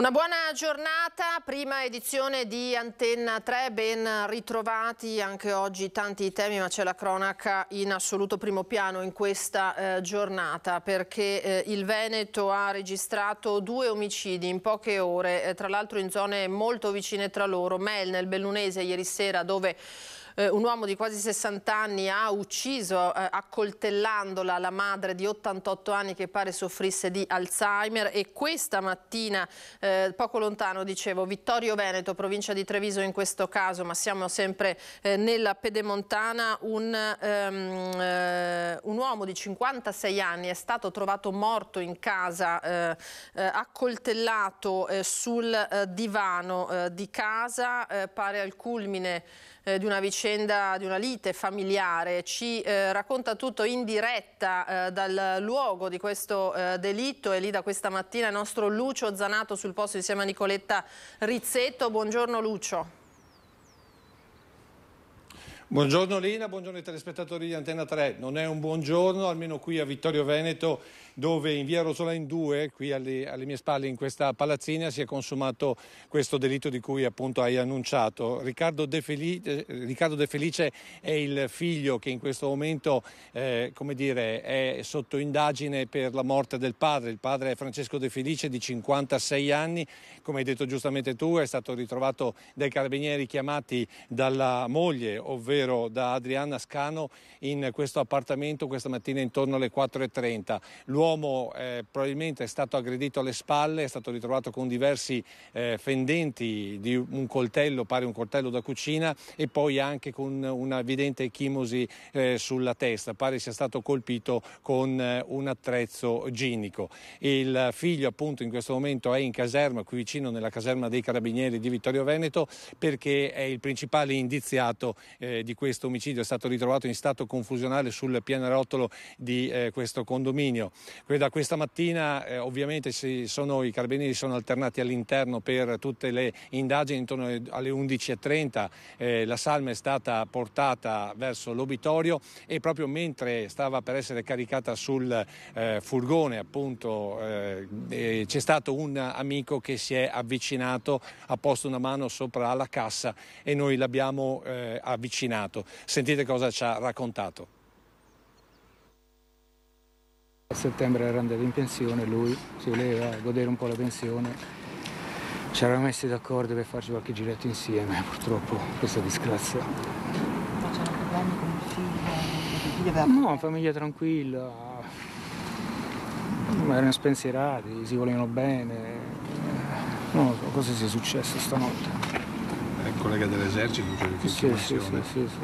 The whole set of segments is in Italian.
Una buona giornata, prima edizione di Antenna 3, ben ritrovati anche oggi tanti temi ma c'è la cronaca in assoluto primo piano in questa eh, giornata perché eh, il Veneto ha registrato due omicidi in poche ore, eh, tra l'altro in zone molto vicine tra loro, Mel nel Bellunese ieri sera dove eh, un uomo di quasi 60 anni ha ucciso eh, accoltellandola la madre di 88 anni che pare soffrisse di Alzheimer e questa mattina, eh, poco lontano dicevo, Vittorio Veneto, provincia di Treviso in questo caso, ma siamo sempre eh, nella Pedemontana, un, ehm, eh, un, uomo di 56 anni è stato trovato morto in casa, eh, accoltellato sul divano di casa, pare al culmine eh, di una vicenda, di una lite familiare. Ci eh, racconta tutto in diretta eh, dal luogo di questo eh, delitto. e lì da questa mattina il nostro Lucio Zanato sul posto insieme a Nicoletta Rizzetto. Buongiorno Lucio. Buongiorno Lina, buongiorno ai telespettatori di Antena 3. Non è un buongiorno, almeno qui a Vittorio Veneto dove in via Rosolin 2, qui alle, alle, mie spalle in questa palazzina, si è consumato questo delitto di cui appunto hai annunciato. Riccardo De Felice, eh, Riccardo De Felice è il figlio che in questo momento eh, dire, è sotto indagine per la morte del padre. Il padre è Francesco De Felice di 56 anni, come hai detto giustamente tu, è stato ritrovato dai carabinieri chiamati dalla moglie, ovvero da Adriana Scano, in questo appartamento questa mattina intorno alle 4.30. L'uomo L'uomo eh, probabilmente è stato aggredito alle spalle, è stato ritrovato con diversi eh, fendenti di un coltello, pare un coltello da cucina, e poi anche con una evidente chimosi eh, sulla testa, pare sia stato colpito con eh, un attrezzo ginico. Il figlio appunto in questo momento è in caserma, qui vicino nella caserma dei carabinieri di Vittorio Veneto, perché è il principale indiziato eh, di questo omicidio, è stato ritrovato in stato confusionale sul pianerottolo di eh, questo condominio. Da questa mattina eh, ovviamente sono, i carabinieri sono alternati all'interno per tutte le indagini intorno alle 11.30. Eh, la salma è stata portata verso l'obitorio e proprio mentre stava per essere caricata sul eh, furgone appunto eh, eh, c'è stato un amico che si è avvicinato, ha posto una mano sopra la cassa e noi l'abbiamo eh, avvicinato. Sentite cosa ci ha raccontato. A settembre era andato in pensione, lui si voleva godere un po' la pensione. Ci eravamo messi d'accordo per farci qualche giretto insieme, purtroppo questa disgrazia. Ma c'erano problemi con il figlio? Aveva... No, famiglia tranquilla, erano spensierati, si volevano bene. Non lo so, cosa sia successo stanotte? È un collega dell'esercito, cioè che sì, sì, sì, sì, sì.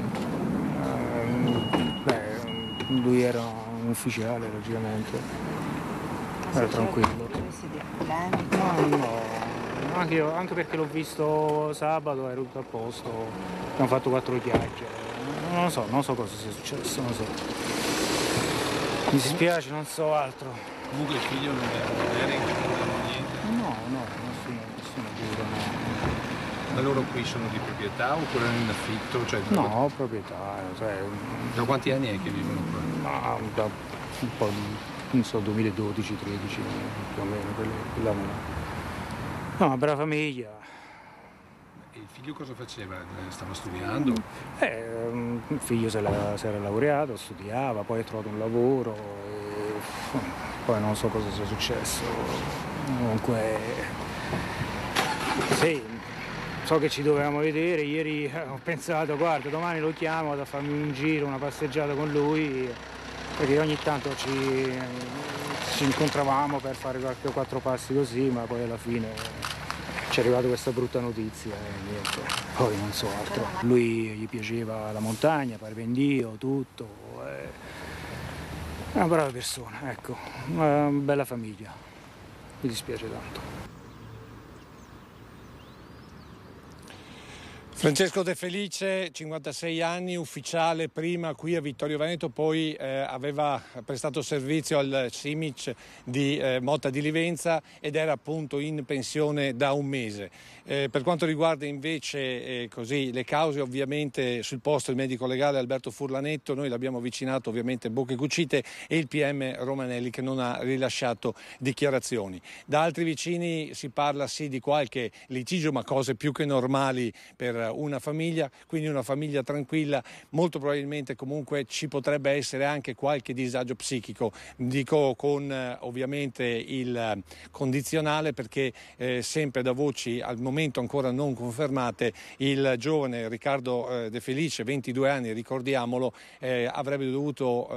Uh, eh, beh, lui era un ufficiale logicamente. Era tranquillo. Ma no, anche, io, anche perché l'ho visto sabato, ero tutto a posto, abbiamo fatto quattro chiacchiere. Non lo so, non so cosa sia successo, non so. Mi spiace, non so altro. Comunque il figlio non era incontrato niente? No, no, nessuno, nessuno giura, no. Ma loro qui sono di proprietà oppure in affitto? Cioè, no, proprietà. Eh, cioè... Da quanti anni è che vivono qua? Ma da un po' di, non so, 2012, 13 più o meno, quella No, una brava famiglia. E il figlio cosa faceva? Stava studiando? Eh, mm, il figlio si era, laureato, studiava, poi ha trovato un lavoro, e, poi non so cosa sia successo. Comunque, sì, so che ci dovevamo vedere, ieri eh, ho pensato guarda domani lo chiamo vado a farmi un giro, una passeggiata con lui perché ogni tanto ci, ci incontravamo per fare qualche quattro passi così ma poi alla fine ci è arrivata questa brutta notizia e niente, poi non so altro. Lui gli piaceva la montagna, Parvendio, tutto. È una brava persona, ecco, una bella famiglia. Mi dispiace tanto. Francesco De Felice, 56 anni, ufficiale prima qui a Vittorio Veneto, poi eh, aveva prestato servizio al Simic di eh, Motta di Livenza ed era appunto in pensione da un mese. Eh, per quanto riguarda invece eh, così, le cause, ovviamente sul posto il medico legale Alberto Furlanetto, noi l'abbiamo avvicinato ovviamente Bocche Cucite e il PM Romanelli che non ha rilasciato dichiarazioni. Da altri vicini si parla sì di qualche litigio, ma cose più che normali per una famiglia, quindi una famiglia tranquilla, molto probabilmente comunque ci potrebbe essere anche qualche disagio psichico, dico con ovviamente il condizionale perché eh, sempre da voci al momento momento ancora non confermate, il giovane Riccardo eh, De Felice, 22 anni, ricordiamolo, eh, avrebbe dovuto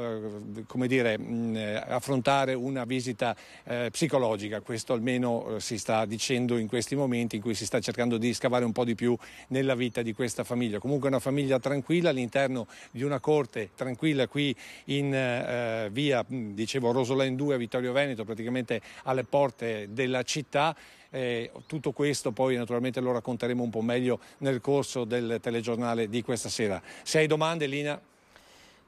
eh, dire, mh, eh, affrontare una visita eh, psicologica. Questo almeno eh, si sta dicendo in questi momenti in cui si sta cercando di scavare un po' di più nella vita di questa famiglia. Comunque una famiglia tranquilla all'interno di una corte tranquilla qui in via, dicevo, Rosolén 2 a Vittorio Veneto, praticamente alle porte della città. Eh, tutto questo poi naturalmente lo racconteremo un po' meglio nel corso del telegiornale di questa sera. Se hai domande, Lina.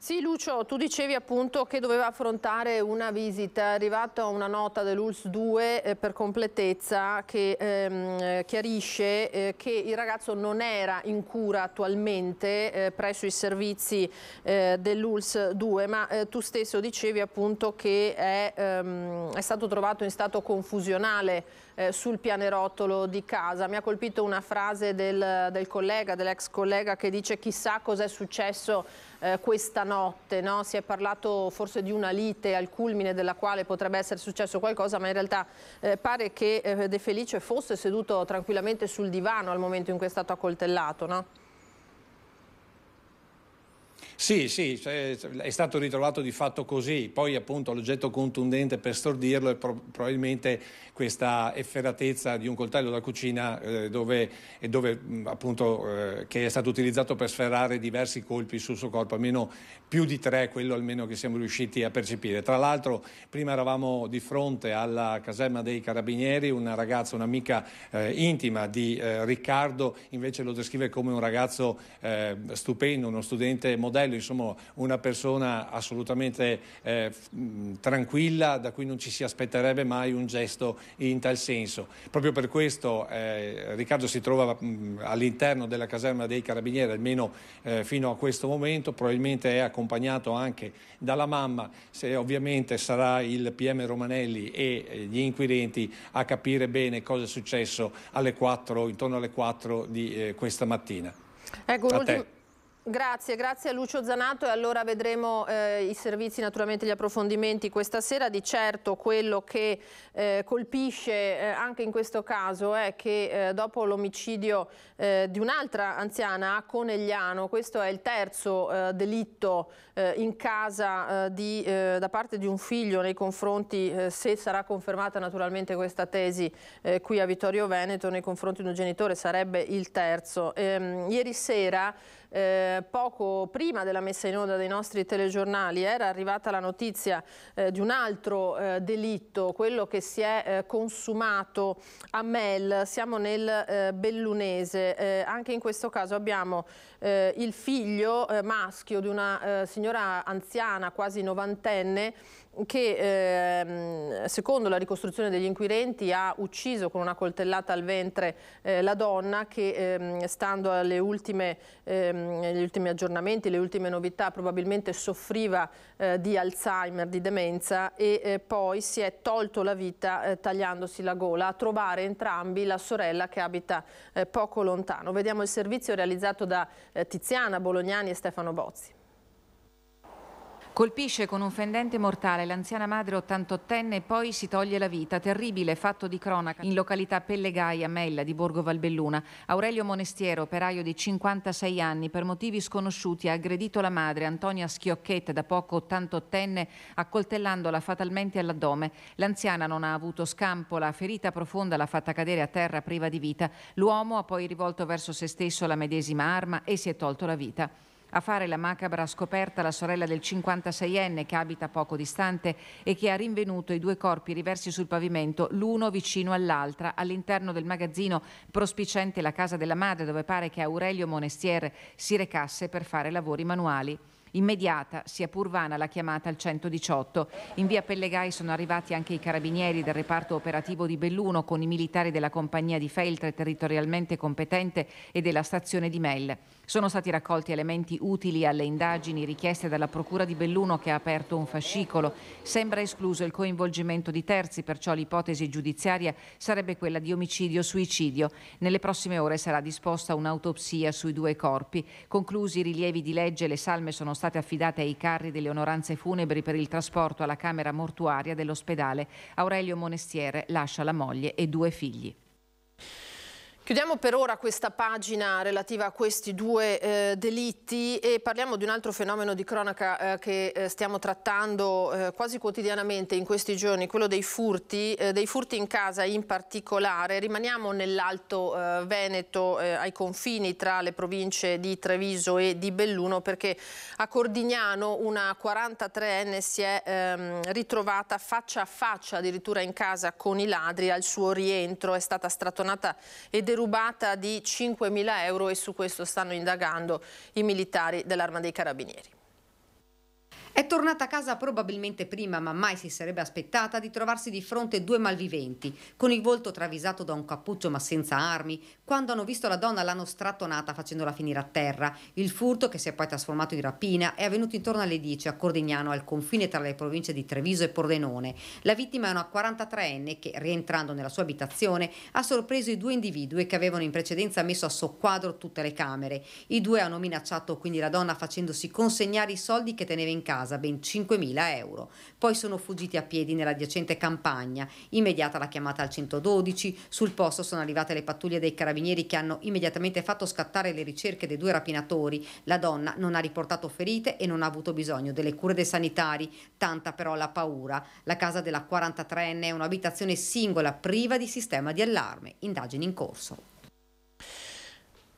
Sì Lucio, tu dicevi appunto che doveva affrontare una visita, è arrivata una nota dell'ULS 2 eh, per completezza che ehm, chiarisce eh, che il ragazzo non era in cura attualmente eh, presso i servizi eh, dell'ULS 2 ma eh, tu stesso dicevi appunto che è, ehm, è stato trovato in stato confusionale eh, sul pianerottolo di casa. Mi ha colpito una frase del, del collega, dell'ex collega che dice chissà cos'è successo eh, questa notte, no? si è parlato forse di una lite al culmine della quale potrebbe essere successo qualcosa, ma in realtà eh, pare che eh, De Felice fosse seduto tranquillamente sul divano al momento in cui è stato accoltellato. No? Sì, sì, cioè, è stato ritrovato di fatto così, poi appunto l'oggetto contundente per stordirlo è probabilmente questa efferatezza di un coltello da cucina eh, dove, dove, appunto, eh, che è stato utilizzato per sferrare diversi colpi sul suo corpo, almeno più di tre, quello almeno che siamo riusciti a percepire. Tra l'altro prima eravamo di fronte alla caserma dei carabinieri, una ragazza, un'amica eh, intima di eh, Riccardo invece lo descrive come un ragazzo eh, stupendo, uno studente modello, insomma una persona assolutamente eh, tranquilla da cui non ci si aspetterebbe mai un gesto in tal senso. Proprio per questo eh, Riccardo si trova mh, mm, all'interno della caserma dei Carabinieri, almeno eh, fino a questo momento, probabilmente è accompagnato anche dalla mamma, se ovviamente sarà il PM Romanelli e eh, gli inquirenti a capire bene cosa è successo alle 4, intorno alle 4 di eh, questa mattina. Ecco, Grazie, grazie a Lucio Zanato e allora vedremo eh, i servizi, naturalmente gli approfondimenti questa sera. Di certo quello che eh, colpisce eh, anche in questo caso è che eh, dopo l'omicidio eh, di un'altra anziana a Conegliano, questo è il terzo eh, delitto in casa di, da parte di un figlio nei confronti, se sarà confermata naturalmente questa tesi qui a Vittorio Veneto, nei confronti di un genitore sarebbe il terzo. Ehm, ieri sera eh, poco prima della messa in onda dei nostri telegiornali era arrivata la notizia eh, di un altro eh, delitto, quello che si è eh, consumato a Mel, siamo nel eh, Bellunese, eh, anche in questo caso abbiamo eh, il figlio eh, maschio di una eh, signora anziana, quasi novantenne, che ehm, secondo la ricostruzione degli inquirenti ha ucciso con una coltellata al ventre eh, la donna che ehm, stando agli ehm, ultimi aggiornamenti, le ultime novità probabilmente soffriva eh, di Alzheimer, di demenza e eh, poi si è tolto la vita tagliandosi la gola a trovare entrambi la sorella che abita poco lontano. Vediamo il servizio realizzato da Tiziana Bolognani e Stefano Bozzi. Colpisce con un fendente mortale l'anziana madre 88enne e poi si toglie la vita. Terribile fatto di cronaca in località Pellegai a Mella di Borgo Valbelluna. Aurelio Monestiero, operaio di 56 anni, per motivi sconosciuti ha aggredito la madre Antonia Schiocchetta, da poco 88enne, accoltellandola fatalmente all'addome. L'anziana non ha avuto scampo, la ferita profonda l'ha fatta cadere a terra priva di vita. L'uomo ha poi rivolto verso se stesso la medesima arma e si è tolto la vita. A fare la macabra scoperta la sorella del 56enne che abita poco distante e che ha rinvenuto i due corpi riversi sul pavimento, l'uno vicino all'altra, all'interno del magazzino prospicente la casa della madre, dove pare che Aurelio Monestier si recasse per fare lavori manuali. Immediata, sia pur vana, la chiamata al 118. In via Pellegai sono arrivati anche i carabinieri del reparto operativo di Belluno con i militari della compagnia di Feltre territorialmente competente e della stazione di Mel. Sono stati raccolti elementi utili alle indagini richieste dalla Procura di Belluno che ha aperto un fascicolo. Sembra escluso il coinvolgimento di terzi, perciò l'ipotesi giudiziaria sarebbe quella di omicidio-suicidio. Nelle prossime ore sarà disposta un'autopsia sui due corpi. Conclusi i rilievi di legge, le salme sono state affidate ai carri delle onoranze funebri per il trasporto alla camera mortuaria dell'ospedale. Aurelio Monestiere lascia la moglie e due figli. Chiudiamo per ora questa pagina relativa a questi due eh, delitti e parliamo di un altro fenomeno di cronaca eh, che eh, stiamo trattando eh, quasi quotidianamente in questi giorni, quello dei furti, eh, dei furti in casa in particolare. Rimaniamo nell'Alto eh, Veneto ai confini tra le province di Treviso e di Belluno perché a Cordignano una 43enne si è ehm, ritrovata faccia a faccia addirittura in casa con i ladri al suo rientro, è stata strattonata e derubrica rubata di 5.000 euro e su questo stanno indagando i militari dell'Arma dei Carabinieri. È tornata a casa probabilmente prima, ma mai si sarebbe aspettata di trovarsi di fronte due malviventi, con il volto travisato da un cappuccio ma senza armi. Quando hanno visto la donna l'hanno strattonata facendola finire a terra. Il furto, che si è poi trasformato in rapina, è avvenuto intorno alle 10 a Cordignano, al confine tra le province di Treviso e Pordenone. La vittima è una 43enne che, rientrando nella sua abitazione, ha sorpreso i due individui che avevano in precedenza messo a soqquadro tutte le camere. I due hanno minacciato quindi la donna facendosi consegnare i soldi che teneva in casa casa, ben 5.000 euro. Poi sono fuggiti a piedi nell'adiacente campagna. Immediata la chiamata al 112, sul posto sono arrivate le pattuglie dei carabinieri che hanno immediatamente fatto scattare le ricerche dei due rapinatori. La donna non ha riportato ferite e non ha avuto bisogno delle cure dei sanitari, tanta però la paura. La casa della 43enne è un'abitazione singola priva di sistema di allarme. Indagini in corso.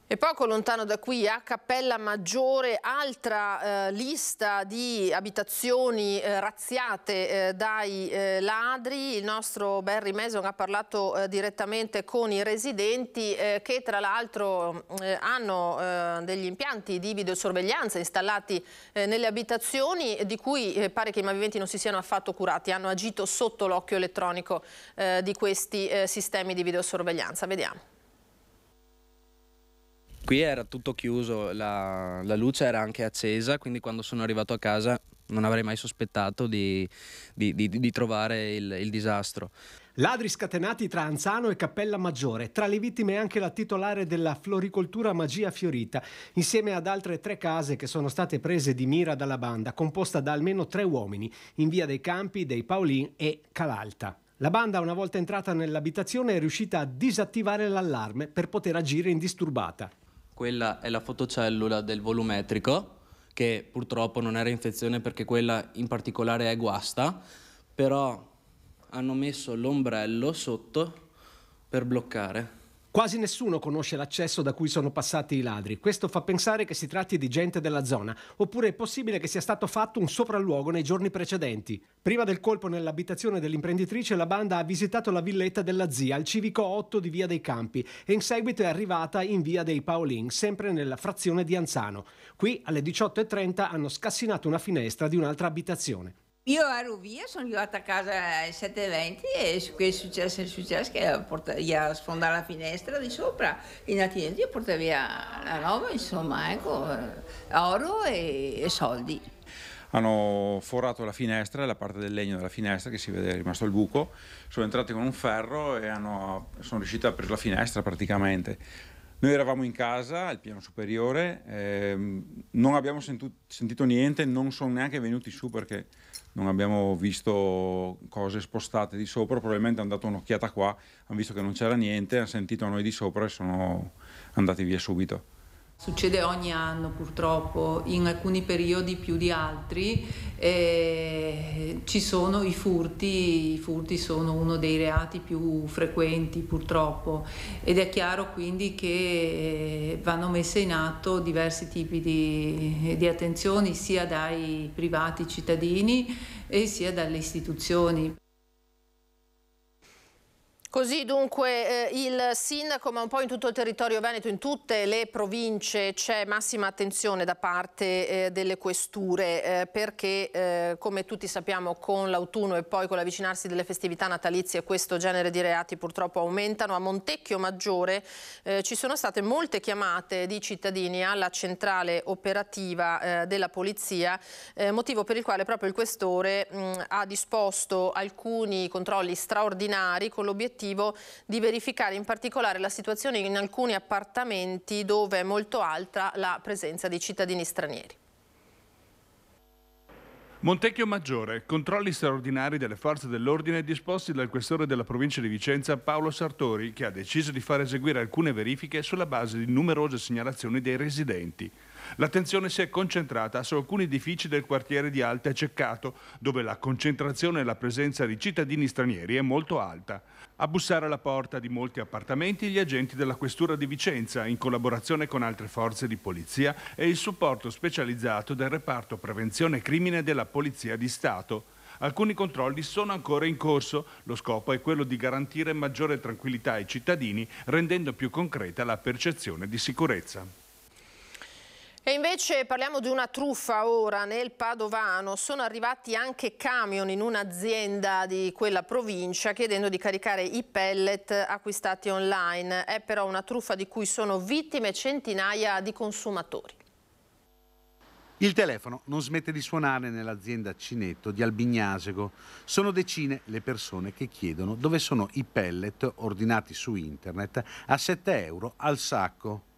E poco lontano da qui, a Cappella Maggiore, altra eh, lista di abitazioni eh, razziate eh, dai eh, ladri. Il nostro Barry Mason ha parlato eh, direttamente con i residenti eh, che tra l'altro hanno degli impianti di videosorveglianza installati nelle abitazioni di cui pare che i malviventi non si siano affatto curati, hanno agito sotto l'occhio elettronico di questi sistemi di videosorveglianza. Vediamo. Qui era tutto chiuso, la, la, luce era anche accesa, quindi quando sono arrivato a casa non avrei mai sospettato di, di, di, di trovare il, il disastro. Ladri scatenati tra Anzano e Cappella Maggiore, tra le vittime anche la titolare della floricoltura Magia Fiorita, insieme ad altre tre case che sono state prese di mira dalla banda, composta da almeno tre uomini, in via dei Campi, dei Paolin e Calalta. La banda, una volta entrata nell'abitazione, è riuscita a disattivare l'allarme per poter agire indisturbata. Quella è la fotocellula del volumetrico, che purtroppo non era infezione perché quella in particolare è guasta, però hanno messo l'ombrello sotto per bloccare. Quasi nessuno conosce l'accesso da cui sono passati i ladri. Questo fa pensare che si tratti di gente della zona, oppure è possibile che sia stato fatto un sopralluogo nei giorni precedenti. Prima del colpo nell'abitazione dell'imprenditrice, la banda ha visitato la villetta della zia, al civico 8 di Via dei Campi, e in seguito è arrivata in Via dei Paolin, sempre nella frazione di Anzano. Qui alle 18.30 hanno scassinato una finestra di un'altra abitazione. Io ero via, sono arrivata a casa alle 7.20 e che è successo? È successo che porta, gli ha sfondato la finestra di sopra in attendimento e porta via la roba, insomma, ecco, eh, oro e, e soldi. Hanno forato la finestra, la parte del legno della finestra che si vede è rimasto il buco, sono entrati con un ferro e hanno, sono riusciti a aprire la finestra praticamente. Noi eravamo in casa, al piano superiore, ehm, non abbiamo sentu- sentito niente, non sono neanche venuti su perché non abbiamo visto cose spostate di sopra, probabilmente hanno dato un'occhiata qua, hanno visto che non c'era niente, hanno sentito noi di sopra e sono andati via subito. Succede ogni anno purtroppo, in alcuni periodi più di altri. Eh, ci sono i furti, i furti sono uno dei reati più frequenti purtroppo ed è chiaro quindi che vanno messe in atto diversi tipi di, di attenzioni sia dai privati cittadini e sia dalle istituzioni. Così dunque eh, il sindaco, ma un po' in tutto il territorio veneto, in tutte le province c'è massima attenzione da parte eh, delle questure eh, perché eh, come tutti sappiamo con l'autunno e poi con l'avvicinarsi delle festività natalizie questo genere di reati purtroppo aumentano. A Montecchio Maggiore eh, ci sono state molte chiamate di cittadini alla centrale operativa eh, della polizia, motivo per il quale proprio il questore mh, mm, ha disposto alcuni controlli straordinari con l'obiettivo obiettivo di verificare in particolare la situazione in alcuni appartamenti dove è molto alta la presenza di cittadini stranieri. Montecchio Maggiore, controlli straordinari delle forze dell'ordine disposti dal questore della provincia di Vicenza Paolo Sartori che ha deciso di far eseguire alcune verifiche sulla base di numerose segnalazioni dei residenti. L'attenzione si è concentrata su alcuni edifici del quartiere di Alta Ceccato, dove la concentrazione e la presenza di cittadini stranieri è molto alta. A bussare alla porta di molti appartamenti gli agenti della Questura di Vicenza, in collaborazione con altre forze di polizia e il supporto specializzato del reparto prevenzione crimine della Polizia di Stato. Alcuni controlli sono ancora in corso. Lo scopo è quello di garantire maggiore tranquillità ai cittadini, rendendo più concreta la percezione di sicurezza. E invece parliamo di una truffa ora nel Padovano. Sono arrivati anche camion in un'azienda di quella provincia chiedendo di caricare i pellet acquistati online. È però una truffa di cui sono vittime centinaia di consumatori. Il telefono non smette di suonare nell'azienda Cinetto di Albignasego. Sono decine le persone che chiedono dove sono i pellet ordinati su internet a 7 euro al sacco.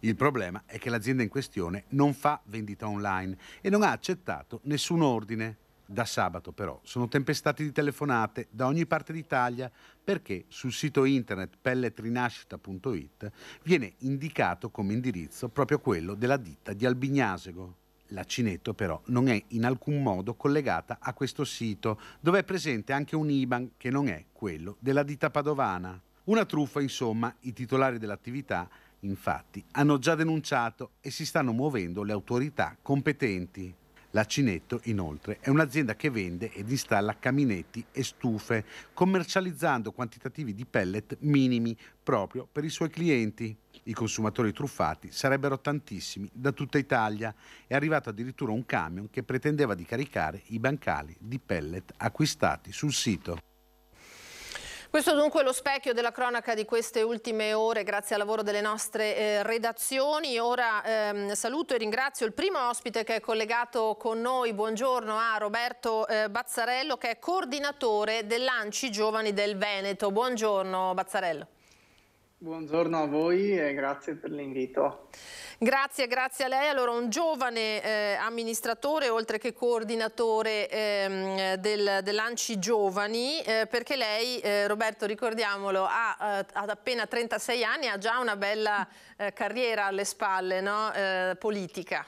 Il problema è che l'azienda in questione non fa vendita online e non ha accettato nessun ordine. Da sabato però sono tempestati di telefonate da ogni parte d'Italia perché sul sito internet pelletrinascita.it viene indicato come indirizzo proprio quello della ditta di Albignasego. La Cineto però non è in alcun modo collegata a questo sito, dove è presente anche un IBAN che non è quello della ditta padovana. Una truffa, insomma, i titolari dell'attività Infatti hanno già denunciato e si stanno muovendo le autorità competenti. L'acinetto inoltre è un'azienda che vende ed installa caminetti e stufe, commercializzando quantitativi di pellet minimi proprio per i suoi clienti. I consumatori truffati sarebbero tantissimi da tutta Italia. È arrivato addirittura un camion che pretendeva di caricare i bancali di pellet acquistati sul sito. Questo dunque è lo specchio della cronaca di queste ultime ore, grazie al lavoro delle nostre eh, redazioni. Ora ehm, saluto e ringrazio il primo ospite che è collegato con noi, buongiorno a Roberto eh, Bazzarello che è coordinatore dell'ANCI Giovani del Veneto. Buongiorno Bazzarello. Buongiorno a voi e grazie per l'invito. Grazie, grazie a lei. Allora, un giovane eh, amministratore, oltre che coordinatore ehm, del, dell'ANCI Giovani, eh, perché lei, eh, Roberto, ricordiamolo, ha eh, ad appena 36 anni, e ha già una bella eh, carriera alle spalle no? Eh, politica.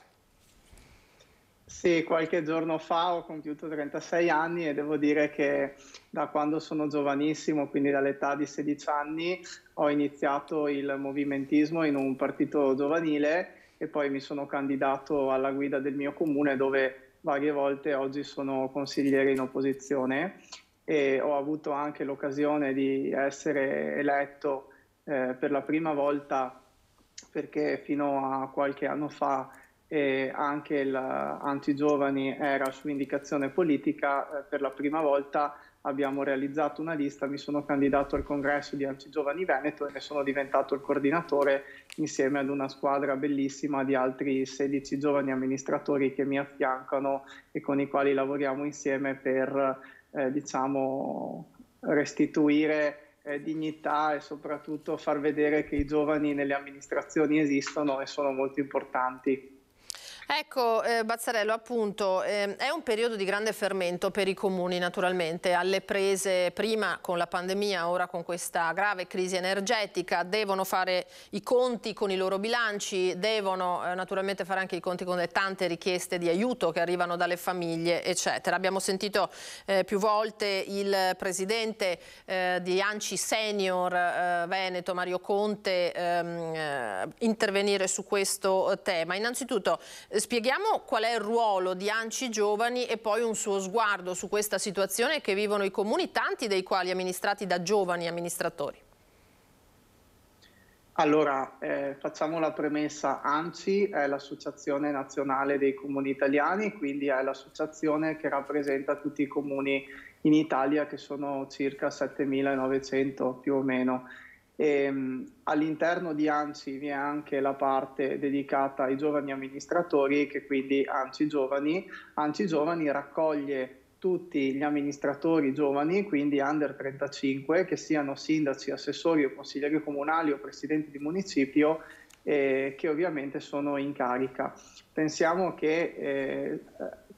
Sì, qualche giorno fa ho compiuto 36 anni e devo dire che da quando sono giovanissimo, quindi dall'età di 16 anni, ho iniziato il movimentismo in un partito giovanile e poi mi sono candidato alla guida del mio comune dove varie volte oggi sono consigliere in opposizione e ho avuto anche l'occasione di essere eletto eh, per la prima volta perché fino a qualche anno fa e anche il Antigiovani era su indicazione politica, eh, per la prima volta abbiamo realizzato una lista, mi sono candidato al congresso di Antigiovani Veneto e ne sono diventato il coordinatore insieme ad una squadra bellissima di altri 16 giovani amministratori che mi affiancano e con i quali lavoriamo insieme per eh, diciamo, restituire eh, dignità e soprattutto far vedere che i giovani nelle amministrazioni esistono e sono molto importanti. Ecco, eh, Bazzarello, appunto, eh, è un periodo di grande fermento per i comuni, naturalmente, alle prese prima con la pandemia, ora con questa grave crisi energetica, devono fare i conti con i loro bilanci, devono eh, naturalmente fare anche i conti con le tante richieste di aiuto che arrivano dalle famiglie, eccetera. Abbiamo sentito eh, più volte il presidente eh, di Anci Senior eh, Veneto, Mario Conte, ehm, intervenire su questo tema. Innanzitutto, Spieghiamo qual è il ruolo di Anci Giovani e poi un suo sguardo su questa situazione che vivono i comuni, tanti dei quali amministrati da giovani amministratori. Allora, eh, facciamo la premessa, ANCI è l'Associazione Nazionale dei Comuni Italiani, quindi è l'associazione che rappresenta tutti i comuni in Italia, che sono circa 7.900 più o meno. Ehm, all'interno di ANCI vi è anche la parte dedicata ai giovani amministratori, che quindi ANCI Giovani. ANCI Giovani raccoglie tutti gli amministratori giovani, quindi under 35, che siano sindaci, assessori o consiglieri comunali o presidenti di municipio, eh, che ovviamente sono in carica. Pensiamo che eh,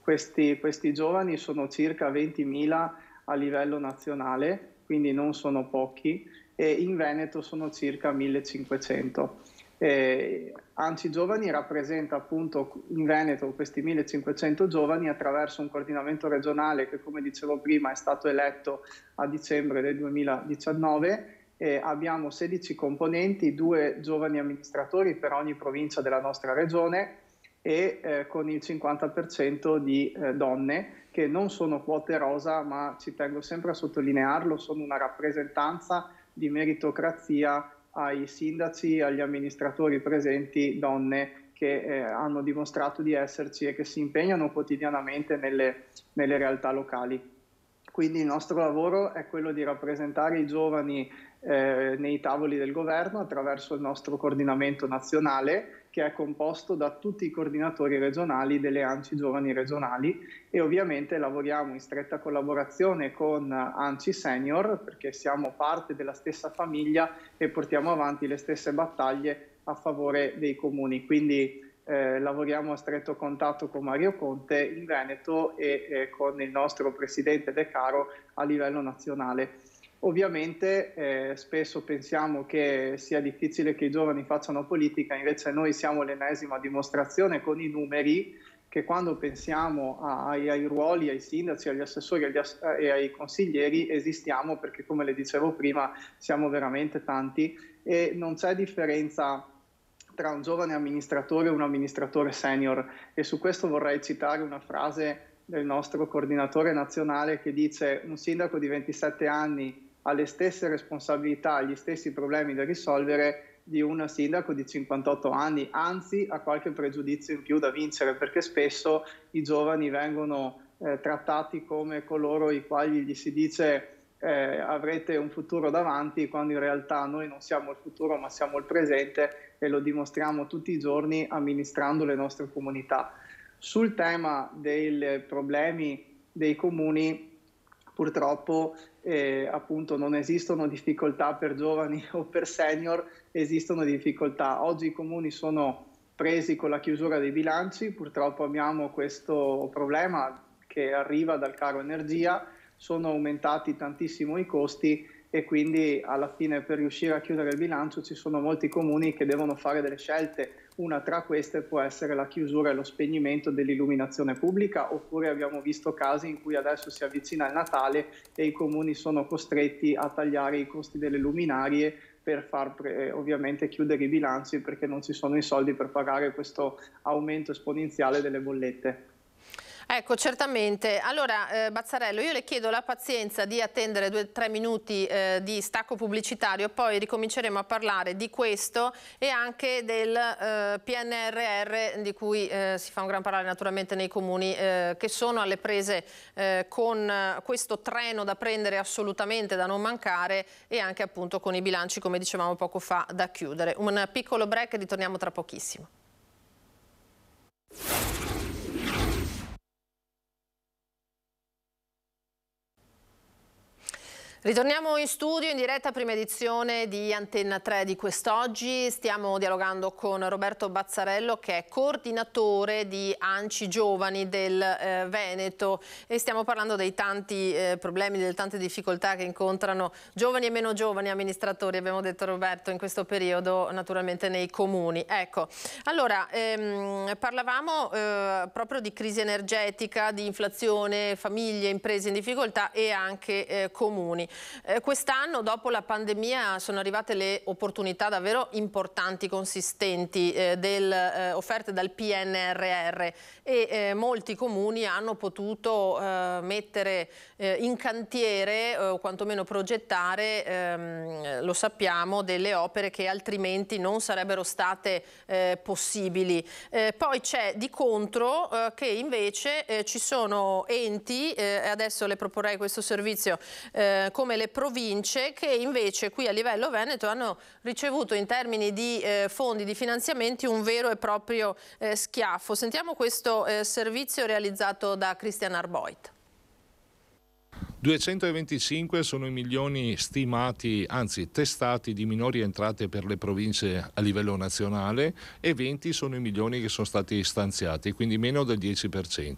questi, questi giovani sono circa 20.000 a livello nazionale, quindi non sono pochi e in Veneto sono circa 1500. Eh, Anzi Giovani rappresenta appunto in Veneto questi 1500 giovani attraverso un coordinamento regionale che come dicevo prima è stato eletto a dicembre del 2019 eh, abbiamo 16 componenti, due giovani amministratori per ogni provincia della nostra regione e eh, con il 50% di eh, donne che non sono quote rosa ma ci tengo sempre a sottolinearlo, sono una rappresentanza di meritocrazia ai sindaci, agli amministratori presenti, donne che eh, hanno dimostrato di esserci e che si impegnano quotidianamente nelle, nelle realtà locali. Quindi il nostro lavoro è quello di rappresentare i giovani eh, nei tavoli del governo attraverso il nostro coordinamento nazionale che è composto da tutti i coordinatori regionali delle ANCI giovani regionali e ovviamente lavoriamo in stretta collaborazione con ANCI senior perché siamo parte della stessa famiglia e portiamo avanti le stesse battaglie a favore dei comuni. Quindi eh, lavoriamo a stretto contatto con Mario Conte in Veneto e eh, con il nostro presidente De Caro a livello nazionale. Ovviamente eh, spesso pensiamo che sia difficile che i giovani facciano politica, invece noi siamo l'ennesima dimostrazione con i numeri che quando pensiamo ai, ai ruoli, ai sindaci, agli assessori agli ass- e ai consiglieri esistiamo perché come le dicevo prima siamo veramente tanti e non c'è differenza tra un giovane amministratore e un amministratore senior e su questo vorrei citare una frase del nostro coordinatore nazionale che dice un sindaco di 27 anni ha le stesse responsabilità, gli stessi problemi da risolvere di un sindaco di 58 anni, anzi ha qualche pregiudizio in più da vincere perché spesso i giovani vengono eh, trattati come coloro i quali gli si dice eh, avrete un futuro davanti quando in realtà noi non siamo il futuro ma siamo il presente e lo dimostriamo tutti i giorni amministrando le nostre comunità. Sul tema dei problemi dei comuni purtroppo eh, appunto non esistono difficoltà per giovani o per senior, esistono difficoltà. Oggi i comuni sono presi con la chiusura dei bilanci, purtroppo abbiamo questo problema che arriva dal caro energia, sono aumentati tantissimo i costi e quindi alla fine per riuscire a chiudere il bilancio ci sono molti comuni che devono fare delle scelte. Una tra queste può essere la chiusura e lo spegnimento dell'illuminazione pubblica, oppure abbiamo visto casi in cui adesso si avvicina il Natale e i comuni sono costretti a tagliare i costi delle luminarie per far pre- eh, ovviamente chiudere i bilanci perché non ci sono i soldi per pagare questo aumento esponenziale delle bollette. Ecco, certamente. Allora, eh, Bazzarello, io le chiedo la pazienza di attendere due o tre minuti eh, di stacco pubblicitario, poi ricominceremo a parlare di questo e anche del eh, PNRR di cui eh, si fa un gran parlare naturalmente nei comuni eh, che sono alle prese eh, con questo treno da prendere assolutamente, da non mancare e anche appunto con i bilanci, come dicevamo poco fa, da chiudere. Un piccolo break e ritorniamo tra pochissimo. Ritorniamo in studio in diretta prima edizione di Antenna 3 di quest'oggi. Stiamo dialogando con Roberto Bazzarello che è coordinatore di Anci Giovani del eh, Veneto e stiamo parlando dei tanti eh, problemi, delle tante difficoltà che incontrano giovani e meno giovani amministratori, abbiamo detto Roberto, in questo periodo naturalmente nei comuni. Ecco, allora ehm, parlavamo eh, proprio di crisi energetica, di inflazione, famiglie, imprese in difficoltà e anche eh, comuni. Eh, Quest'anno, dopo la pandemia, sono arrivate le opportunità davvero importanti, consistenti, eh, del, eh, offerte dal PNRR e eh, molti comuni hanno potuto eh, mettere eh, in cantiere o quantomeno progettare, ehm, lo sappiamo, delle opere che altrimenti non sarebbero state possibili. poi c'è di contro che invece ci sono enti, adesso le proporrei questo servizio, eh, come le province che invece qui a livello veneto hanno ricevuto in termini di eh, fondi, di finanziamenti un vero e proprio eh, schiaffo. Sentiamo questo eh, servizio realizzato da Christian Arboit. 225 sono i milioni stimati, anzi testati di minori entrate per le province a livello nazionale e 20 sono i milioni che sono stati stanziati, quindi meno del 10%.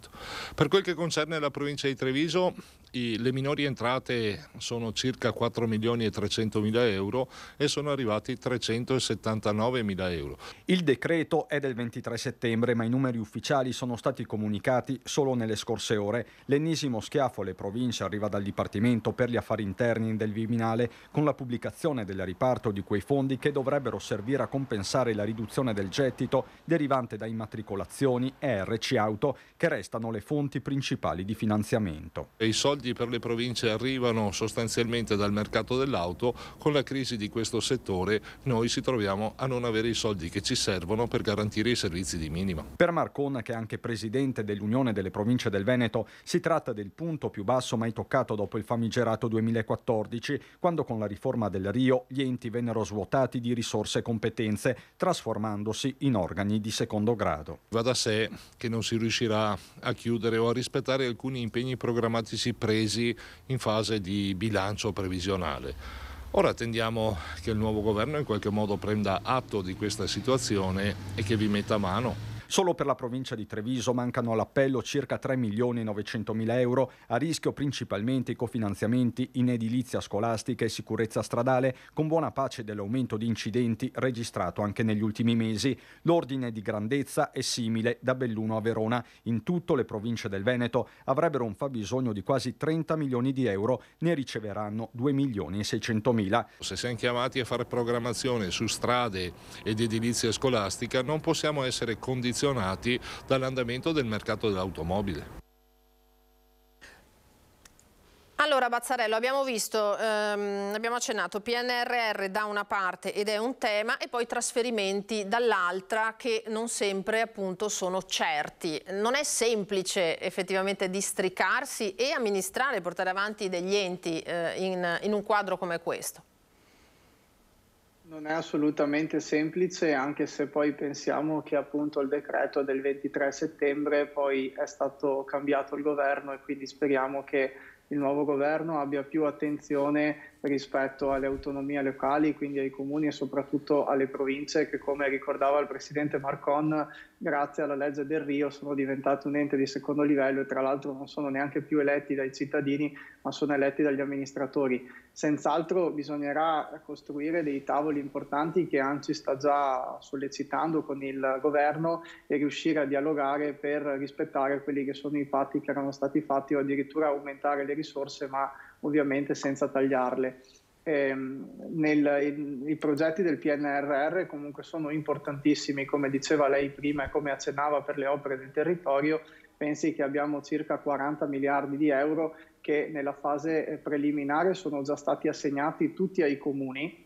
Per quel che concerne la provincia di Treviso, i, le minori entrate sono circa 4 milioni e 300 mila euro e sono arrivati 379 mila euro. Il decreto è del 23 settembre, ma i numeri ufficiali sono stati comunicati solo nelle scorse ore. L'ennesimo schiaffo alle province arriva da dal Dipartimento per gli affari interni del Viminale con la pubblicazione del riparto di quei fondi che dovrebbero servire a compensare la riduzione del gettito derivante da immatricolazioni e RC Auto che restano le fonti principali di finanziamento. E I soldi per le province arrivano sostanzialmente dal mercato dell'auto, con la crisi di questo settore noi ci troviamo a non avere i soldi che ci servono per garantire i servizi di minima. Per Marcon, che è anche presidente dell'Unione delle province del Veneto, si tratta del punto più basso mai toccato scattato dopo il famigerato 2014, quando con la riforma del Rio gli enti vennero svuotati di risorse e competenze, trasformandosi in organi di secondo grado. Va da sé che non si riuscirà a chiudere o a rispettare alcuni impegni programmatici presi in fase di bilancio previsionale. Ora attendiamo che il nuovo governo in qualche modo prenda atto di questa situazione e che vi metta mano. Solo per la provincia di Treviso mancano all'appello circa 3 milioni e 900 mila euro, a rischio principalmente i cofinanziamenti in edilizia scolastica e sicurezza stradale, con buona pace dell'aumento di incidenti registrato anche negli ultimi mesi. L'ordine di grandezza è simile da Belluno a Verona. In tutto le province del Veneto avrebbero un fabbisogno di quasi 30 milioni di euro, ne riceveranno 2 milioni e 600 mila. Se siamo chiamati a fare programmazione su strade ed edilizia scolastica non possiamo essere condizionati condizionati dall'andamento del mercato dell'automobile. Allora Bazzarello, abbiamo visto, ehm, abbiamo accennato PNRR da una parte ed è un tema e poi trasferimenti dall'altra che non sempre appunto sono certi. Non è semplice effettivamente districarsi e amministrare, portare avanti degli enti eh, in, in un quadro come questo. Non è assolutamente semplice, anche se poi pensiamo che appunto il decreto del 23 settembre poi è stato cambiato il governo e quindi speriamo che il nuovo governo abbia più attenzione rispetto alle autonomie locali, quindi ai comuni e soprattutto alle province che come ricordava il Presidente Marcon, grazie alla legge del Rio sono diventate un ente di secondo livello e tra l'altro non sono neanche più eletti dai cittadini ma sono eletti dagli amministratori. Senz'altro bisognerà costruire dei tavoli importanti che ANCI sta già sollecitando con il governo e riuscire a dialogare per rispettare quelli che sono i patti che erano stati fatti o addirittura aumentare le risorse ma ovviamente senza tagliarle. Eh, nel, i, i, progetti del PNRR comunque sono importantissimi, come diceva lei prima e come accennava per le opere del territorio, pensi che abbiamo circa 40 miliardi di euro che nella fase eh, preliminare sono già stati assegnati tutti ai comuni,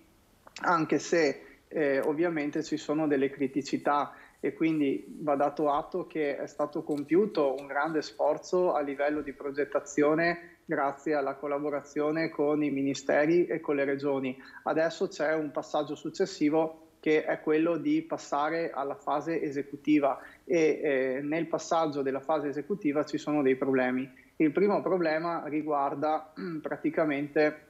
anche se eh, ovviamente ci sono delle criticità e quindi va dato atto che è stato compiuto un grande sforzo a livello di progettazione grazie alla collaborazione con i ministeri e con le regioni. Adesso c'è un passaggio successivo che è quello di passare alla fase esecutiva e eh, nel passaggio della fase esecutiva ci sono dei problemi. Il primo problema riguarda mm, praticamente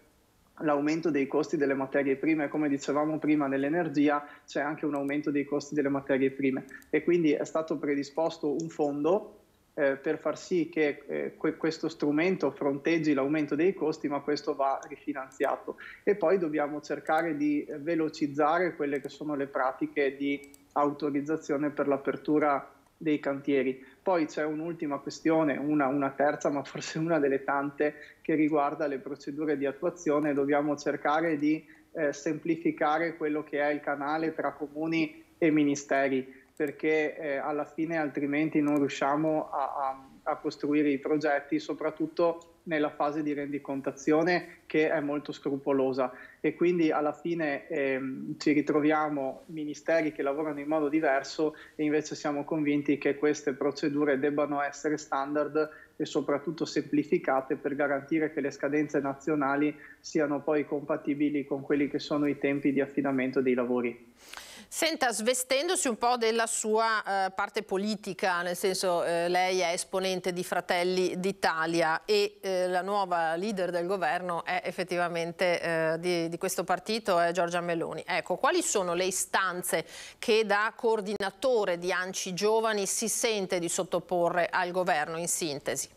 l'aumento dei costi delle materie prime, come dicevamo prima nell'energia c'è anche un aumento dei costi delle materie prime e quindi è stato predisposto un fondo eh, per far sì che eh, que- questo strumento fronteggi l'aumento dei costi, ma questo va rifinanziato. E poi dobbiamo cercare di velocizzare quelle che sono le pratiche di autorizzazione per l'apertura dei cantieri. Poi c'è un'ultima questione, una, una terza, ma forse una delle tante, che riguarda le procedure di attuazione. Dobbiamo cercare di eh, semplificare quello che è il canale tra comuni e ministeri perché eh, alla fine altrimenti non riusciamo a, a, a costruire i progetti, soprattutto nella fase di rendicontazione che è molto scrupolosa e quindi alla fine ehm, ci ritroviamo ministeri che lavorano in modo diverso e invece siamo convinti che queste procedure debbano essere standard e soprattutto semplificate per garantire che le scadenze nazionali siano poi compatibili con quelli che sono i tempi di affidamento dei lavori. Senta, svestendosi un po' della sua eh, parte politica, nel senso eh, lei è esponente di Fratelli d'Italia e eh, la nuova leader del governo è effettivamente eh, di, di, questo partito, è Giorgia Meloni. Ecco, quali sono le istanze che da coordinatore di Anci Giovani si sente di sottoporre al governo in sintesi?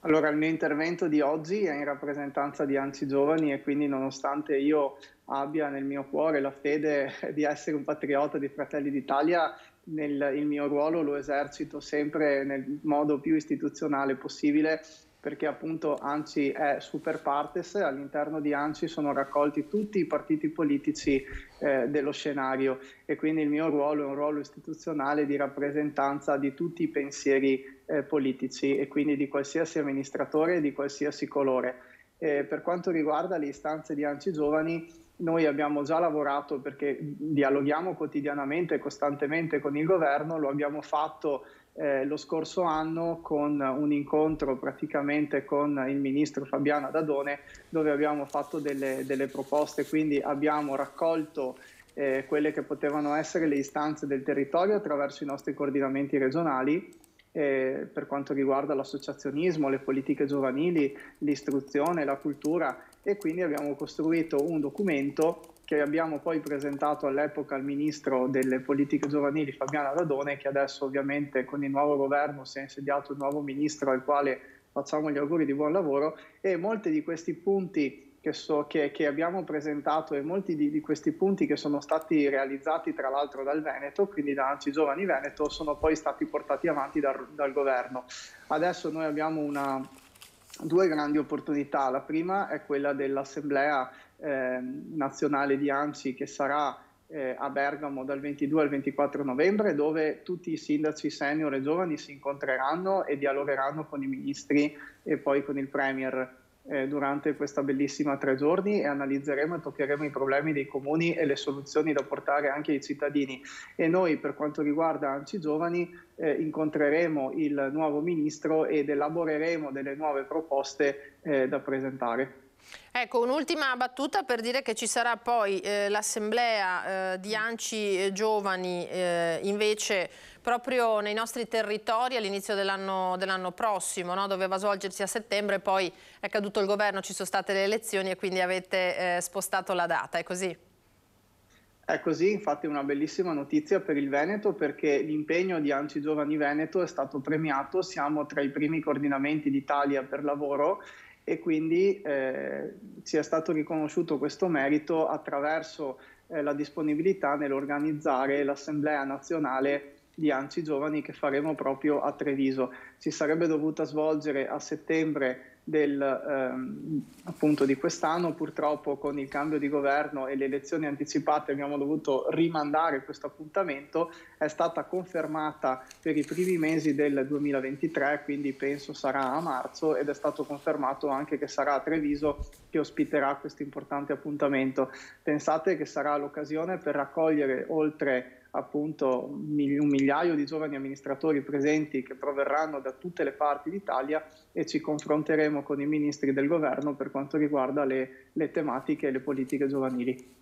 Allora, il mio intervento di oggi è in rappresentanza di Anci Giovani e quindi nonostante io abbia nel mio cuore la fede di essere un patriota di Fratelli d'Italia, nel, il mio ruolo lo esercito sempre nel modo più istituzionale possibile perché appunto ANCI è super partes, all'interno di ANCI sono raccolti tutti i partiti politici eh, dello scenario e quindi il mio ruolo è un ruolo istituzionale di rappresentanza di tutti i pensieri eh, politici e quindi di qualsiasi amministratore e di qualsiasi colore. Eh, per quanto riguarda le istanze di Anci Giovani, noi abbiamo già lavorato perché dialoghiamo quotidianamente e costantemente con il governo, lo abbiamo fatto eh, lo scorso anno con un incontro praticamente con il ministro Fabiana Dadone dove abbiamo fatto delle, delle proposte, quindi abbiamo raccolto eh, quelle che potevano essere le istanze del territorio attraverso i nostri coordinamenti regionali eh, per quanto riguarda l'associazionismo, le politiche giovanili, l'istruzione, la cultura e quindi abbiamo costruito un documento che abbiamo poi presentato all'epoca al ministro delle politiche giovanili Fabiana Radone, che adesso ovviamente con il nuovo governo si è insediato un nuovo ministro al quale facciamo gli auguri di buon lavoro e molti di questi punti che, so, che, che abbiamo presentato e molti di, di, questi punti che sono stati realizzati tra l'altro dal Veneto, quindi da Anzi Giovani Veneto, sono poi stati portati avanti dal, dal governo. Adesso noi abbiamo una, due grandi opportunità. La prima è quella dell'Assemblea eh, nazionale di Anzi che sarà eh, a Bergamo dal 22 al 24 novembre, dove tutti i sindaci senior e giovani si incontreranno e dialogheranno con i ministri e poi con il Premier eh, durante questa bellissima tre giorni e analizzeremo e toccheremo i problemi dei comuni e le soluzioni da portare anche ai cittadini. E noi per quanto riguarda Anci Giovani eh, incontreremo il nuovo ministro ed elaboreremo delle nuove proposte eh, da presentare. Ecco, un'ultima battuta per dire che ci sarà poi eh, l'assemblea eh, di Anci Giovani eh, invece proprio nei nostri territori all'inizio dell'anno dell prossimo, no? doveva svolgersi a settembre, poi è caduto il governo, ci sono state le elezioni e quindi avete eh, spostato la data, è così? È così, infatti è una bellissima notizia per il Veneto perché l'impegno di Anci Giovani Veneto è stato premiato, siamo tra i primi coordinamenti d'Italia per lavoro e quindi eh, ci è stato riconosciuto questo merito attraverso eh, la disponibilità nell'organizzare l'Assemblea nazionale di Anci Giovani che faremo proprio a Treviso. Si sarebbe dovuta svolgere a settembre del, ehm, appunto di quest'anno, purtroppo con il cambio di governo e le elezioni anticipate abbiamo dovuto rimandare questo appuntamento, è stata confermata per i primi mesi del 2023, quindi penso sarà a marzo ed è stato confermato anche che sarà a Treviso che ospiterà questo importante appuntamento. Pensate che sarà l'occasione per raccogliere oltre appunto un migliaio di giovani amministratori presenti che proverranno da tutte le parti d'Italia e ci confronteremo con i ministri del governo per quanto riguarda le, le tematiche e le politiche giovanili.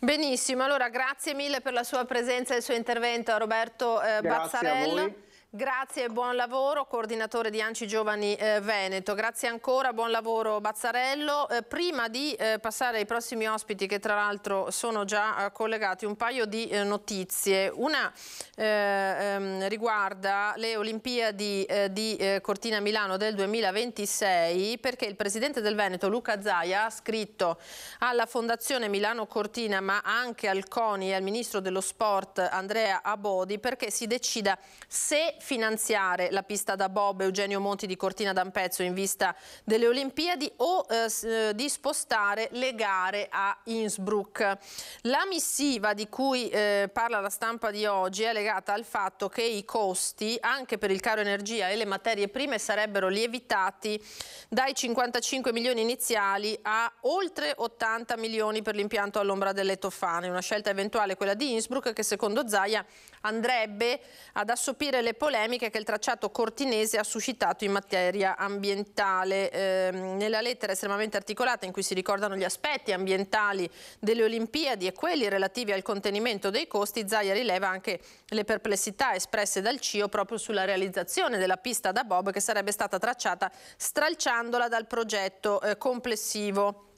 Benissimo, allora grazie mille per la sua presenza e il suo intervento Roberto eh, Bazzarello. Grazie, e buon lavoro, coordinatore di Anci Giovani eh, Veneto. Grazie ancora, buon lavoro Bazzarello. Eh, prima di eh, passare ai prossimi ospiti, che tra l'altro sono già eh, collegati, un paio di eh, notizie. Una eh, ehm, riguarda le Olimpiadi di Cortina Milano del 2026, perché il presidente del Veneto, Luca Zaia, ha scritto alla Fondazione Milano Cortina, ma anche al CONI e al ministro dello sport, Andrea Abodi, perché si decida se finanziare la pista da Bob Eugenio Monti di Cortina d'Ampezzo in vista delle Olimpiadi o eh, eh, di spostare le gare a Innsbruck. La missiva di cui eh, parla la stampa di oggi è legata al fatto che i costi anche per il caro energia e le materie prime sarebbero lievitati dai 55 milioni iniziali a oltre 80 milioni per l'impianto all'ombra delle Tofane, una scelta eventuale quella di Innsbruck che secondo Zaia andrebbe ad assopire le polemiche polemiche che il tracciato cortinese ha suscitato in materia ambientale. Eh, nella lettera estremamente articolata in cui si ricordano gli aspetti ambientali delle Olimpiadi e quelli relativi al contenimento dei costi, Zaia rileva anche le perplessità espresse dal CIO proprio sulla realizzazione della pista da Bob che sarebbe stata tracciata stralciandola dal progetto eh, complessivo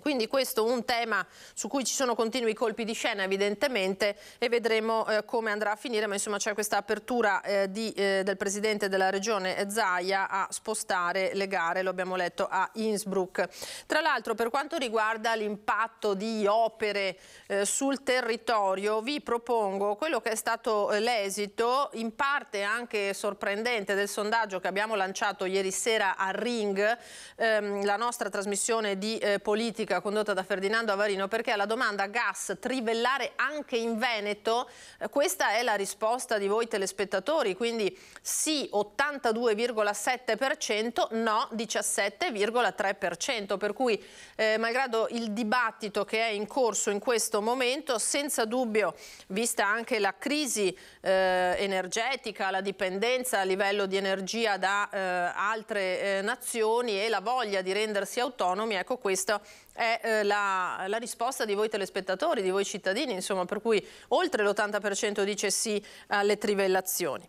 quindi questo è un tema su cui ci sono continui colpi di scena evidentemente e vedremo eh, come andrà a finire, ma insomma c'è questa apertura eh, di, eh, del Presidente della Regione eh, Zaia a spostare le gare, lo abbiamo letto, a Innsbruck. Tra l'altro per quanto riguarda l'impatto di opere eh, sul territorio vi propongo quello che è stato eh, l'esito, in parte anche sorprendente, del sondaggio che abbiamo lanciato ieri sera a Ring, ehm, la nostra trasmissione di politica verifica condotta da Ferdinando Avarino perché alla domanda gas trivellare anche in Veneto, eh, questa è la risposta di voi telespettatori, quindi sì 82,7%, no 17,3%, per cui eh, malgrado il dibattito che è in corso in questo momento, senza dubbio, vista anche la crisi eh, energetica, la dipendenza a livello di energia da eh, altre eh, nazioni e la voglia di rendersi autonomi, ecco questo è eh, la, la, risposta di voi telespettatori, di voi cittadini, insomma, per cui oltre l'80% dice sì alle trivellazioni.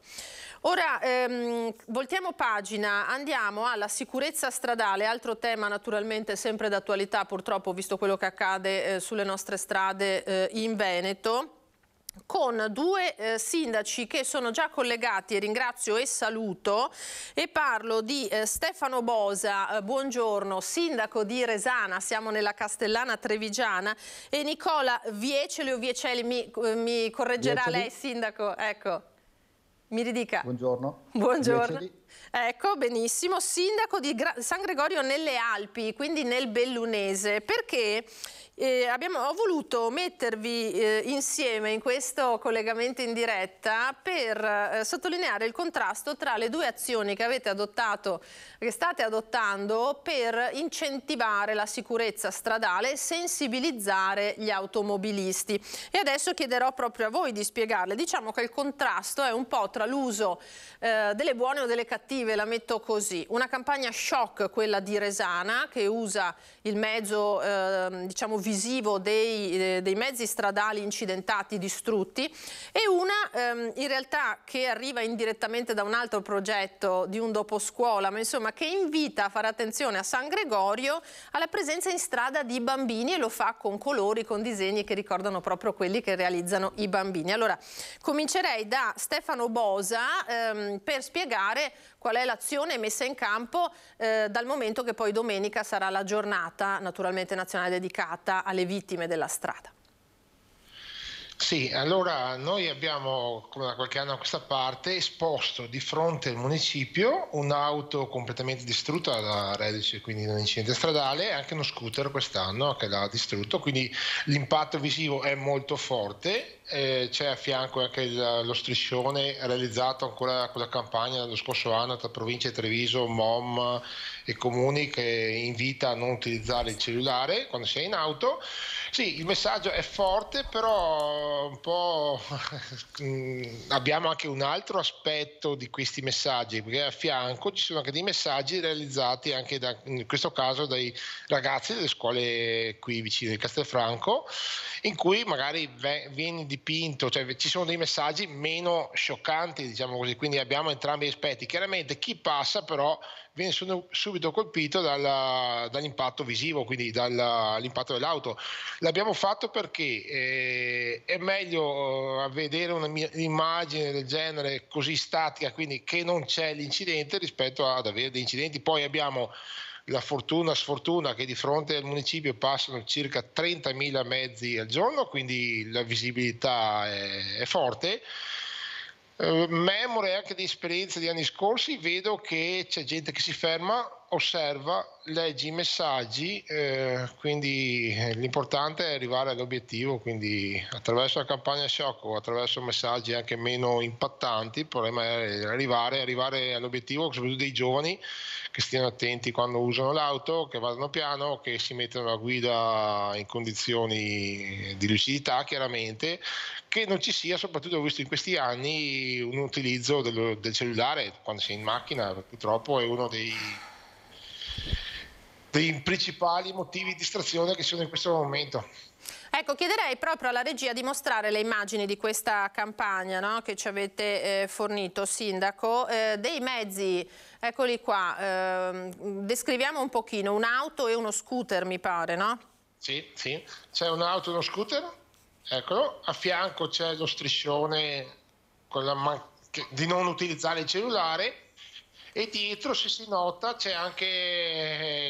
Ora ehm, voltiamo pagina, andiamo alla sicurezza stradale, altro tema naturalmente sempre d'attualità purtroppo visto quello che accade eh, sulle nostre strade eh, in Veneto con due eh, sindaci che sono già collegati, ringrazio e saluto, e parlo di eh, Stefano Bosa, eh, buongiorno, sindaco di Resana, siamo nella Castellana Trevigiana, e Nicola Vieceli o Vieceli, mi, eh, mi correggerà Vieceli. lei sindaco, ecco, mi ridica. Buongiorno. Buongiorno. Vieceli. Ecco, benissimo, sindaco di Gra San Gregorio nelle Alpi, quindi nel Bellunese, perché eh, abbiamo, ho voluto mettervi eh, insieme in questo collegamento in diretta per eh, sottolineare il contrasto tra le due azioni che avete adottato, che state adottando per incentivare la sicurezza stradale e sensibilizzare gli automobilisti. E adesso chiederò proprio a voi di spiegarle. Diciamo che il contrasto è un po' tra l'uso eh, delle buone o delle cattive, la metto così. Una campagna shock, quella di Resana, che usa il mezzo, ehm, diciamo, virale visivo dei, eh, dei mezzi stradali incidentati, distrutti e una ehm, in realtà che arriva indirettamente da un altro progetto di un doposcuola, ma insomma che invita a fare attenzione a San Gregorio alla presenza in strada di bambini e lo fa con colori, con disegni che ricordano proprio quelli che realizzano i bambini. Allora, comincerei da Stefano Bosa ehm, per spiegare qual è l'azione messa in campo eh, dal momento che poi domenica sarà la giornata naturalmente nazionale dedicata dignità alle vittime della strada. Sì, allora noi abbiamo da qualche anno a questa parte esposto di fronte al municipio un'auto completamente distrutta da Redice, quindi da un incidente stradale, e anche uno scooter quest'anno che l'ha distrutto, quindi l'impatto visivo è molto forte eh, c'è a fianco anche il, lo striscione realizzato ancora con la campagna dello scorso anno tra provincia di Treviso, MOM e comuni che invita a non utilizzare il cellulare quando sei in auto. Sì, il messaggio è forte, però un po' mm, abbiamo anche un altro aspetto di questi messaggi, perché a fianco ci sono anche dei messaggi realizzati anche da, in questo caso dai ragazzi delle scuole qui vicine di Castelfranco, in cui magari vieni di dipinto, cioè ci sono dei messaggi meno scioccanti, diciamo così, quindi abbiamo entrambi gli aspetti. Chiaramente chi passa però viene subito colpito dalla, dall'impatto visivo, quindi dall'impatto dell'auto. L'abbiamo fatto perché eh, è meglio eh, vedere un'immagine del genere così statica, quindi che non c'è l'incidente rispetto ad avere degli incidenti. Poi abbiamo la fortuna sfortuna che di fronte al municipio passano circa 30.000 mezzi al giorno, quindi la visibilità è, è forte. Eh, memore anche di esperienze di anni scorsi, vedo che c'è gente che si ferma, osserva, leggi i messaggi, eh, quindi eh, l'importante è arrivare all'obiettivo, quindi attraverso la campagna shock o attraverso messaggi anche meno impattanti, il problema è arrivare, arrivare all'obiettivo, soprattutto dei giovani che stiano attenti quando usano l'auto, che vadano piano, che si mettono a guida in condizioni di lucidità chiaramente, che non ci sia, soprattutto ho visto in questi anni, un utilizzo del, del cellulare quando si è in macchina, purtroppo è uno dei dei principali motivi di distrazione che sono in questo momento. Ecco, chiederei proprio alla regia di mostrare le immagini di questa campagna no, che ci avete eh, fornito, Sindaco, eh, dei mezzi, eccoli qua, eh, descriviamo un pochino, un'auto e uno scooter mi pare, no? Sì, sì, c'è un'auto e uno scooter, eccolo, a fianco c'è lo striscione con la man- di non utilizzare il cellulare, e dietro se si nota c'è anche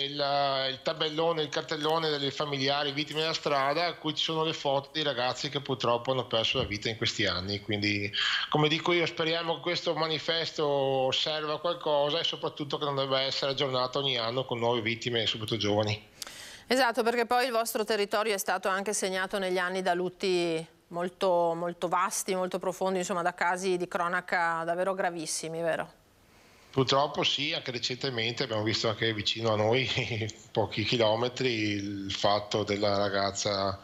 il, il, tabellone, il cartellone delle familiari vittime della strada a cui ci sono le foto dei ragazzi che purtroppo hanno perso la vita in questi anni quindi come dico io speriamo che questo manifesto serva a qualcosa e soprattutto che non debba essere aggiornato ogni anno con nuove vittime soprattutto giovani Esatto, perché poi il vostro territorio è stato anche segnato negli anni da lutti molto, molto vasti, molto profondi, insomma da casi di cronaca davvero gravissimi, vero? Purtroppo sì, anche recentemente abbiamo visto anche vicino a noi, pochi chilometri, il fatto della ragazza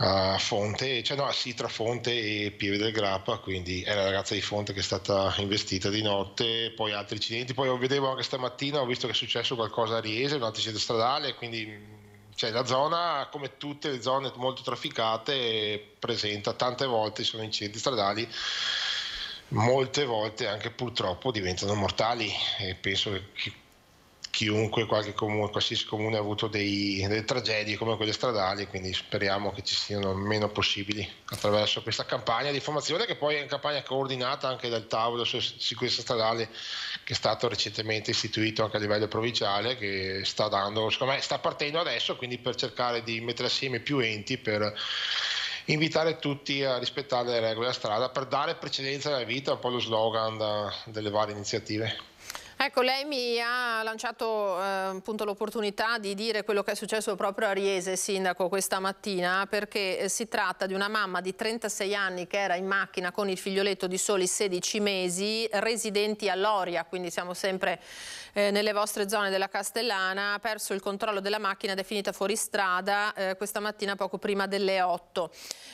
a Fonte, cioè no, sì, tra Fonte e Pieve del Grappa, quindi è la ragazza di Fonte che è stata investita di notte, poi altri incidenti, poi vedevo anche stamattina, ho visto che è successo qualcosa a Riese, un altro incidente stradale, quindi cioè, la zona, come tutte le zone molto trafficate, presenta tante volte sono incidenti stradali molte volte anche purtroppo diventano mortali e penso che chiunque, qualche comune, qualsiasi comune ha avuto dei, delle tragedie come quelle stradali, quindi speriamo che ci siano meno possibili attraverso questa campagna di formazione che poi è una campagna coordinata anche dal tavolo su sicurezza stradale che è stato recentemente istituito anche a livello provinciale che sta dando, secondo me sta partendo adesso, quindi per cercare di mettere assieme più enti per invitare tutti a rispettare le regole della strada per dare precedenza alla vita, un po' lo slogan da, delle varie iniziative. Ecco, lei mi ha lanciato eh, l'opportunità di dire quello che è successo proprio a Riese, sindaco, questa mattina, perché eh, si tratta di una mamma di 36 anni che era in macchina con il figlioletto di soli 16 mesi, residenti a Loria, quindi siamo sempre eh, nelle vostre zone della Castellana ha perso il controllo della macchina definita fuoristrada eh, questa mattina poco prima delle 8.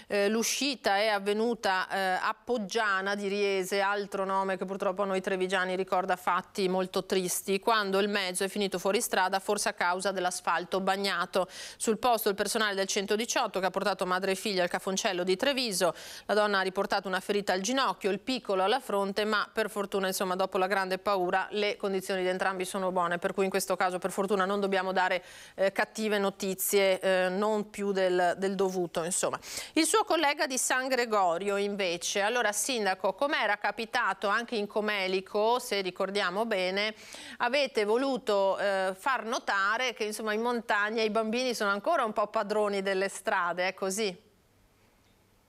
Eh, L'uscita è avvenuta eh, a Poggiana di Riese, altro nome che purtroppo a noi trevigiani ricorda fatti molto tristi, quando il mezzo è finito fuoristrada forse a causa dell'asfalto bagnato. Sul posto il personale del 118 che ha portato madre e figlia al cafoncello di Treviso, la donna ha riportato una ferita al ginocchio, il piccolo alla fronte, ma per fortuna insomma dopo la grande paura le condizioni di entrambi entrambi sono buone, per cui in questo caso per fortuna non dobbiamo dare eh, cattive notizie, eh, non più del, del dovuto. Insomma. Il suo collega di San Gregorio invece, allora Sindaco, com'era capitato anche in Comelico, se ricordiamo bene, avete voluto eh, far notare che insomma, in montagna i bambini sono ancora un po' padroni delle strade, è così?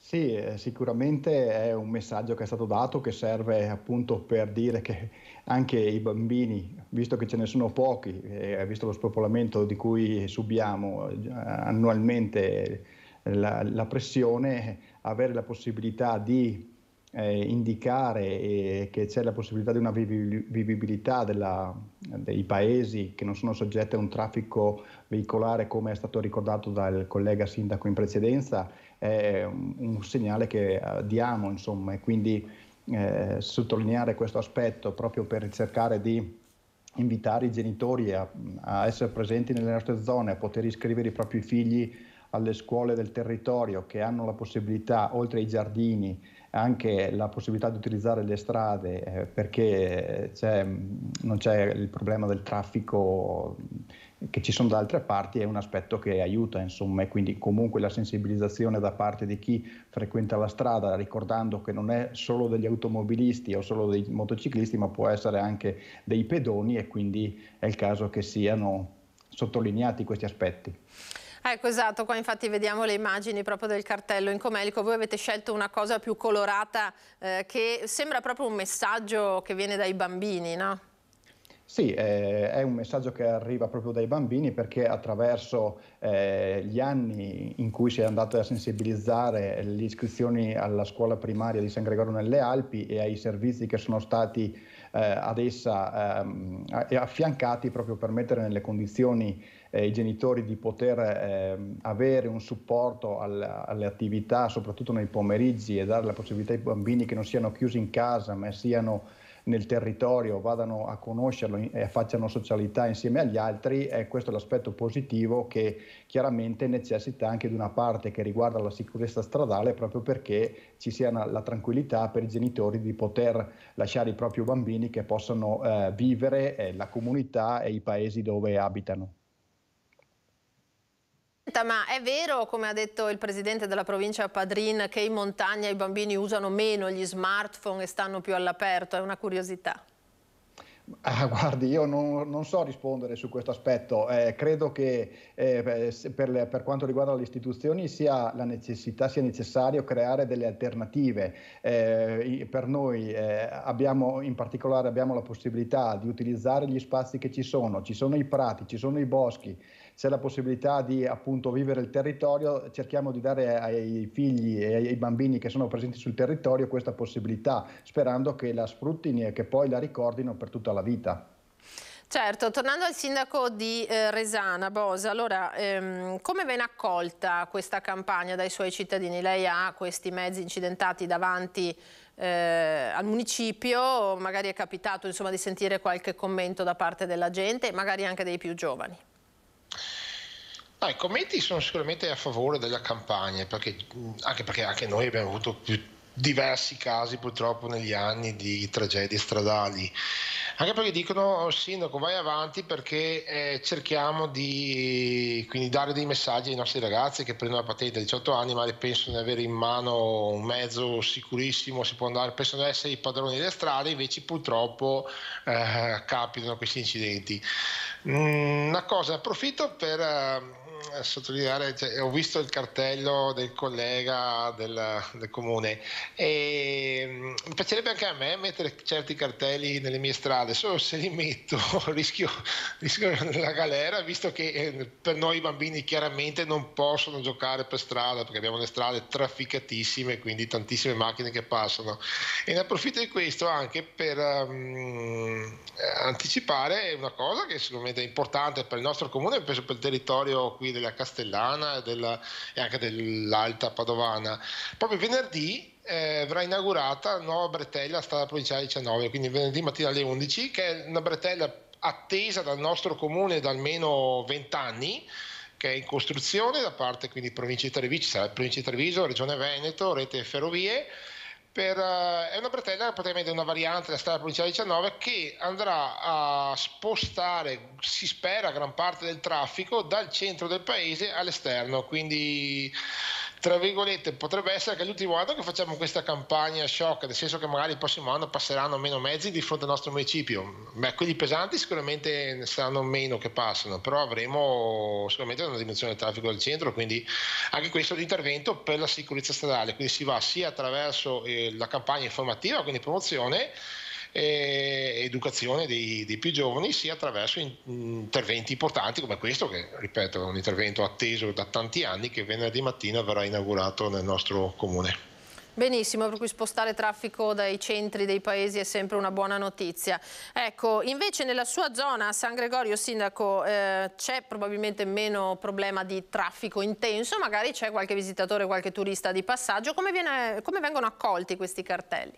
Sì, eh, sicuramente è un messaggio che è stato dato che serve appunto per dire che anche i bambini, visto che ce ne sono pochi, e eh, visto lo spopolamento di cui subiamo eh, annualmente la, la pressione, avere la possibilità di eh, indicare eh, che c'è la possibilità di una vivibilità della, dei paesi che non sono soggetti a un traffico veicolare come è stato ricordato dal collega sindaco in precedenza è un, un segnale che eh, diamo insomma e quindi eh, sottolineare questo aspetto proprio per cercare di invitare i genitori a, a essere presenti nelle nostre zone, a poter iscrivere i propri figli alle scuole del territorio che hanno la possibilità, oltre ai giardini, anche la possibilità di utilizzare le strade eh, perché c'è, non c'è il problema del traffico che ci sono da altre parti è un aspetto che aiuta insomma e quindi comunque la sensibilizzazione da parte di chi frequenta la strada ricordando che non è solo degli automobilisti o solo dei motociclisti ma può essere anche dei pedoni e quindi è il caso che siano sottolineati questi aspetti. Ecco esatto, qua infatti vediamo le immagini proprio del cartello in Comelico, voi avete scelto una cosa più colorata eh, che sembra proprio un messaggio che viene dai bambini, no? Sì, eh, è un messaggio che arriva proprio dai bambini perché attraverso eh, gli anni in cui si è andato a sensibilizzare le iscrizioni alla scuola primaria di San Gregorio nelle Alpi e ai servizi che sono stati eh, ad essa ehm, affiancati proprio per mettere nelle condizioni eh, i genitori di poter eh, avere un supporto al, alle attività, soprattutto nei pomeriggi, e dare la possibilità ai bambini che non siano chiusi in casa, ma siano nel territorio, vadano a conoscerlo e facciano socialità insieme agli altri, eh, è questo l'aspetto positivo che chiaramente necessita anche di una parte che riguarda la sicurezza stradale proprio perché ci sia la tranquillità per i genitori di poter lasciare i propri bambini che possano eh, vivere eh, la comunità e i paesi dove abitano. Senta, ma è vero, come ha detto il presidente della provincia Padrin, che in montagna i bambini usano meno gli smartphone e stanno più all'aperto? È una curiosità. Ah, guardi, io non, non, so rispondere su questo aspetto. Eh, credo che eh, per, per, quanto riguarda le istituzioni sia, sia necessario creare delle alternative. Eh, per noi eh, abbiamo, in particolare abbiamo la possibilità di utilizzare gli spazi che ci sono, ci sono i prati, ci sono i boschi, c'è la possibilità di appunto vivere il territorio, cerchiamo di dare ai figli e ai bambini che sono presenti sul territorio questa possibilità, sperando che la sfruttino e che poi la ricordino per tutta la vita. Certo, tornando al sindaco di eh, Resana, Bosa, allora ehm, come viene accolta questa campagna dai suoi cittadini? Lei ha questi mezzi incidentati davanti eh, al municipio, magari è capitato insomma, di sentire qualche commento da parte della gente, magari anche dei più giovani? Ah, I commenti sono sicuramente a favore della campagna, perché, anche perché anche noi abbiamo avuto più, diversi casi purtroppo negli anni di tragedie stradali, anche perché dicono oh, sindaco vai avanti perché eh, cerchiamo di quindi, dare dei messaggi ai nostri ragazzi che prendono la patente a 18 anni ma pensano di avere in mano un mezzo sicurissimo, si può andare, pensano di essere i padroni delle strade, invece purtroppo eh, capitano questi incidenti. Mm, una cosa, approfitto per... Eh, sottolineare, cioè, ho visto il cartello del collega del, del comune e mm, mi piacerebbe anche a me mettere certi cartelli nelle mie strade, solo se li metto rischio, rischio la galera, visto che eh, per noi bambini chiaramente non possono giocare per strada perché abbiamo le strade trafficatissime, quindi tantissime macchine che passano. E ne approfitto di questo anche per um, anticipare una cosa che sicuramente è importante per il nostro comune e penso per il territorio qui della Castellana e, della, e anche dell'Alta Padovana. Proprio venerdì eh, verrà inaugurata nuova bretella strada provinciale 19, quindi venerdì mattina alle 11, che è una bretella attesa dal nostro comune da almeno 20 anni che è in costruzione da parte quindi provincia di Treviso, sarà provincia di Treviso, Regione Veneto, Rete Ferrovie per, eh, è una bretella, praticamente una variante della strada provinciale 19 che andrà a spostare, si spera, gran parte del traffico dal centro del paese all'esterno, quindi tra virgolette, potrebbe essere che l'ultimo anno che facciamo questa campagna shock, nel senso che magari il prossimo anno passeranno meno mezzi di fronte al nostro municipio. Beh, quelli pesanti sicuramente saranno meno che passano, però avremo sicuramente una diminuzione del traffico del centro, quindi anche questo è l'intervento per la sicurezza stradale, quindi si va sia attraverso eh, la campagna informativa, quindi promozione, eh, educazione dei, dei, più giovani sia attraverso in, mm, interventi importanti come questo che ripeto è un intervento atteso da tanti anni che venerdì mattina verrà inaugurato nel nostro comune. Benissimo, per cui spostare traffico dai centri dei paesi è sempre una buona notizia. Ecco, invece nella sua zona, San Gregorio, Sindaco, eh, c'è probabilmente meno problema di traffico intenso, magari c'è qualche visitatore, qualche turista di passaggio. Come, viene, come vengono accolti questi cartelli?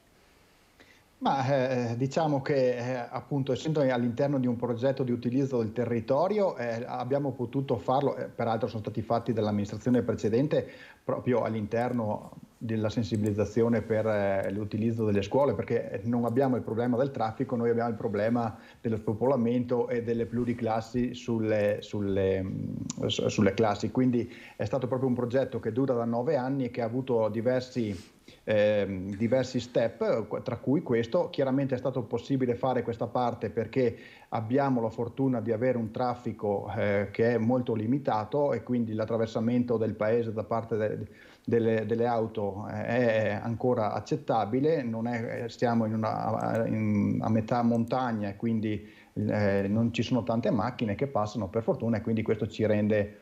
Ma eh, eh, diciamo che eh, appunto essendo all'interno di un progetto di utilizzo del territorio eh, abbiamo potuto farlo, eh, peraltro sono stati fatti dall'amministrazione precedente proprio all'interno della sensibilizzazione per eh, l'utilizzo delle scuole perché non abbiamo il problema del traffico, noi abbiamo il problema dello spopolamento e delle pluriclassi sulle, sulle, mm, sulle classi, quindi è stato proprio un progetto che dura da nove anni e che ha avuto diversi ehm, diversi step, tra cui questo. Chiaramente è stato possibile fare questa parte perché abbiamo la fortuna di avere un traffico eh, che è molto limitato e quindi l'attraversamento del paese da parte de- delle, delle, auto eh, è ancora accettabile, è, eh, stiamo in una, in, a metà montagna e quindi eh, non ci sono tante macchine che passano per fortuna e quindi questo ci rende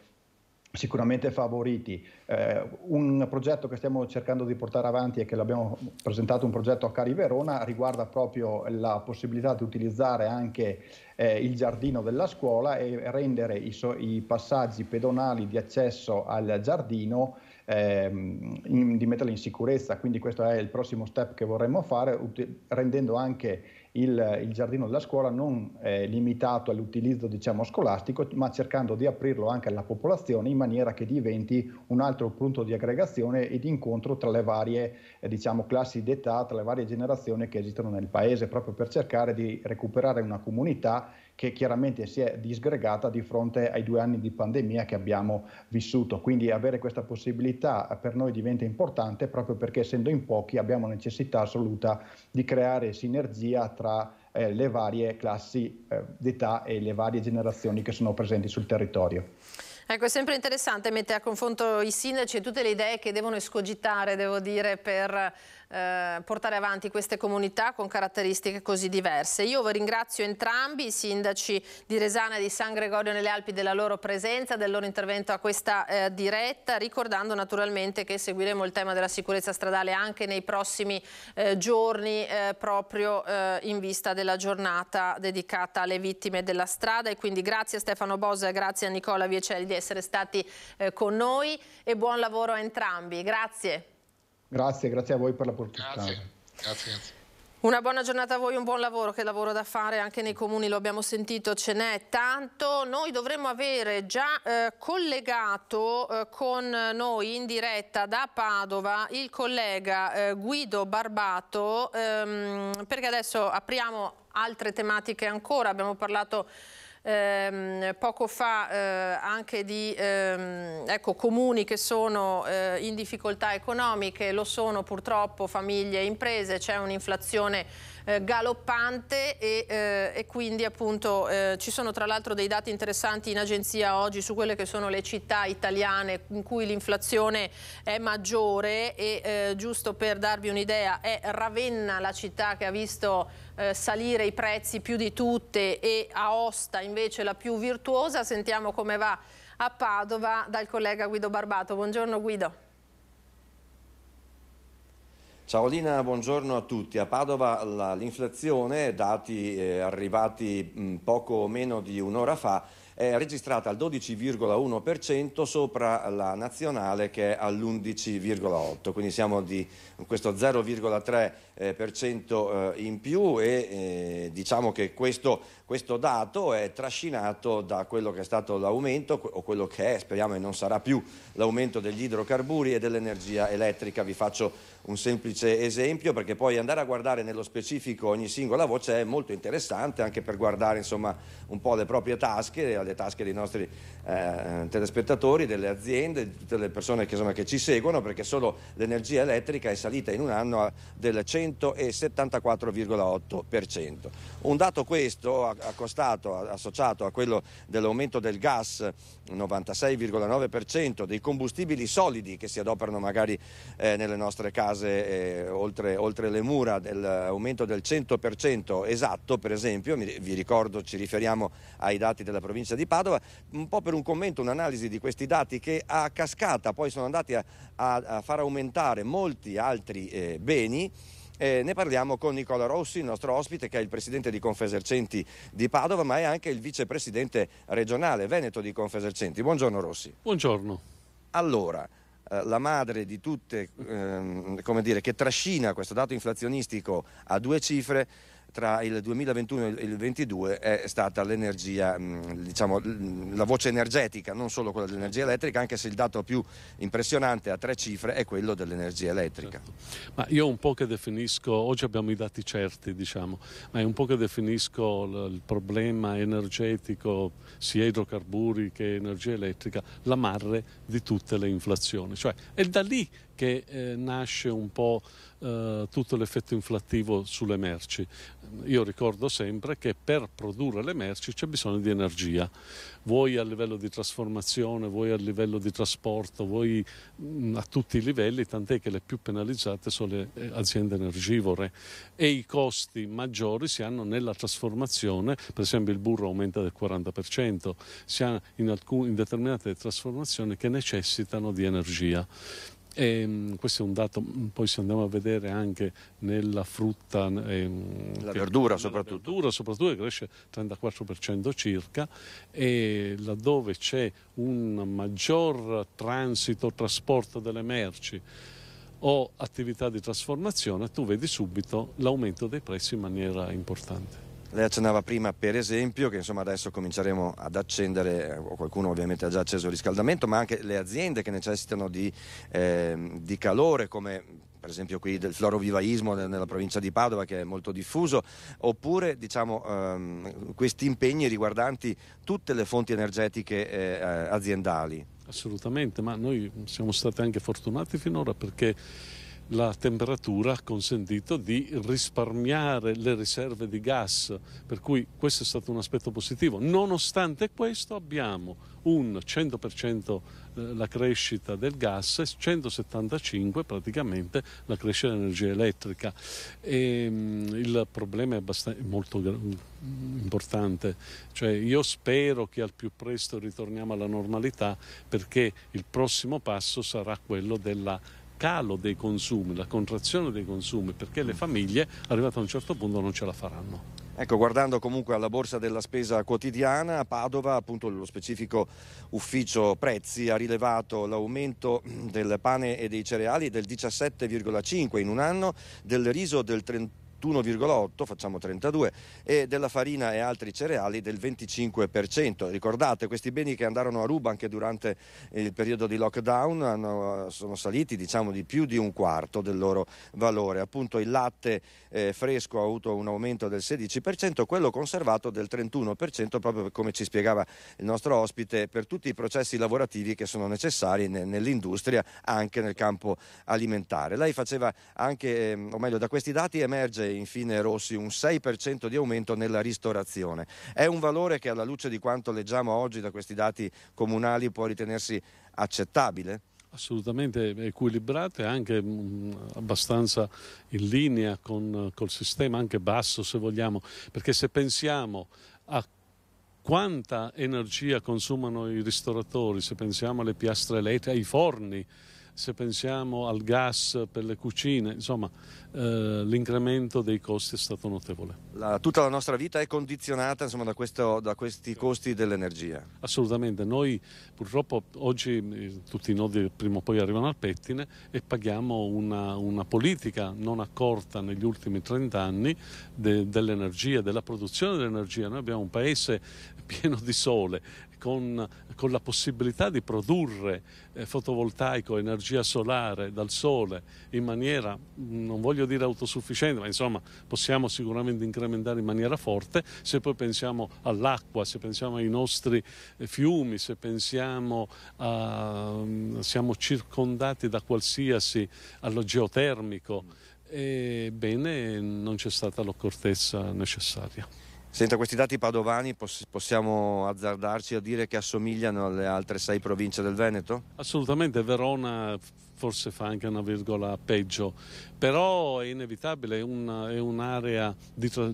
sicuramente favoriti. Eh, un progetto che stiamo cercando di portare avanti e che l'abbiamo presentato un progetto a Cari Verona riguarda proprio la possibilità di utilizzare anche eh, il giardino della scuola e rendere i, so- i passaggi pedonali di accesso al giardino ehm, in, di metterli in sicurezza. Quindi questo è il prossimo step che vorremmo fare, ut- rendendo anche il, il giardino della scuola non eh, limitato all'utilizzo diciamo, scolastico, ma cercando di aprirlo anche alla popolazione in maniera che diventi un altro punto di aggregazione e di incontro tra le varie eh, diciamo, classi d'età, tra le varie generazioni che esistono nel paese, proprio per cercare di recuperare una comunità che chiaramente si è disgregata di fronte ai due anni di pandemia che abbiamo vissuto. Quindi avere questa possibilità eh, per noi diventa importante proprio perché essendo in pochi abbiamo necessità assoluta di creare sinergia tra eh, le varie classi eh, d'età e le varie generazioni che sono presenti sul territorio. Ecco, è sempre interessante mettere a confronto i sindaci e tutte le idee che devono escogitare, devo dire, per eh, portare avanti queste comunità con caratteristiche così diverse. Io vi ringrazio entrambi, i sindaci di Resana e di San Gregorio nelle Alpi, della loro presenza, del loro intervento a questa eh, diretta, ricordando naturalmente che seguiremo il tema della sicurezza stradale anche nei prossimi eh, giorni, eh, proprio eh, in vista della giornata dedicata alle vittime della strada. E quindi grazie a Stefano Bosa e grazie a Nicola Viecelli di essere stati con noi e buon lavoro a entrambi. Grazie. Grazie, grazie a voi per l'opportunità. Grazie, grazie. grazie. Una buona giornata a voi, un buon lavoro, che lavoro da fare anche nei comuni, lo abbiamo sentito, ce n'è tanto. Noi dovremmo avere già eh, collegato eh, con noi in diretta da Padova il collega eh, Guido Barbato, ehm, perché adesso apriamo altre tematiche ancora, abbiamo parlato ehm, poco fa eh, anche di ehm, ecco, comuni che sono eh, in difficoltà economiche, lo sono purtroppo famiglie e imprese, c'è un'inflazione eh, galoppante e, eh, e, quindi appunto eh, ci sono tra l'altro dei dati interessanti in agenzia oggi su quelle che sono le città italiane in cui l'inflazione è maggiore e eh, giusto per darvi un'idea è Ravenna la città che ha visto eh, salire i prezzi più di tutte e Aosta invece la più virtuosa, sentiamo come va a Padova dal collega Guido Barbato. Buongiorno Guido. Ciao Lina, buongiorno a tutti. A Padova l'inflazione, dati eh, arrivati mh, mm, poco meno di un'ora fa, è registrata al 12,1% sopra la nazionale che è all'11,8%, quindi siamo di questo 0,3% eh, eh, in più e eh, diciamo che questo questo dato è trascinato da quello che è stato l'aumento, o quello che è, speriamo che non sarà più, l'aumento degli idrocarburi e dell'energia elettrica. Vi faccio un semplice esempio perché poi andare a guardare nello specifico ogni singola voce è molto interessante anche per guardare insomma, un po' le proprie tasche, le tasche dei nostri eh, telespettatori, delle aziende, di tutte le persone che, insomma, che ci seguono perché solo l'energia elettrica è salita in un anno del 174,8%. Un dato questo a accostato, associato a quello dell'aumento del gas 96,9%, dei combustibili solidi che si adoperano magari eh, nelle nostre case eh, oltre, oltre, le mura, dell'aumento del 100% esatto per esempio, vi ricordo ci riferiamo ai dati della provincia di Padova, un po' per un commento, un'analisi di questi dati che a cascata poi sono andati a, a, a far aumentare molti altri eh, beni eh, ne parliamo con Nicola Rossi, il nostro ospite, che è il presidente di Confesercenti di Padova, ma è anche il vicepresidente regionale veneto di Confesercenti. Buongiorno Rossi. Buongiorno. Allora, eh, la madre di tutte, ehm, come dire, che trascina questo dato inflazionistico a due cifre, tra il 2021 e il 2022 è stata l'energia, mm, diciamo, la voce energetica, non solo quella dell'energia elettrica, anche se il dato più impressionante a tre cifre è quello dell'energia elettrica. Certo. Ma io un po' che definisco, oggi abbiamo i dati certi, diciamo, ma è un po' che definisco il problema energetico, sia idrocarburi che energia elettrica, la marre di tutte le inflazioni. Cioè è da lì che eh, nasce un po' eh, tutto l'effetto inflattivo sulle merci. Io ricordo sempre che per produrre le merci c'è bisogno di energia, vuoi a livello di trasformazione, vuoi a livello di trasporto, vuoi mh, mm, a tutti i livelli, tant'è che le più penalizzate sono le eh, aziende energivore e i costi maggiori si hanno nella trasformazione, per esempio il burro aumenta del 40%, si ha in, alcun, in determinate trasformazioni che necessitano di energia. E, ehm, questo è un dato, mm, poi se andiamo a vedere anche nella frutta, ehm, la che, verdura soprattutto. verdura soprattutto che cresce 34% circa e laddove c'è un maggior transito, trasporto delle merci o attività di trasformazione, tu vedi subito l'aumento dei prezzi in maniera importante. Lei accennava prima, per esempio, che insomma, adesso cominceremo ad accendere, eh, o qualcuno ovviamente ha già acceso il riscaldamento, ma anche le aziende che necessitano di, eh, di calore, come per esempio qui del florovivaismo nella provincia di Padova che è molto diffuso, oppure diciamo, ehm, questi impegni riguardanti tutte le fonti energetiche eh, eh aziendali. Assolutamente, ma noi siamo stati anche fortunati finora perché la temperatura ha consentito di risparmiare le riserve di gas, per cui questo è stato un aspetto positivo. Nonostante questo abbiamo un 100% eh, la crescita del gas e 175 praticamente la crescita dell'energia elettrica. E, ehm, il problema è molto importante, cioè, io spero che al più presto ritorniamo alla normalità perché il prossimo passo sarà quello della calo dei consumi, la contrazione dei consumi, perché le mm. famiglie arrivate a un certo punto non ce la faranno. Ecco, guardando comunque alla borsa della spesa quotidiana, a Padova, appunto lo specifico ufficio prezzi ha rilevato l'aumento del pane e dei cereali del 17,5 in un anno, del riso del 31 31,8, facciamo 32, e della farina e altri cereali del 25%. Ricordate, questi beni che andarono a ruba anche durante il periodo di lockdown hanno, sono saliti diciamo, di più di un quarto del loro valore. Appunto il latte eh, fresco ha avuto un aumento del 16%, quello conservato del 31%, proprio come ci spiegava il nostro ospite, per tutti i processi lavorativi che sono necessari ne, nell'industria, anche nel campo alimentare. Lei faceva anche, eh, o meglio, da questi dati emerge infine Rossi, un 6% di aumento nella ristorazione. È un valore che alla luce di quanto leggiamo oggi da questi dati comunali può ritenersi accettabile? assolutamente equilibrato e anche mm, abbastanza in linea con, col sistema, anche basso se vogliamo, perché se pensiamo a quanta energia consumano i ristoratori, se pensiamo alle piastre elettriche, ai forni, se pensiamo al gas per le cucine, insomma eh, l'incremento dei costi è stato notevole. La, tutta la nostra vita è condizionata insomma, da, questo, da, questi costi dell'energia? Assolutamente, noi purtroppo oggi eh, tutti i nodi prima o poi arrivano al pettine e paghiamo una, una politica non accorta negli ultimi 30 anni de, dell'energia, della produzione dell'energia. Noi abbiamo un paese pieno di sole con, con la possibilità di produrre eh, fotovoltaico, energia solare dal sole in maniera, non voglio dire autosufficiente, ma insomma possiamo sicuramente incrementare in maniera forte, se poi pensiamo all'acqua, se pensiamo ai nostri eh, fiumi, se pensiamo a... Mm, siamo circondati da qualsiasi, allo geotermico, ebbene non c'è stata l'occortezza necessaria. Senza questi dati padovani possiamo azzardarci a dire che assomigliano alle altre sei province del Veneto? Assolutamente, Verona forse fa anche una virgola peggio, però è inevitabile, una, è un'area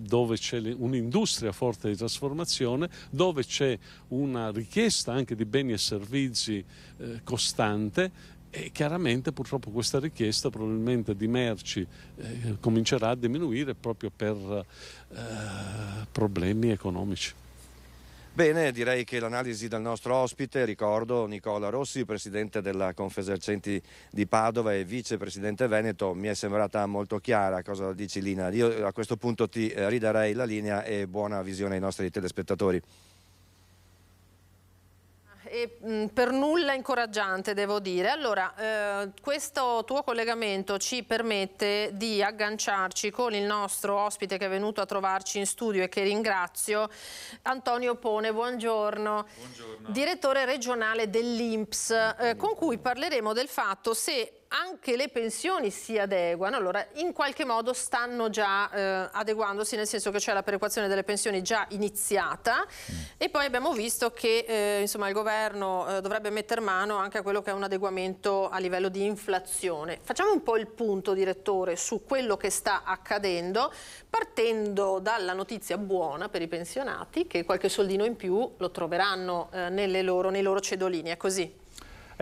dove c'è un'industria forte di trasformazione, dove c'è una richiesta anche di beni e servizi eh, costante e chiaramente purtroppo questa richiesta probabilmente di merci eh, comincerà a diminuire proprio per eh, problemi economici. Bene, direi che l'analisi del nostro ospite, ricordo Nicola Rossi, presidente della Confesercenti di Padova e vicepresidente Veneto, mi è sembrata molto chiara. Cosa dici Lina? Io a questo punto ti eh, ridarei la linea e buona visione ai nostri telespettatori e mh, mm, per nulla incoraggiante devo dire. Allora, eh, questo tuo collegamento ci permette di agganciarci con il nostro ospite che è venuto a trovarci in studio e che ringrazio, Antonio Pone, buongiorno. buongiorno. Direttore regionale dell'Inps, eh, con cui parleremo del fatto se anche le pensioni si adeguano, allora in qualche modo stanno già eh, adeguandosi, nel senso che c'è la perequazione delle pensioni già iniziata e poi abbiamo visto che eh, insomma, il governo eh, dovrebbe mettere mano anche a quello che è un adeguamento a livello di inflazione. Facciamo un po' il punto, direttore, su quello che sta accadendo, partendo dalla notizia buona per i pensionati che qualche soldino in più lo troveranno eh, loro, nei loro cedolini, è così?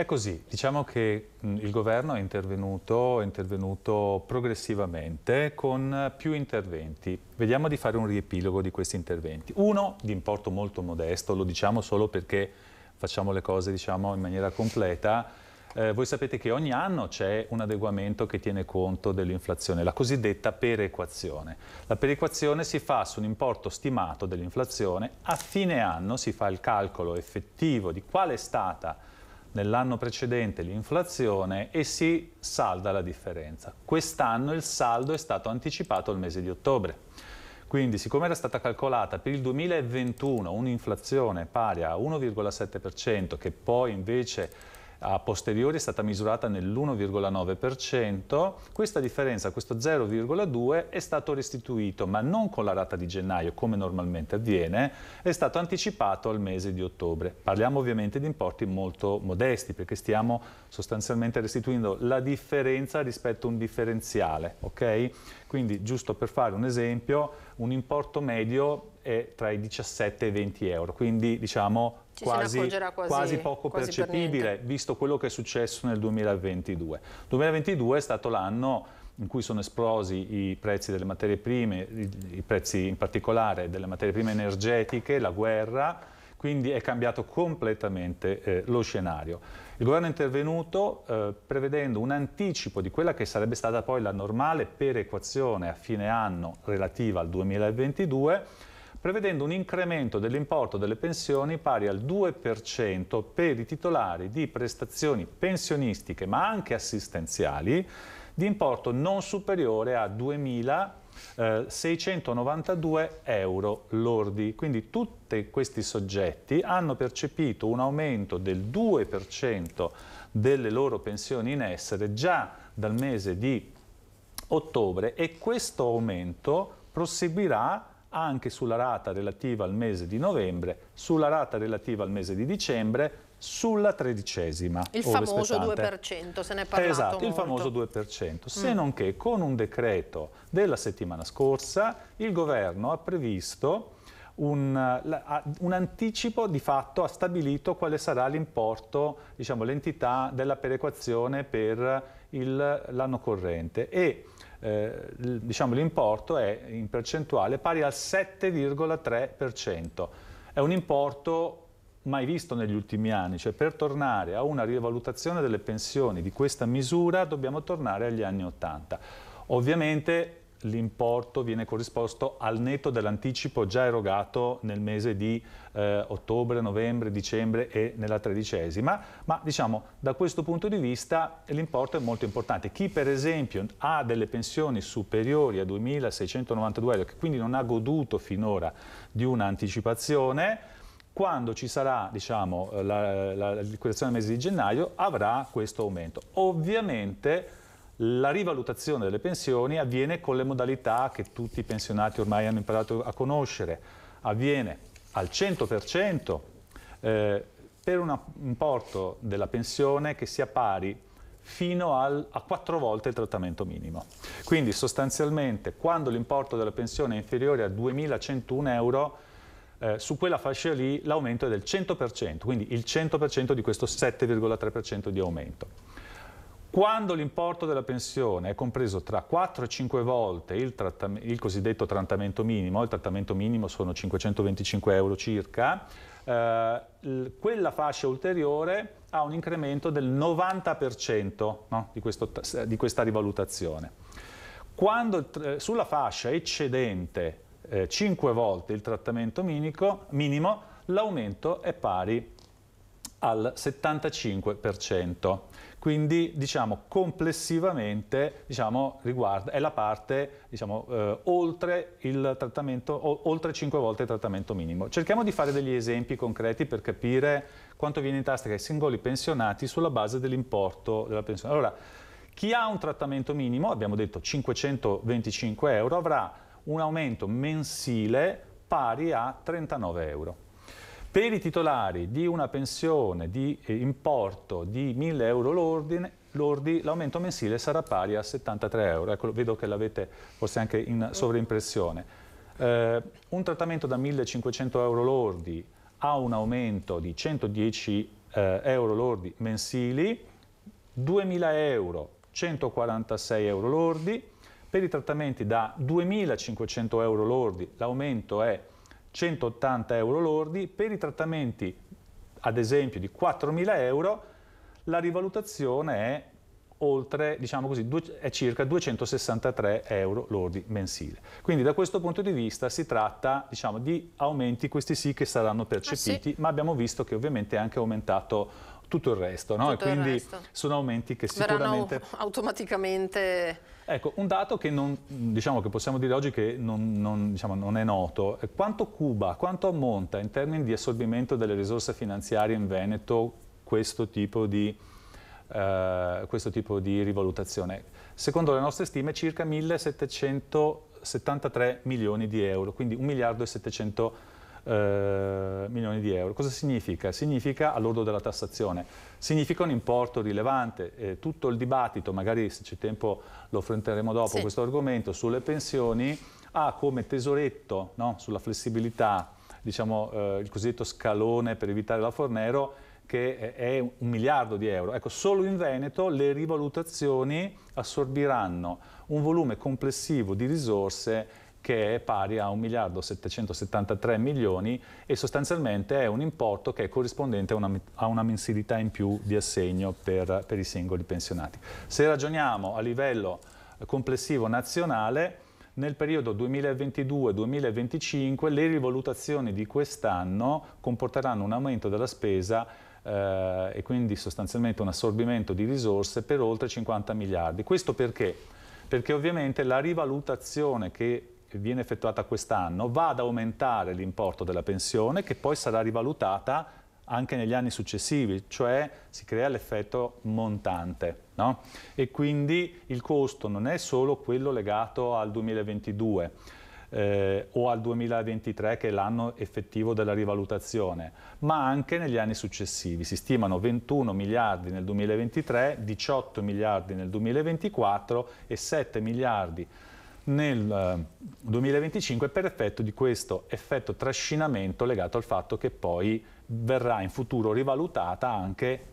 È così, diciamo che mm, il governo è intervenuto, è intervenuto, progressivamente con più interventi. Vediamo di fare un riepilogo di questi interventi. Uno di importo molto modesto, lo diciamo solo perché facciamo le cose diciamo, in maniera completa. Eh, voi sapete che ogni anno c'è un adeguamento che tiene conto dell'inflazione, la cosiddetta perequazione. La perequazione si fa su un importo stimato dell'inflazione, a fine anno si fa il calcolo effettivo di qual è stata nell'anno precedente l'inflazione e si salda la differenza. Quest'anno il saldo è stato anticipato al mese di ottobre. Quindi siccome era stata calcolata per il 2021 un'inflazione pari a 1,7% che poi invece a posteriori è stata misurata nell'1,9%, questa differenza, questo 0,2 è stato restituito, ma non con la rata di gennaio come normalmente avviene, è stato anticipato al mese di ottobre. Parliamo ovviamente di importi molto modesti perché stiamo sostanzialmente restituendo la differenza rispetto a un differenziale, ok? Quindi giusto per fare un esempio, un importo medio è tra i 17 e i 20 euro, quindi diciamo quasi, quasi, quasi, poco quasi percepibile per visto quello che è successo nel 2022. 2022 è stato l'anno in cui sono esplosi i prezzi delle materie prime, i prezzi in particolare delle materie prime energetiche, la guerra, quindi è cambiato completamente eh, lo scenario. Il governo è intervenuto eh, prevedendo un anticipo di quella che sarebbe stata poi la normale perequazione a fine anno relativa al 2022 prevedendo un incremento dell'importo delle pensioni pari al 2% per i titolari di prestazioni pensionistiche ma anche assistenziali di importo non superiore a 2.692 euro lordi. Quindi tutti questi soggetti hanno percepito un aumento del 2% delle loro pensioni in essere già dal mese di ottobre e questo aumento proseguirà anche sulla rata relativa al mese di novembre, sulla rata relativa al mese di dicembre, sulla tredicesima. Il famoso spettante. 2%, se ne è parlato Esatto, molto. il famoso 2%. Se mm. non che con un decreto della settimana scorsa il governo ha previsto un, un, anticipo di fatto ha stabilito quale sarà l'importo, diciamo, l'entità della perequazione per l'anno corrente e eh, diciamo, l'importo è in percentuale pari al 7,3%. È un importo mai visto negli ultimi anni, cioè per tornare a una rivalutazione delle pensioni di questa misura dobbiamo tornare agli anni 80. Ovviamente l'importo viene corrisposto al netto dell'anticipo già erogato nel mese di eh, ottobre, novembre, dicembre e nella tredicesima, ma diciamo da questo punto di vista l'importo è molto importante. Chi per esempio ha delle pensioni superiori a 2.692 euro, che quindi non ha goduto finora di un'anticipazione, quando ci sarà diciamo, la, la liquidazione del mese di gennaio avrà questo aumento. Ovviamente la rivalutazione delle pensioni avviene con le modalità che tutti i pensionati ormai hanno imparato a conoscere. Avviene al 100% eh, per un importo della pensione che sia pari fino al, a quattro volte il trattamento minimo. Quindi sostanzialmente quando l'importo della pensione è inferiore a 2.101 euro, eh, su quella fascia lì l'aumento è del 100%, quindi il 100% di questo 7,3% di aumento. Quando l'importo della pensione è compreso tra 4 e 5 volte il, il, cosiddetto trattamento minimo, il trattamento minimo sono 525 euro circa, eh, quella fascia ulteriore ha un incremento del 90% no, di, questo, di, questa rivalutazione. Quando eh, sulla fascia eccedente eh, 5 volte il trattamento minico, minimo, l'aumento è pari al 75%. Quindi diciamo complessivamente diciamo, riguarda, è la parte diciamo, eh, oltre, il trattamento, oltre 5 volte il trattamento minimo. Cerchiamo di fare degli esempi concreti per capire quanto viene in tasca ai singoli pensionati sulla base dell'importo della pensione. Allora, chi ha un trattamento minimo, abbiamo detto 525 euro, avrà un aumento mensile pari a 39 euro. Per i titolari di una pensione di eh, importo di 1000 euro lordi, l'aumento mensile sarà pari a 73 euro. Ecco, vedo che l'avete forse anche in sovrimpressione. Eh, un trattamento da 1500 euro lordi ha un aumento di 110 eh, euro lordi mensili, 2000 euro 146 euro lordi, per i trattamenti da 2.500 euro lordi l'aumento è 180 euro lordi, per i trattamenti ad esempio di 4.000 euro la rivalutazione è oltre, diciamo così, è circa 263 euro lordi mensile. Quindi da questo punto di vista si tratta diciamo, di aumenti, questi sì, che saranno percepiti, ah, sì. ma abbiamo visto che ovviamente è anche aumentato tutto il resto. No? Tutto quindi resto. sono aumenti che sicuramente... Verranno automaticamente... Ecco, un dato che, non, diciamo, che possiamo dire oggi che non, non, diciamo, non è noto, quanto Cuba, quanto ammonta in termini di assorbimento delle risorse finanziarie in Veneto questo tipo di, eh, questo tipo di rivalutazione? Secondo le nostre stime circa 1773 milioni di euro, quindi 1 miliardo e 700 milioni eh, milioni di euro. Cosa significa? Significa all'ordo della tassazione, significa un importo rilevante. Eh, tutto il dibattito, magari se c'è tempo lo affronteremo dopo, sì. questo argomento sulle pensioni ha come tesoretto no? sulla flessibilità diciamo, eh, il cosiddetto scalone per evitare la Fornero che è un miliardo di euro. Ecco, solo in Veneto le rivalutazioni assorbiranno un volume complessivo di risorse che è pari a 1 miliardo 773 milioni e sostanzialmente è un importo che è corrispondente a una, a una mensilità in più di assegno per, per i singoli pensionati. Se ragioniamo a livello eh, complessivo nazionale, nel periodo 2022-2025 le rivalutazioni di quest'anno comporteranno un aumento della spesa eh, e quindi sostanzialmente un assorbimento di risorse per oltre 50 miliardi. Questo perché? Perché ovviamente la rivalutazione che viene effettuata quest'anno va ad aumentare l'importo della pensione che poi sarà rivalutata anche negli anni successivi, cioè si crea l'effetto montante. No? E quindi il costo non è solo quello legato al 2022 eh, o al 2023 che è l'anno effettivo della rivalutazione, ma anche negli anni successivi. Si stimano 21 miliardi nel 2023, 18 miliardi nel 2024 e 7 miliardi nel 2025 eh, per effetto di questo effetto trascinamento legato al fatto che poi verrà in futuro rivalutata anche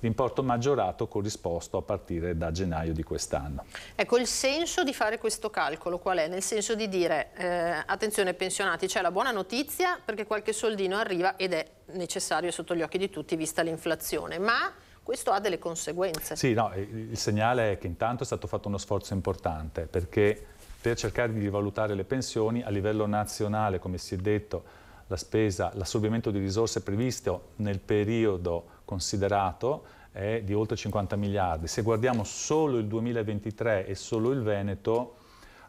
l'importo maggiorato corrisposto a partire da gennaio di quest'anno. Ecco, il senso di fare questo calcolo qual è? Nel senso di dire, eh, attenzione pensionati, c'è la buona notizia perché qualche soldino arriva ed è necessario sotto gli occhi di tutti vista l'inflazione, ma questo ha delle conseguenze. Sì, no, il segnale è che intanto è stato fatto uno sforzo importante perché per cercare di rivalutare le pensioni a livello nazionale, come si è detto, la spesa, l'assorbimento di risorse previsto nel periodo considerato è di oltre 50 miliardi. Se guardiamo solo il 2023 e solo il Veneto,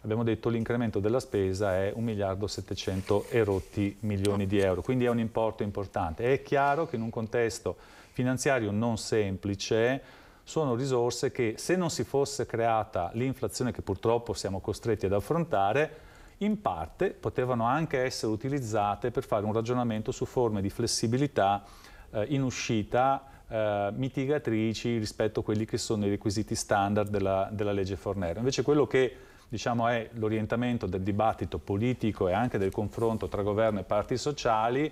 abbiamo detto l'incremento della spesa è 1 miliardo 700 erotti milioni di euro, quindi è un importo importante. È chiaro che in un contesto finanziario non semplice, sono risorse che se non si fosse creata l'inflazione che purtroppo siamo costretti ad affrontare, in parte potevano anche essere utilizzate per fare un ragionamento su forme di flessibilità eh, in uscita eh, mitigatrici rispetto a quelli che sono i requisiti standard della, della legge Fornero. Invece quello che diciamo, è l'orientamento del dibattito politico e anche del confronto tra governo e parti sociali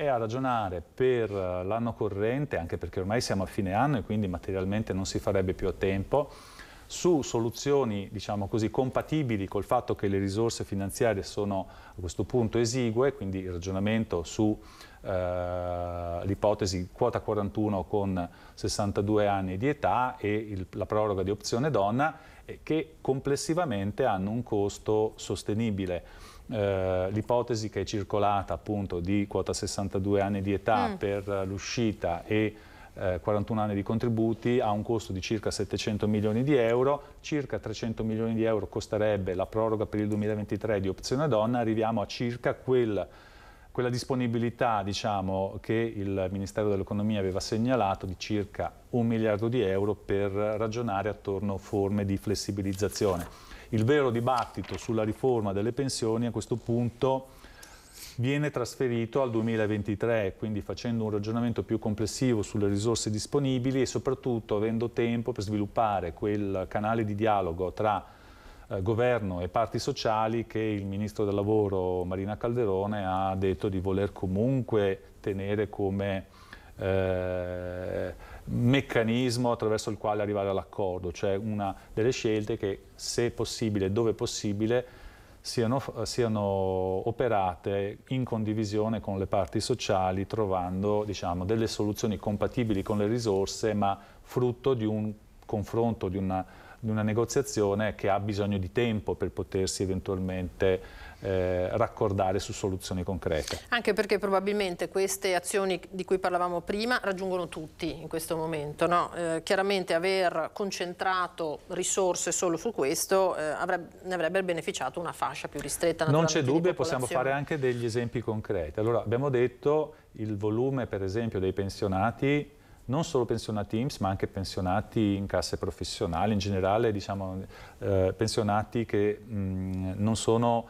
è a ragionare per eh, l'anno corrente, anche perché ormai siamo a fine anno e quindi materialmente non si farebbe più a tempo, su soluzioni diciamo così, compatibili col fatto che le risorse finanziarie sono a questo punto esigue, quindi il ragionamento sull'ipotesi eh, quota 41 con 62 anni di età e il, la proroga di opzione donna, eh, che complessivamente hanno un costo sostenibile eh, l'ipotesi che è circolata appunto di quota 62 anni di età mm. per l'uscita e 41 eh, anni di contributi ha un costo di circa 700 milioni di euro, circa 300 milioni di euro costerebbe la proroga per il 2023 di opzione donna, arriviamo a circa quel, quella disponibilità diciamo, che il Ministero dell'Economia aveva segnalato di circa un miliardo di euro per ragionare attorno a forme di flessibilizzazione il vero dibattito sulla riforma delle pensioni a questo punto viene trasferito al 2023, quindi facendo un ragionamento più complessivo sulle risorse disponibili e soprattutto avendo tempo per sviluppare quel canale di dialogo tra eh, governo e parti sociali che il Ministro del Lavoro Marina Calderone ha detto di voler comunque tenere come eh, meccanismo attraverso il quale arrivare all'accordo, cioè una delle scelte che se possibile, dove possibile, siano, siano operate in condivisione con le parti sociali, trovando diciamo, delle soluzioni compatibili con le risorse, ma frutto di un confronto, di una, di una negoziazione che ha bisogno di tempo per potersi eventualmente eh, raccordare su soluzioni concrete. Anche perché probabilmente queste azioni di cui parlavamo prima raggiungono tutti in questo momento. No? Eh, chiaramente aver concentrato risorse solo su questo eh, avrebbe, ne avrebbe beneficiato una fascia più ristretta. Non c'è dubbio, possiamo fare anche degli esempi concreti. Allora, abbiamo detto il volume per esempio dei pensionati non solo pensionati IMSS ma anche pensionati in casse professionali, in generale diciamo, eh, pensionati che mh, non sono,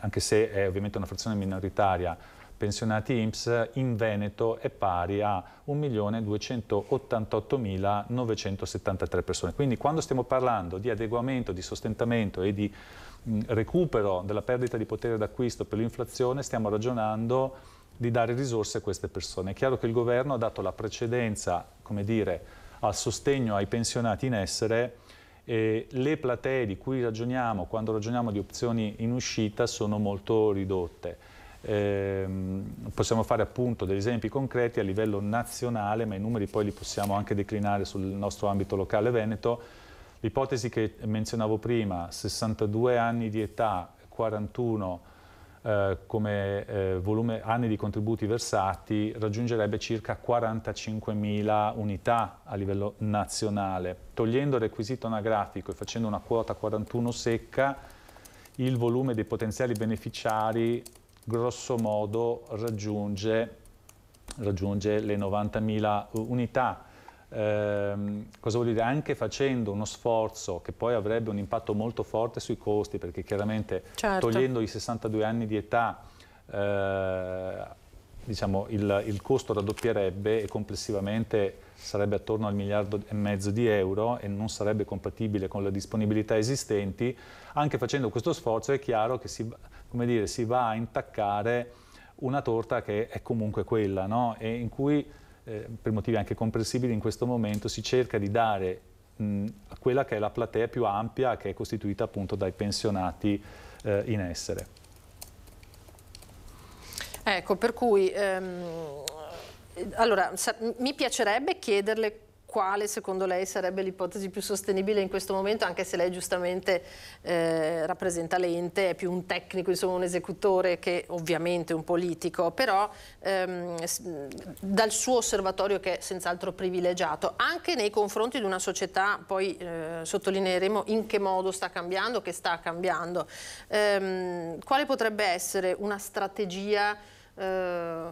anche se è ovviamente una frazione minoritaria, pensionati IMSS in Veneto è pari a 1.288.973 persone. Quindi quando stiamo parlando di adeguamento, di sostentamento e di mh, recupero della perdita di potere d'acquisto per l'inflazione stiamo ragionando di dare risorse a queste persone. È chiaro che il governo ha dato la precedenza, come dire, al sostegno ai pensionati in essere e le platee di cui ragioniamo quando ragioniamo di opzioni in uscita sono molto ridotte. Eh, possiamo fare appunto degli esempi concreti a livello nazionale, ma i numeri poi li possiamo anche declinare sul nostro ambito locale veneto. L'ipotesi che menzionavo prima, 62 anni di età, 41 eh, come eh, volume, anni di contributi versati raggiungerebbe circa 45.000 unità a livello nazionale. Togliendo il requisito anagrafico e facendo una quota 41 secca, il volume dei potenziali beneficiari grosso modo raggiunge, raggiunge le 90.000 unità Ehm, cosa vuol dire? Anche facendo uno sforzo che poi avrebbe un impatto molto forte sui costi, perché chiaramente certo. togliendo i 62 anni di età eh, diciamo, il, il, costo raddoppierebbe e complessivamente sarebbe attorno al miliardo e mezzo di euro e non sarebbe compatibile con le disponibilità esistenti. Anche facendo questo sforzo è chiaro che si, dire, si va a intaccare una torta che è comunque quella no? e in cui eh, per motivi anche comprensibili in questo momento, si cerca di dare mh, a quella che è la platea più ampia che è costituita appunto dai pensionati eh, in essere. Ecco, per cui... Ehm, allora, mi piacerebbe chiederle quale secondo lei sarebbe l'ipotesi più sostenibile in questo momento, anche se lei giustamente eh, rappresenta l'ente, è più un tecnico, insomma un esecutore che ovviamente un politico, però ehm, dal suo osservatorio che è senz'altro privilegiato, anche nei confronti di una società, poi eh, sottolineeremo in che modo sta cambiando, che sta cambiando, ehm, quale potrebbe essere una strategia eh,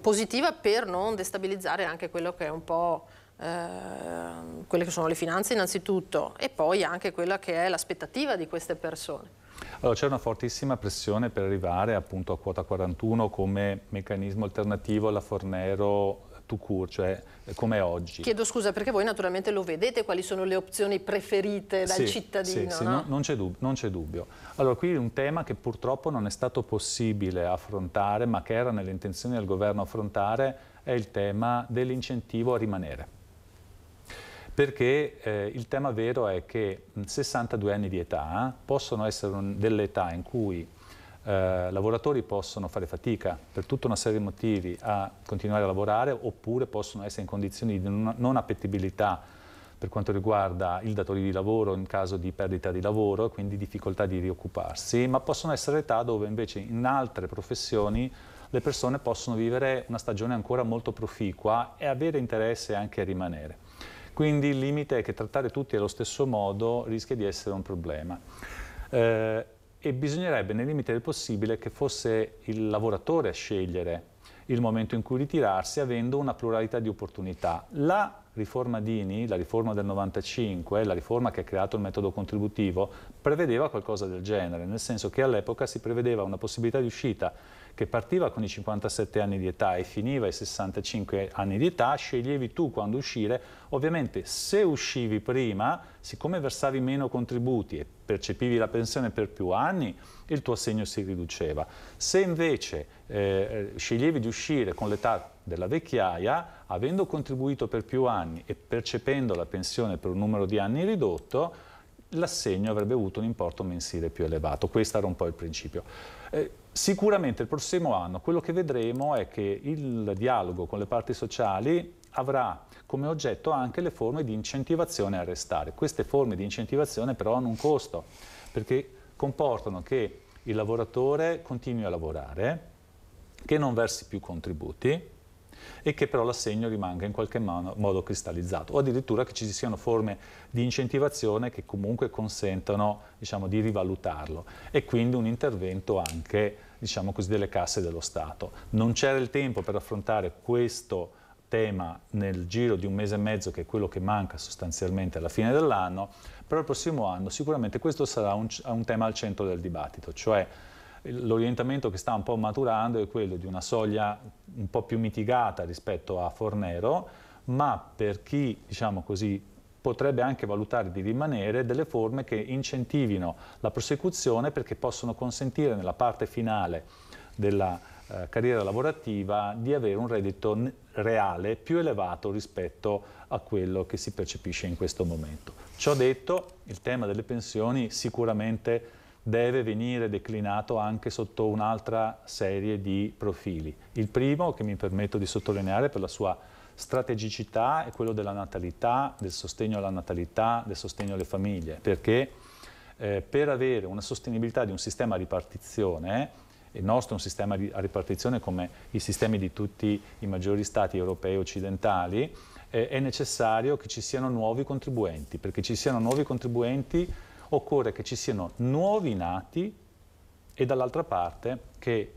positiva per non destabilizzare anche quello che è un po' Ehm, quelle che sono le finanze innanzitutto e poi anche quella che è l'aspettativa di queste persone. Allora, c'è una fortissima pressione per arrivare appunto a quota 41 come meccanismo alternativo alla Fornero to cure, cioè eh, come oggi. Chiedo scusa perché voi naturalmente lo vedete quali sono le opzioni preferite dal sì, cittadino. Sì, sì, no? no non, c'è dubbio, dubbio, Allora qui un tema che purtroppo non è stato possibile affrontare ma che era nelle intenzioni del governo affrontare è il tema dell'incentivo a rimanere perché eh, il tema vero è che 62 anni di età possono essere delle età in cui eh, lavoratori possono fare fatica per tutta una serie di motivi a continuare a lavorare oppure possono essere in condizioni di non, non appetibilità per quanto riguarda il datore di lavoro in caso di perdita di lavoro e quindi difficoltà di rioccuparsi, ma possono essere età dove invece in altre professioni le persone possono vivere una stagione ancora molto proficua e avere interesse anche a rimanere. Quindi il limite è che trattare tutti allo stesso modo rischia di essere un problema. Eh, e bisognerebbe nel limite del possibile che fosse il lavoratore a scegliere il momento in cui ritirarsi avendo una pluralità di opportunità. La riforma Dini, la riforma del 95, la riforma che ha creato il metodo contributivo, prevedeva qualcosa del genere, nel senso che all'epoca si prevedeva una possibilità di uscita che partiva con i 57 anni di età e finiva ai 65 anni di età, sceglievi tu quando uscire, ovviamente se uscivi prima, siccome versavi meno contributi e percepivi la pensione per più anni, il tuo assegno si riduceva. Se invece eh, sceglievi di uscire con l'età della vecchiaia, avendo contribuito per più anni e percependo la pensione per un numero di anni ridotto, l'assegno avrebbe avuto un importo mensile più elevato. Questo era un po' il principio. Eh, sicuramente il prossimo anno quello che vedremo è che il dialogo con le parti sociali avrà come oggetto anche le forme di incentivazione a restare. Queste forme di incentivazione però hanno un costo, perché comportano che il lavoratore continui a lavorare, che non versi più contributi, e che però l'assegno rimanga in qualche modo cristallizzato o addirittura che ci siano forme di incentivazione che comunque consentano diciamo, di rivalutarlo e quindi un intervento anche diciamo così, delle casse dello Stato. Non c'era il tempo per affrontare questo tema nel giro di un mese e mezzo, che è quello che manca sostanzialmente alla fine dell'anno, però il prossimo anno sicuramente questo sarà un, un tema al centro del dibattito, cioè l'orientamento che sta un po' maturando è quello di una soglia un po' più mitigata rispetto a Fornero, ma per chi, diciamo così, potrebbe anche valutare di rimanere delle forme che incentivino la prosecuzione perché possono consentire nella parte finale della eh, carriera lavorativa di avere un reddito reale più elevato rispetto a quello che si percepisce in questo momento. Ciò detto, il tema delle pensioni sicuramente deve venire declinato anche sotto un'altra serie di profili. Il primo, che mi permetto di sottolineare per la sua strategicità, è quello della natalità, del sostegno alla natalità, del sostegno alle famiglie, perché eh, per avere una sostenibilità di un sistema a ripartizione, il nostro è un sistema a ripartizione come i sistemi di tutti i maggiori stati europei e occidentali, eh, è necessario che ci siano nuovi contribuenti, perché ci siano nuovi contribuenti occorre che ci siano nuovi nati e dall'altra parte che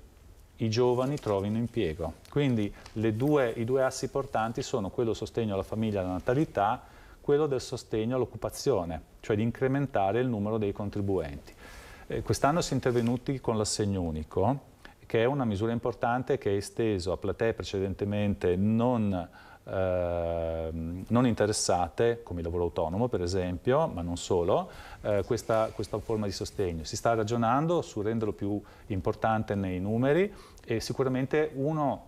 i giovani trovino impiego. Quindi due, i due assi portanti sono quello sostegno alla famiglia e alla natalità, quello del sostegno all'occupazione, cioè di incrementare il numero dei contribuenti. Eh, Quest'anno si è intervenuti con l'assegno unico, che è una misura importante che è esteso a platee precedentemente non Ehm, non interessate, come il lavoro autonomo per esempio, ma non solo, eh, questa, questa forma di sostegno. Si sta ragionando su renderlo più importante nei numeri e sicuramente uno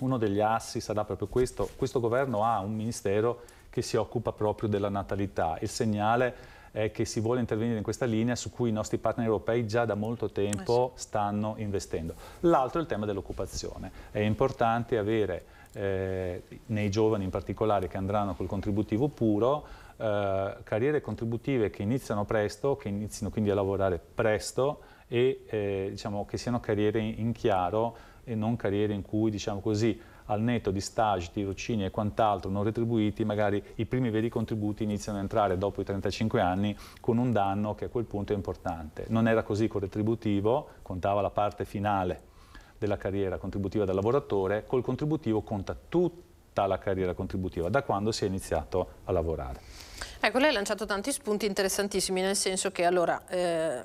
uno degli assi sarà proprio questo. Questo governo ha un ministero che si occupa proprio della natalità. Il segnale è che si vuole intervenire in questa linea su cui i nostri partner europei già da molto tempo ah, stanno investendo. L'altro è il tema dell'occupazione. È importante avere eh, nei giovani in particolare che andranno col contributivo puro, eh, carriere contributive che iniziano presto, che inizino quindi a lavorare presto e eh, diciamo che siano carriere in chiaro e non carriere in cui diciamo così al netto di stage, tirocini e quant'altro non retribuiti, magari i primi veri contributi iniziano a entrare dopo i 35 anni con un danno che a quel punto è importante. Non era così col retributivo, contava la parte finale della carriera contributiva del lavoratore, col contributivo conta tutta la carriera contributiva, da quando si è iniziato a lavorare. Ecco, lei ha lanciato tanti spunti interessantissimi, nel senso che allora, eh,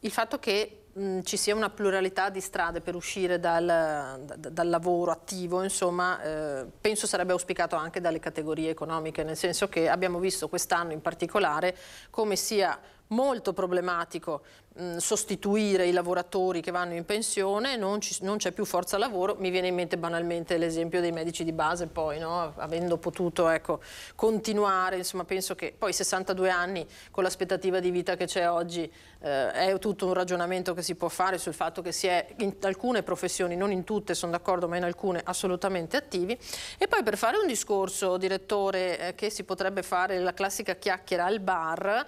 il fatto che ci sia una pluralità di strade per uscire dal, dal lavoro attivo, insomma, eh, penso sarebbe auspicato anche dalle categorie economiche, nel senso che abbiamo visto quest'anno in particolare come sia molto problematico Mm, sostituire i lavoratori che vanno in pensione, non, c'è più forza lavoro, mi viene in mente banalmente l'esempio dei medici di base poi, no? avendo potuto ecco, continuare, insomma penso che poi 62 anni con l'aspettativa di vita che c'è oggi eh, è tutto un ragionamento che si può fare sul fatto che si è in alcune professioni, non in tutte sono d'accordo, ma in alcune assolutamente attivi. E poi per fare un discorso, direttore, eh, che si potrebbe fare la classica chiacchiera al bar,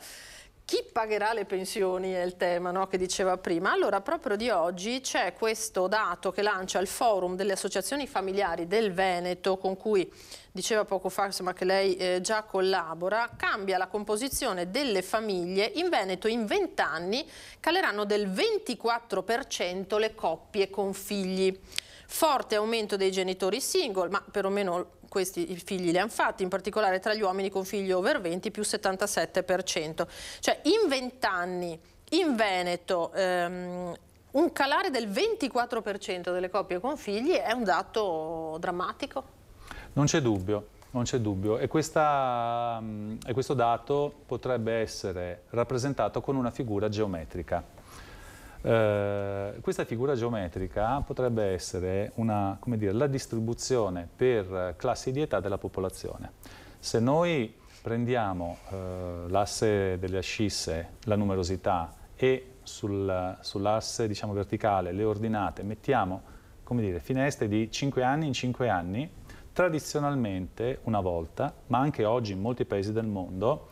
chi pagherà le pensioni è il tema no? che diceva prima. Allora, proprio di oggi c'è questo dato che lancia il forum delle associazioni familiari del Veneto, con cui diceva poco fa insomma, che lei eh, già collabora, cambia la composizione delle famiglie. In Veneto in 20 anni caleranno del 24% le coppie con figli. Forte aumento dei genitori single, ma perlomeno questi i figli li hanno fatti, in particolare tra gli uomini con figli over 20 più 77%. Cioè in 20 anni in Veneto ehm, un calare del 24% delle coppie con figli è un dato drammatico. Non c'è dubbio, non c'è dubbio. E, questa, mm, e questo dato potrebbe essere rappresentato con una figura geometrica. Eh, questa figura geometrica potrebbe essere una, dire, la distribuzione per classi di età della popolazione. Se noi prendiamo eh, l'asse delle ascisse, la numerosità e sul, sull'asse diciamo, verticale le ordinate, mettiamo dire, finestre di 5 anni in 5 anni, tradizionalmente una volta, ma anche oggi in molti paesi del mondo,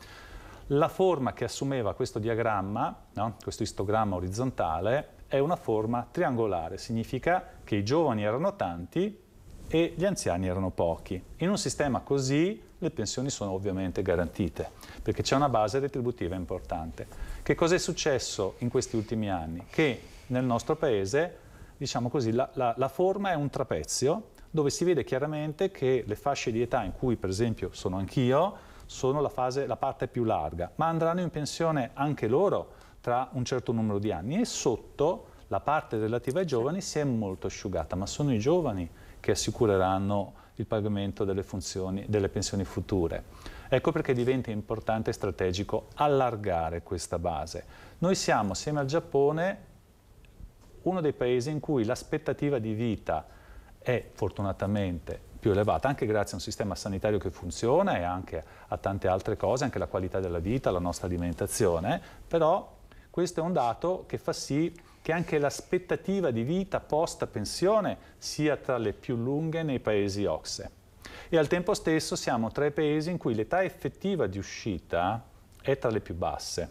la forma che assumeva questo diagramma, no? questo istogramma orizzontale, è una forma triangolare, significa che i giovani erano tanti e gli anziani erano pochi. In un sistema così le pensioni sono ovviamente garantite, perché c'è una base retributiva importante. Che cosa è successo in questi ultimi anni? Che nel nostro paese, diciamo così, la, la, la forma è un trapezio, dove si vede chiaramente che le fasce di età in cui per esempio sono anch'io, sono la, fase, la parte più larga, ma andranno in pensione anche loro tra un certo numero di anni e sotto la parte relativa ai giovani si è molto asciugata, ma sono i giovani che assicureranno il pagamento delle, funzioni, delle pensioni future. Ecco perché diventa importante e strategico allargare questa base. Noi siamo, assieme al Giappone, uno dei paesi in cui l'aspettativa di vita è fortunatamente più elevata, anche grazie a un sistema sanitario che funziona e anche a tante altre cose, anche la qualità della vita, la nostra alimentazione, però questo è un dato che fa sì che anche l'aspettativa di vita post pensione sia tra le più lunghe nei paesi OXE. E al tempo stesso siamo tra i paesi in cui l'età effettiva di uscita è tra le più basse,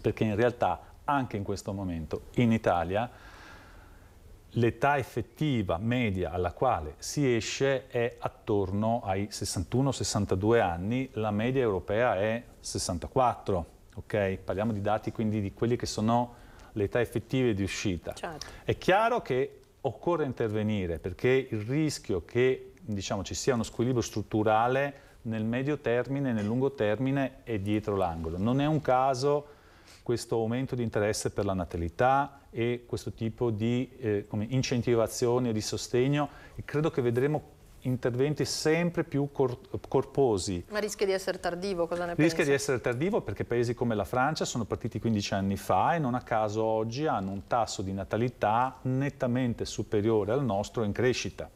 perché in realtà anche in questo momento in Italia l'età effettiva media alla quale si esce è attorno ai 61-62 anni, la media europea è 64, ok? Parliamo di dati quindi di quelli che sono le età effettive di uscita. Certo. È chiaro che occorre intervenire perché il rischio che diciamo, ci sia uno squilibrio strutturale nel medio termine nel lungo termine è dietro l'angolo. Non è un caso questo aumento di interesse per la natalità e questo tipo di eh, incentivazioni e di sostegno e credo che vedremo interventi sempre più cor corposi. Ma rischia di essere tardivo, cosa ne rischia Rischia di essere tardivo perché paesi come la Francia sono partiti 15 anni fa e non a caso oggi hanno un tasso di natalità nettamente superiore al nostro in crescita.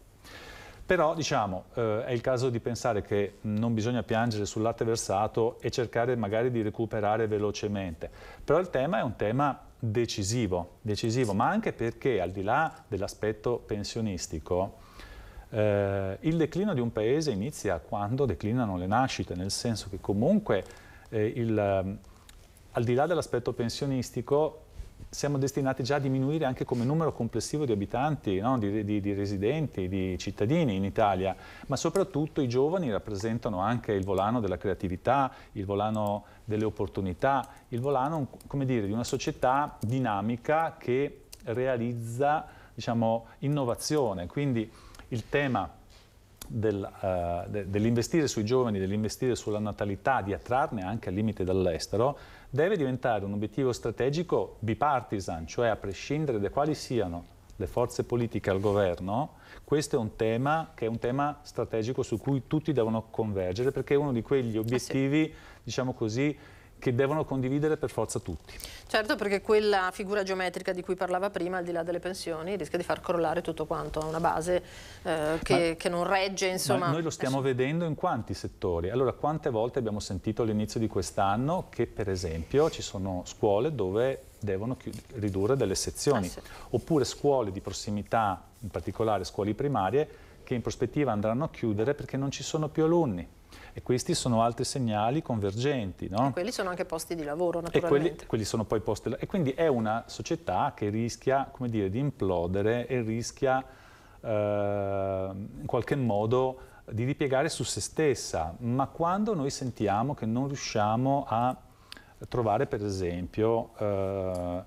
Però diciamo, eh, è il caso di pensare che non bisogna piangere sul latte versato e cercare magari di recuperare velocemente. Però il tema è un tema decisivo, decisivo ma anche perché al di là dell'aspetto pensionistico, eh, il declino di un paese inizia quando declinano le nascite, nel senso che comunque eh, il, al di là dell'aspetto pensionistico siamo destinati già a diminuire anche come numero complessivo di abitanti, no? di, di, di, residenti, di cittadini in Italia, ma soprattutto i giovani rappresentano anche il volano della creatività, il volano delle opportunità, il volano come dire, di una società dinamica che realizza diciamo, innovazione. Quindi il tema del, uh, de, dell'investire sui giovani, dell'investire sulla natalità, di attrarne anche al limite dall'estero, deve diventare un obiettivo strategico bipartisan, cioè a prescindere da quali siano le forze politiche al governo, questo è un tema che è un tema strategico su cui tutti devono convergere perché è uno di quegli obiettivi, ah, sì. diciamo così, che devono condividere per forza tutti. Certo, perché quella figura geometrica di cui parlava prima, al di là delle pensioni, rischia di far crollare tutto quanto, a una base eh, che, ma, che, non regge, insomma. Noi lo stiamo vedendo in quanti settori. Allora, quante volte abbiamo sentito all'inizio di quest'anno che, per esempio, ci sono scuole dove devono ridurre delle sezioni, eh sì. oppure scuole di prossimità, in particolare scuole primarie, che in prospettiva andranno a chiudere perché non ci sono più alunni. E questi sono altri segnali convergenti. No? quelli sono anche posti di lavoro, naturalmente. E quelli, quelli sono poi posti E quindi è una società che rischia, come dire, di implodere e rischia eh, in qualche modo di ripiegare su se stessa. Ma quando noi sentiamo che non riusciamo a trovare, per esempio, eh,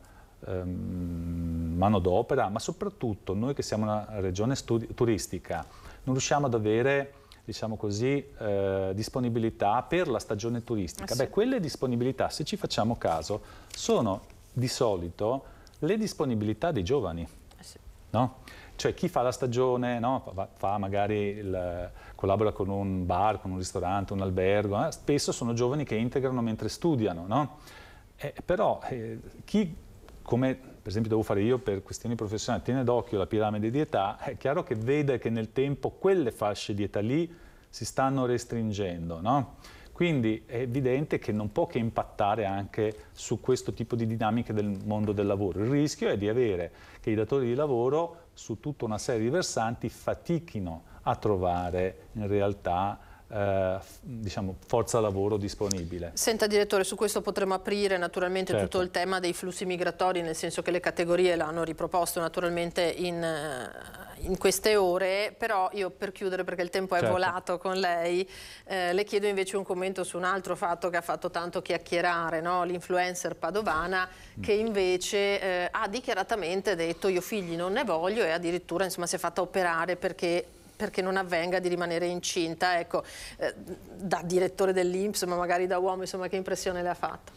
ehm, manodopera, ma soprattutto noi che siamo una regione turistica, non riusciamo ad avere diciamo così, eh, disponibilità per la stagione turistica. Ah, Beh, quelle disponibilità, se ci facciamo caso, sono di solito le disponibilità dei giovani. Ah, no? Cioè chi fa la stagione, no? fa magari il, collabora con un bar, con un ristorante, un albergo, eh? spesso sono giovani che integrano mentre studiano, no? eh, però eh, chi come per esempio devo fare io per questioni professionali, tiene d'occhio la piramide di età, è chiaro che vede che nel tempo quelle fasce di età lì si stanno restringendo, no? Quindi è evidente che non può che impattare anche su questo tipo di dinamiche del mondo del lavoro. Il rischio è di avere che i datori di lavoro su tutta una serie di versanti fatichino a trovare in realtà eh, diciamo, forza lavoro disponibile. Senta direttore, su questo potremmo aprire naturalmente certo. tutto il tema dei flussi migratori, nel senso che le categorie l'hanno riproposto naturalmente in, eh, in, queste ore, però io per chiudere, perché il tempo è certo. volato con lei, eh, le chiedo invece un commento su un altro fatto che ha fatto tanto chiacchierare, no? l'influencer Padovana, mm. che invece eh, ha dichiaratamente detto io figli non ne voglio e addirittura insomma, si è fatta operare perché perché non avvenga di rimanere incinta, ecco, eh, da direttore dell'Inps, ma magari da uomo, insomma, che impressione le ha fatto?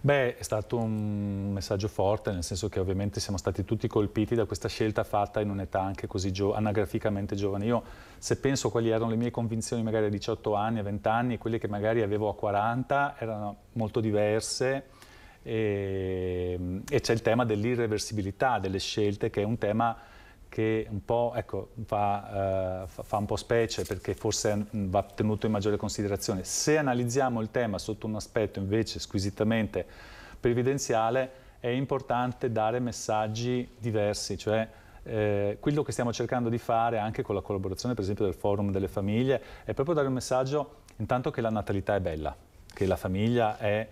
Beh, è stato un messaggio forte, nel senso che ovviamente siamo stati tutti colpiti da questa scelta fatta in un'età anche così gio anagraficamente giovane. Io, se penso quali erano le mie convinzioni magari a 18 anni, a 20 anni, quelle che magari avevo a 40, erano molto diverse e, ehm, e c'è il tema dell'irreversibilità delle scelte, che è un tema che un po' ecco, fa, eh, fa, un po' specie perché forse va tenuto in maggiore considerazione. Se analizziamo il tema sotto un aspetto invece squisitamente previdenziale, è importante dare messaggi diversi, cioè eh, quello che stiamo cercando di fare anche con la collaborazione per esempio del Forum delle Famiglie è proprio dare un messaggio intanto che la natalità è bella, che la famiglia è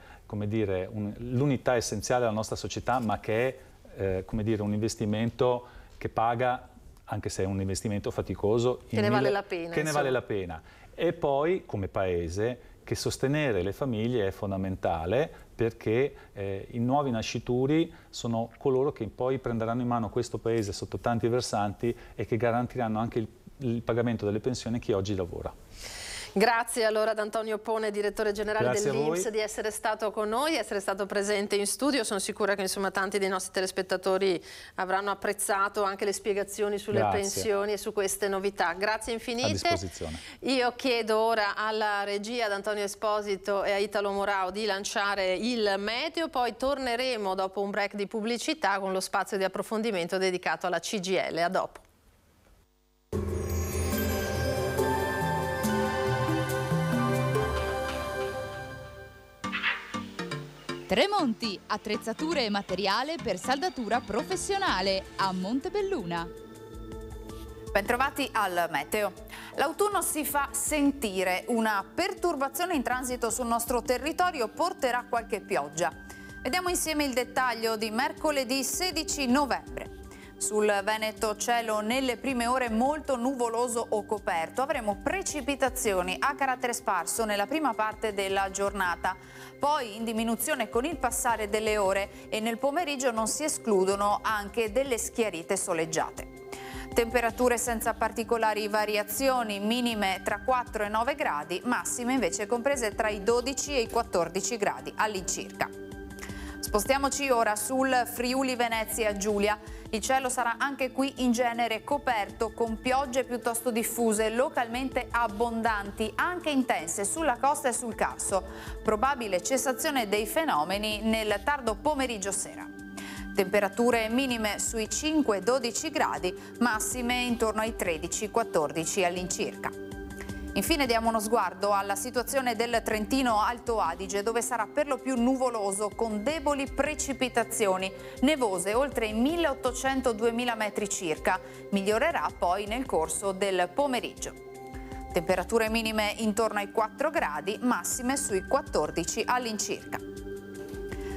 l'unità essenziale della nostra società ma che è eh, dire, un investimento che paga, anche se è un investimento faticoso, che ne mille, vale la pena. Che ne vale la pena. E poi, come paese, che sostenere le famiglie è fondamentale perché eh, i nuovi nascituri sono coloro che poi prenderanno in mano questo paese sotto tanti versanti e che garantiranno anche il, il pagamento delle pensioni a chi oggi lavora. Grazie allora ad Antonio Pone, direttore generale dell'Inps, di essere stato con noi, essere stato presente in studio. Sono sicura che insomma, tanti dei nostri telespettatori avranno apprezzato anche le spiegazioni sulle Grazie. pensioni e su queste novità. Grazie infinite. Io chiedo ora alla regia, ad Antonio Esposito e a Italo Morao di lanciare il meteo, poi torneremo dopo un break di pubblicità con lo spazio di approfondimento dedicato alla CGL. A dopo. Tremonti, attrezzature e materiale per saldatura professionale a Montebelluna. Bentrovati al Meteo. L'autunno si fa sentire, una perturbazione in transito sul nostro territorio porterà qualche pioggia. Vediamo insieme il dettaglio di mercoledì 16 novembre. Sul Veneto cielo nelle prime ore molto nuvoloso o coperto. Avremo precipitazioni a carattere sparso nella prima parte della giornata, poi in diminuzione con il passare delle ore e nel pomeriggio non si escludono anche delle schiarite soleggiate. Temperature senza particolari variazioni, minime tra 4 e 9 gradi, massime invece comprese tra i 12 e i 14 gradi all'incirca. Spostiamoci ora sul Friuli Venezia Giulia. Il cielo sarà anche qui in genere coperto con piogge piuttosto diffuse, localmente abbondanti, anche intense sulla costa e sul Carso. Probabile cessazione dei fenomeni nel tardo pomeriggio sera. Temperature minime sui 5-12 gradi, massime intorno ai 13-14 all'incirca. Infine diamo uno sguardo alla situazione del Trentino Alto Adige dove sarà per lo più nuvoloso con deboli precipitazioni, nevose oltre i 1800-2000 metri circa, migliorerà poi nel corso del pomeriggio. Temperature minime intorno ai 4 gradi, massime sui 14 all'incirca.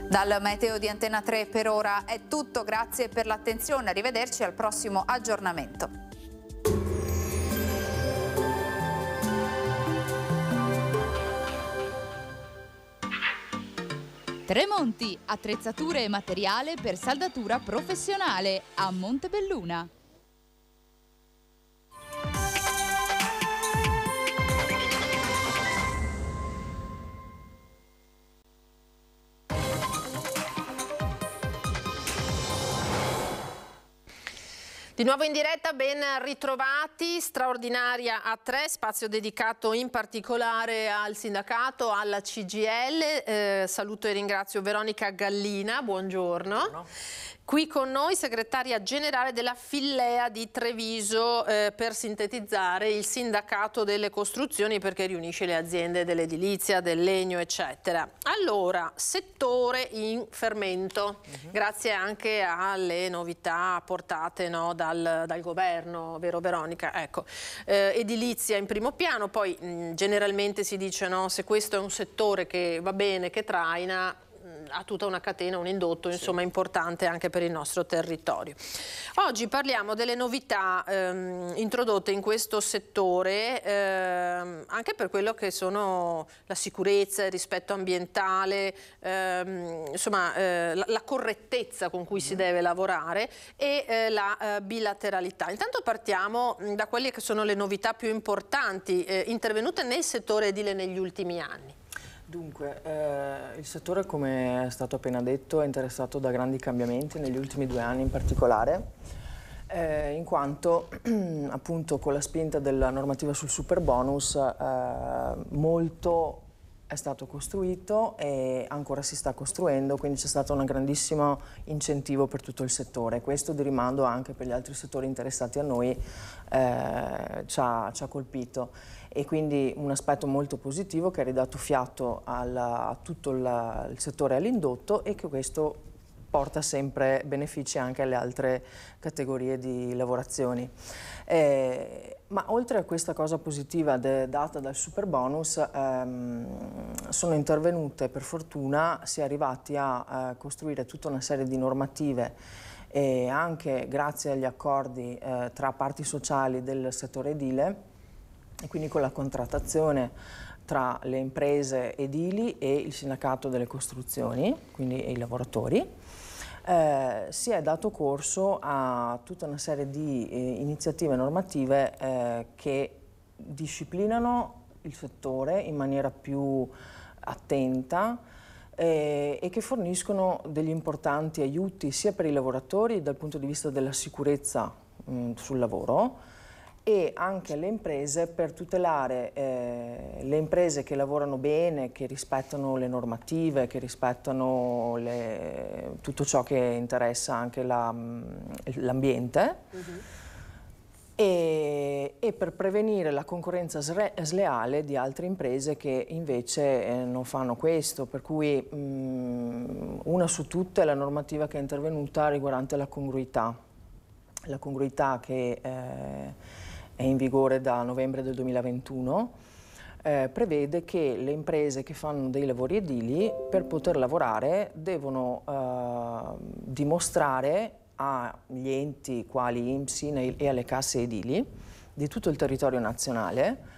Dal meteo di Antena 3 per ora è tutto, grazie per l'attenzione, arrivederci al prossimo aggiornamento. Tremonti, attrezzature e materiale per saldatura professionale a Montebelluna. Di nuovo in diretta, ben ritrovati, straordinaria a 3 spazio dedicato in particolare al sindacato, alla CGL. Eh, saluto e ringrazio Veronica Gallina, buongiorno. buongiorno. Qui con noi segretaria generale della Fillea di Treviso eh, per sintetizzare il sindacato delle costruzioni perché riunisce le aziende dell'edilizia, del legno eccetera. Allora, settore in fermento, uh mhm. -huh. grazie anche alle novità portate no, dal, dal, governo, vero Veronica? Ecco, eh, edilizia in primo piano, poi mh, mm, generalmente si dice no, se questo è un settore che va bene, che traina, ha tutta una catena, un indotto insomma, importante anche per il nostro territorio. Oggi parliamo delle novità ehm, introdotte in questo settore ehm, anche per quello che sono la sicurezza, il rispetto ambientale, ehm, insomma eh, la, la, correttezza con cui mm. si mm-hmm. deve lavorare e eh, la eh, bilateralità. Intanto partiamo mm, da quelle che sono le novità più importanti eh, intervenute nel settore edile negli ultimi anni. Dunque, eh, il settore, come è stato appena detto, è interessato da grandi cambiamenti negli ultimi due anni in particolare, eh, in quanto appunto con la spinta della normativa sul super bonus eh, molto è stato costruito e ancora si sta costruendo, quindi c'è stato un grandissimo incentivo per tutto il settore. Questo di rimando anche per gli altri settori interessati a noi eh, ci ha, ci ha colpito e quindi un aspetto molto positivo che ha ridato fiato alla, a tutto la, il settore all'indotto e che questo porta sempre benefici anche alle altre categorie di lavorazioni. Eh, ma oltre a questa cosa positiva data dal super bonus, ehm, sono intervenute per fortuna, si è arrivati a, a eh, costruire tutta una serie di normative e eh, anche grazie agli accordi eh, tra parti sociali del settore edile e quindi con la contrattazione tra le imprese edili e il sindacato delle costruzioni, quindi i lavoratori. Eh, si è dato corso a tutta una serie di eh, iniziative normative eh, che disciplinano il settore in maniera più attenta eh, e che forniscono degli importanti aiuti sia per i lavoratori dal punto di vista della sicurezza mh, sul lavoro, e anche alle imprese per tutelare eh, le imprese che lavorano bene, che rispettano le normative, che rispettano le, tutto ciò che interessa anche l'ambiente. La, mm -hmm. e, e, per prevenire la concorrenza sre, sleale di altre imprese che invece eh, non fanno questo, per cui mh, mm, una su tutte è la normativa che è intervenuta riguardante la congruità, la congruità che eh, è in vigore da novembre del 2021, eh, prevede che le imprese che fanno dei lavori edili per poter lavorare devono eh, dimostrare agli enti quali IMSI e alle casse edili di tutto il territorio nazionale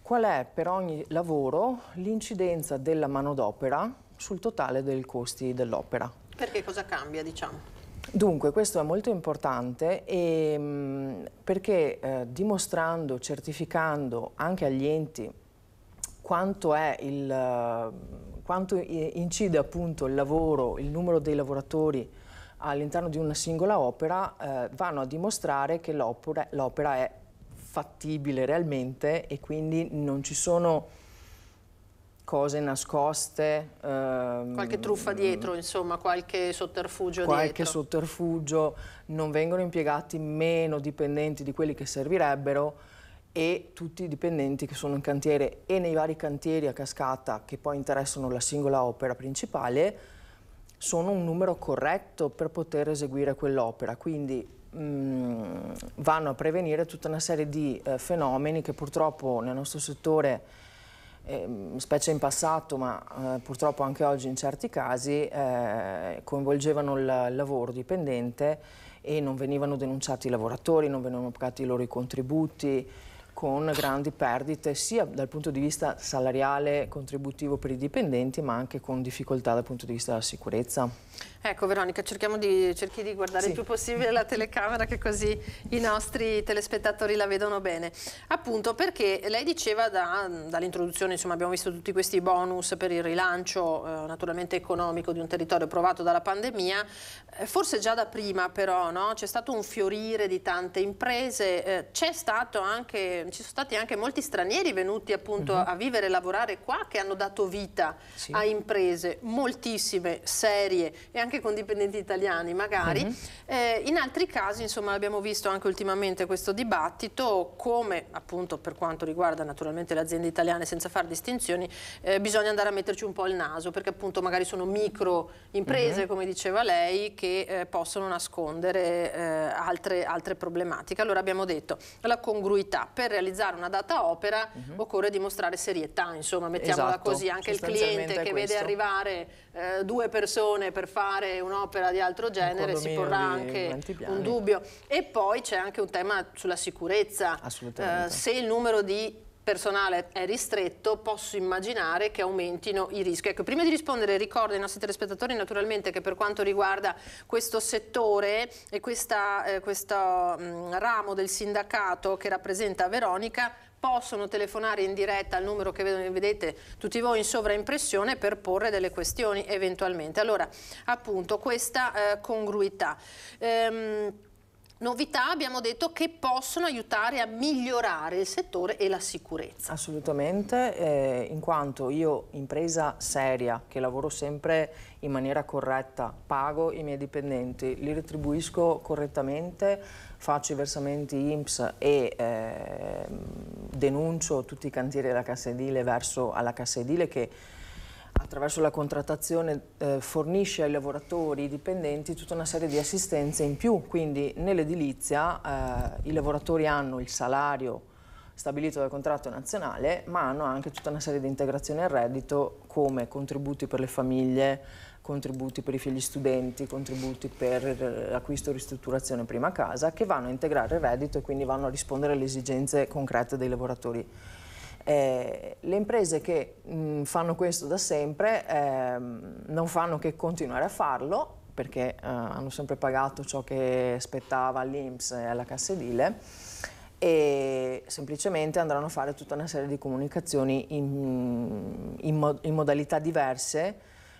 qual è per ogni lavoro l'incidenza della manodopera sul totale dei costi dell'opera. Perché cosa cambia, diciamo? Dunque, questo è molto importante e, ehm, perché eh, dimostrando, certificando anche agli enti quanto, il, quanto, incide appunto il lavoro, il numero dei lavoratori all'interno di una singola opera, eh, vanno a dimostrare che l'opera è fattibile realmente e quindi non ci sono cose nascoste. Ehm, qualche truffa dietro, insomma, qualche sotterfugio qualche dietro. Qualche sotterfugio, non vengono impiegati meno dipendenti di quelli che servirebbero e tutti i dipendenti che sono in cantiere e nei vari cantieri a cascata che poi interessano la singola opera principale sono un numero corretto per poter eseguire quell'opera, quindi mh, mm, vanno a prevenire tutta una serie di eh, fenomeni che purtroppo nel nostro settore eh, specie in passato, ma eh, purtroppo anche oggi in certi casi, eh, coinvolgevano il, il lavoro dipendente e non venivano denunciati i lavoratori, non venivano pagati i loro contributi, con grandi perdite sia dal punto di vista salariale, contributivo per i dipendenti, ma anche con difficoltà dal punto di vista della sicurezza. Ecco Veronica, cerchiamo di, cerchi di guardare sì. il più possibile la telecamera che così i nostri telespettatori la vedono bene. Appunto perché lei diceva da, dall'introduzione, insomma abbiamo visto tutti questi bonus per il rilancio eh, naturalmente economico di un territorio provato dalla pandemia, eh, forse già da prima però no? c'è stato un fiorire di tante imprese, eh, c'è stato anche, ci sono stati anche molti stranieri venuti appunto mm -hmm. a vivere e lavorare qua che hanno dato vita sì. a imprese moltissime, serie, e anche con dipendenti italiani magari. Mm -hmm. eh, in altri casi insomma abbiamo visto anche ultimamente questo dibattito come appunto per quanto riguarda naturalmente le aziende italiane senza fare distinzioni eh, bisogna andare a metterci un po' il naso perché appunto magari sono micro imprese mm -hmm. come diceva lei che eh, possono nascondere eh, altre, altre, problematiche. Allora abbiamo detto la congruità per realizzare una data opera mm -hmm. occorre dimostrare serietà insomma mettiamola esatto, così anche il cliente che questo. vede arrivare eh, due persone per fare fare un'opera di altro genere si porrà anche un dubbio. E poi c'è anche un tema sulla sicurezza. Assolutamente. Eh, se il numero di personale è ristretto, posso immaginare che aumentino i rischi. Ecco, prima di rispondere ricordo ai nostri telespettatori naturalmente che per quanto riguarda questo settore e questa, eh, questo mh, mm, ramo del sindacato che rappresenta Veronica, possono telefonare in diretta al numero che vedete tutti voi in sovraimpressione per porre delle questioni eventualmente. Allora, appunto, questa eh, congruità. Ehm, novità abbiamo detto che possono aiutare a migliorare il settore e la sicurezza. Assolutamente, eh, in quanto io impresa seria che lavoro sempre in maniera corretta, pago i miei dipendenti, li retribuisco correttamente, faccio i versamenti IMSS e eh, denuncio tutti i cantieri della Cassa Edile verso alla Cassa Edile che attraverso la contrattazione eh, fornisce ai lavoratori, ai dipendenti tutta una serie di assistenze in più, quindi nell'edilizia eh, i lavoratori hanno il salario stabilito dal contratto nazionale, ma hanno anche tutta una serie di integrazioni al reddito come contributi per le famiglie, contributi per i figli studenti, contributi per eh, acquisto e ristrutturazione prima casa, che vanno a integrare il reddito e quindi vanno a rispondere alle esigenze concrete dei lavoratori. Eh, le imprese che mh, mm, fanno questo da sempre eh, non fanno che continuare a farlo perché eh, hanno sempre pagato ciò che spettava all'Inps e alla Cassa Edile e semplicemente andranno a fare tutta una serie di comunicazioni in, in, in modalità diverse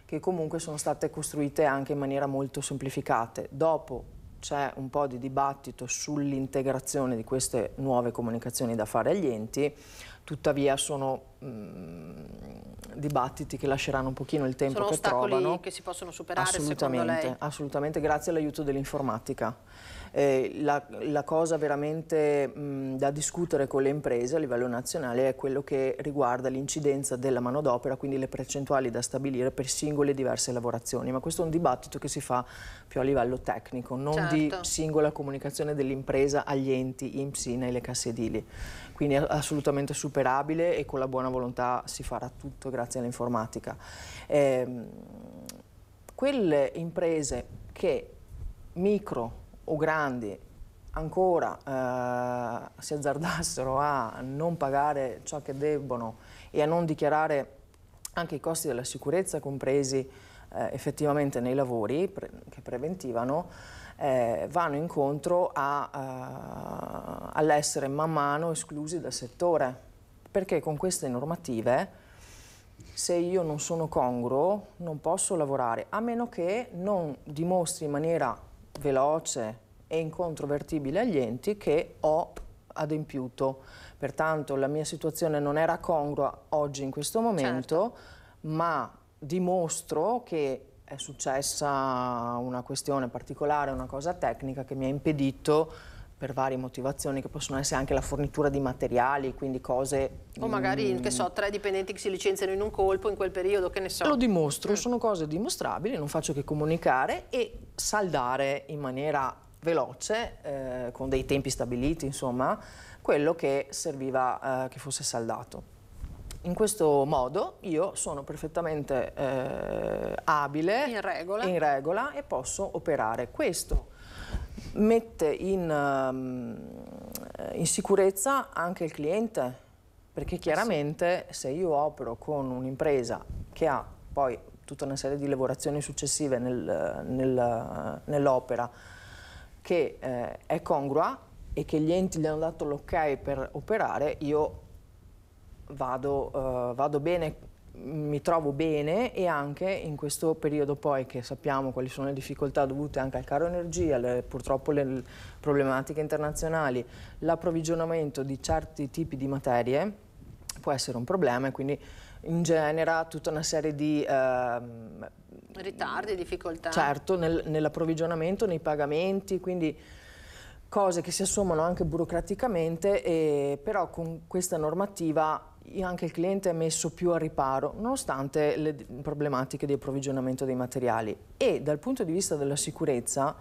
che comunque sono state costruite anche in maniera molto semplificata. Dopo c'è un po' di dibattito sull'integrazione di queste nuove comunicazioni da fare agli enti, tuttavia sono mm, dibattiti che lasceranno un pochino il tempo sono che trovano. Sono ostacoli che si possono superare assolutamente, Assolutamente, grazie all'aiuto dell'informatica. Eh, la, la, cosa veramente mh, da discutere con le imprese a livello nazionale è quello che riguarda l'incidenza della manodopera, quindi le percentuali da stabilire per singole e diverse lavorazioni, ma questo è un dibattito che si fa più a livello tecnico, non certo. di singola comunicazione dell'impresa agli enti, IMSINA e le casse edili. Quindi è assolutamente superabile e con la buona volontà si farà tutto grazie all'informatica. Eh, quelle imprese che micro o grandi ancora eh, si azzardassero a non pagare ciò che debbono e a non dichiarare anche i costi della sicurezza compresi eh, effettivamente nei lavori pre che preventivano, eh, vanno incontro eh, all'essere man mano esclusi dal settore. Perché con queste normative, se io non sono congruo, non posso lavorare, a meno che non dimostri in maniera veloce e incontrovertibile agli enti che ho adempiuto. Pertanto la mia situazione non era congrua oggi in questo momento, certo. ma dimostro che è successa una questione particolare, una cosa tecnica che mi ha impedito per varie motivazioni che possono essere anche la fornitura di materiali, quindi cose... O magari, mm, che so, tre dipendenti che si licenziano in un colpo in quel periodo, che ne so. Lo dimostro, mm. sono cose dimostrabili, non faccio che comunicare e saldare in maniera veloce, eh, con dei tempi stabiliti, insomma, quello che serviva eh, che fosse saldato. In questo modo io sono perfettamente eh, abile, in regola. in regola e posso operare questo mette in, ehm, eh, in sicurezza anche il cliente, perché chiaramente se io opero con un'impresa che ha poi tutta una serie di lavorazioni successive nel, nel, nell'opera che eh, è congrua e che gli enti gli hanno dato l'ok per operare, io vado, eh, vado bene mi trovo bene e anche in questo periodo poi che sappiamo quali sono le difficoltà dovute anche al caro energia, le, purtroppo le problematiche internazionali, l'approvvigionamento di certi tipi di materie può essere un problema e quindi genere tutta una serie di... Eh, Ritardi, difficoltà. Certo, nel, nell'approvvigionamento, nei pagamenti, quindi cose che si assommano anche burocraticamente, e, però con questa normativa anche il cliente è messo più a riparo, nonostante le problematiche di approvvigionamento dei materiali. E dal punto di vista della sicurezza,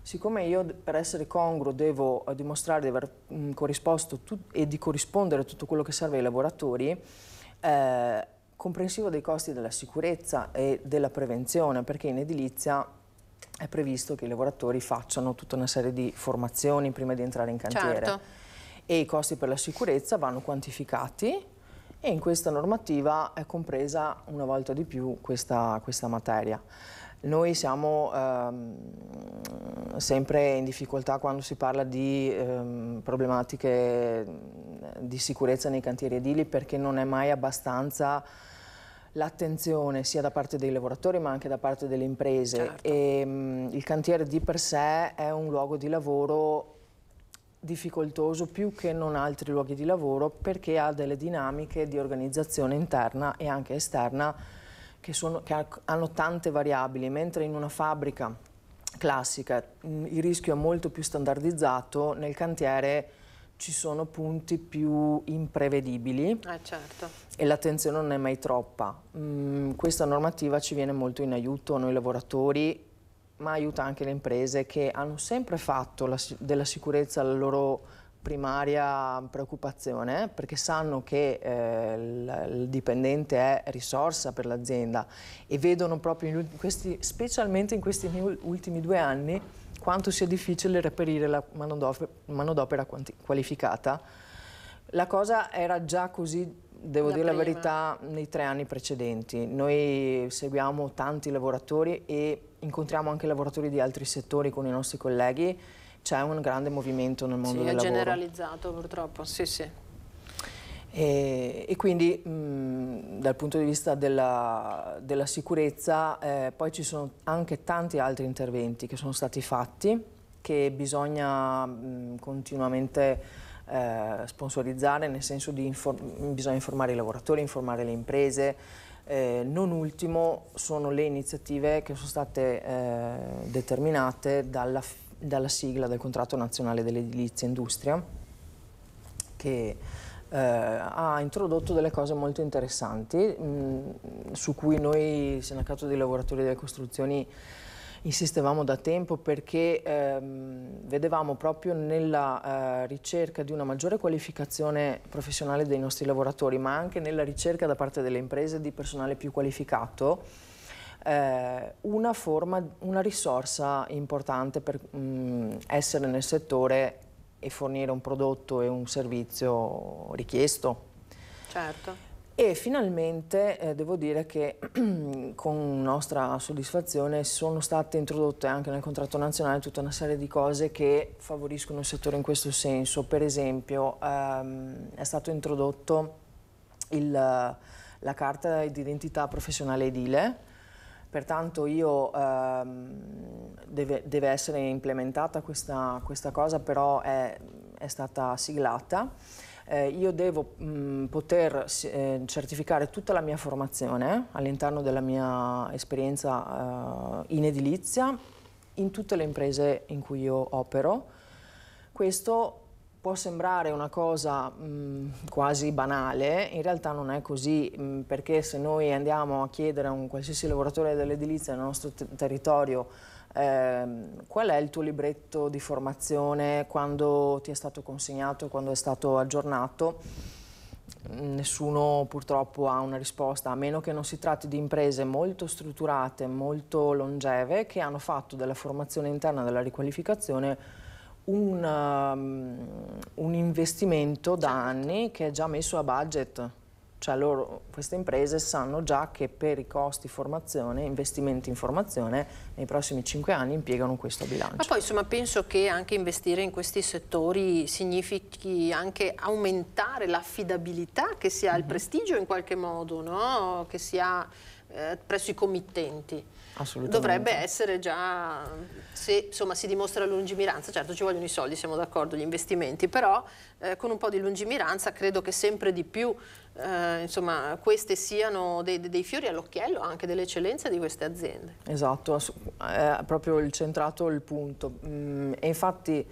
siccome io per essere congruo devo eh, dimostrare di aver mh, mm, corrisposto e di corrispondere a tutto quello che serve ai lavoratori, eh, comprensivo dei costi della sicurezza e della prevenzione, perché in edilizia è previsto che i lavoratori facciano tutta una serie di formazioni prima di entrare in cantiere. Certo. E i costi per la sicurezza vanno quantificati e in questa normativa è compresa una volta di più questa, questa materia. Noi siamo ehm, sempre in difficoltà quando si parla di ehm, problematiche di sicurezza nei cantieri edili perché non è mai abbastanza l'attenzione sia da parte dei lavoratori ma anche da parte delle imprese. Certo. E, mh, il cantiere di per sé è un luogo di lavoro difficoltoso più che non altri luoghi di lavoro perché ha delle dinamiche di organizzazione interna e anche esterna che, sono, che hanno tante variabili, mentre in una fabbrica classica il rischio è molto più standardizzato, nel cantiere ci sono punti più imprevedibili ah, certo. e l'attenzione non è mai troppa. Mm, questa normativa ci viene molto in aiuto a noi lavoratori, ma aiuta anche le imprese che hanno sempre fatto la, della sicurezza la loro primaria preoccupazione perché sanno che eh, il, il, dipendente è risorsa per l'azienda e vedono proprio in questi, specialmente in questi ultimi due anni quanto sia difficile reperire la manodopera qualificata. La cosa era già così, devo la dire prima. la verità, nei tre anni precedenti. Noi seguiamo tanti lavoratori e incontriamo anche lavoratori di altri settori con i nostri colleghi. C'è un grande movimento nel mondo sì, del lavoro. Sì, è generalizzato purtroppo, sì sì. E, e quindi mh, dal punto di vista della, della sicurezza eh, poi ci sono anche tanti altri interventi che sono stati fatti che bisogna mh, continuamente eh, sponsorizzare, nel senso di inform bisogna informare i lavoratori, informare le imprese. Eh, non ultimo sono le iniziative che sono state eh, determinate dalla, dalla, sigla del contratto nazionale dell'edilizia industria, che eh, ha introdotto delle cose molto interessanti mh, mm, su cui noi, il Sindacato dei lavoratori delle costruzioni, insistevamo da tempo perché ehm, vedevamo proprio nella eh, ricerca di una maggiore qualificazione professionale dei nostri lavoratori, ma anche nella ricerca da parte delle imprese di personale più qualificato, eh, una, forma, una risorsa importante per mh, mm, essere nel settore e fornire un prodotto e un servizio richiesto. Certo. E finalmente eh, devo dire che con nostra soddisfazione sono state introdotte anche nel contratto nazionale tutta una serie di cose che favoriscono il settore in questo senso. Per esempio ehm, è stato introdotto il, la carta d'identità professionale edile Pertanto io, ehm, deve, deve, essere implementata questa, questa cosa, però è, è stata siglata. Eh, io devo mh, mm, poter eh, certificare tutta la mia formazione all'interno della mia esperienza eh, in edilizia in tutte le imprese in cui io opero. Questo Può sembrare una cosa mh, mm, quasi banale, in realtà non è così, mh, mm, perché se noi andiamo a chiedere a un qualsiasi lavoratore dell'edilizia nel nostro te territorio eh, qual è il tuo libretto di formazione, quando ti è stato consegnato, quando è stato aggiornato, mm, nessuno purtroppo ha una risposta, a meno che non si tratti di imprese molto strutturate, molto longeve, che hanno fatto della formazione interna della riqualificazione un, um, un investimento da certo. anni che è già messo a budget. Cioè loro, queste imprese sanno già che per i costi formazione, investimenti in formazione, nei prossimi cinque anni impiegano questo bilancio. Ma poi insomma penso che anche investire in questi settori significhi anche aumentare l'affidabilità che si ha, il mhm. prestigio in qualche modo, no? che si ha eh, presso i committenti dovrebbe essere già, se insomma, si dimostra la lungimiranza, certo ci vogliono i soldi, siamo d'accordo, gli investimenti, però eh, con un po' di lungimiranza credo che sempre di più eh, insomma, queste siano dei, dei fiori all'occhiello anche delle eccellenze di queste aziende. Esatto, è eh, proprio il centrato il punto. Mm, e infatti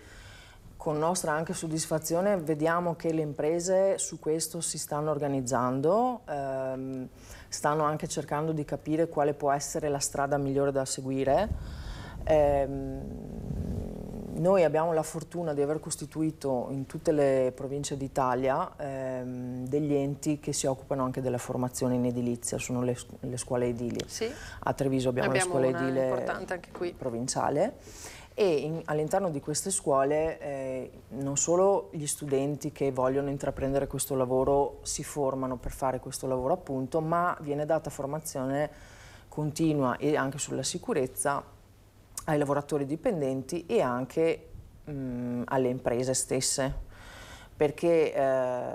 con nostra anche soddisfazione vediamo che le imprese su questo si stanno organizzando. Ehm, stanno anche cercando di capire quale può essere la strada migliore da seguire. Ehm, noi abbiamo la fortuna di aver costituito in tutte le province d'Italia ehm, degli enti che si occupano anche della formazione in edilizia, sono le, le scuole edili. Sì. A Treviso abbiamo, abbiamo le scuole edile importante anche provinciale e all'interno di queste scuole eh, non solo gli studenti che vogliono intraprendere questo lavoro si formano per fare questo lavoro appunto, ma viene data formazione continua e anche sulla sicurezza ai lavoratori dipendenti e anche mh, mm, alle imprese stesse, perché eh,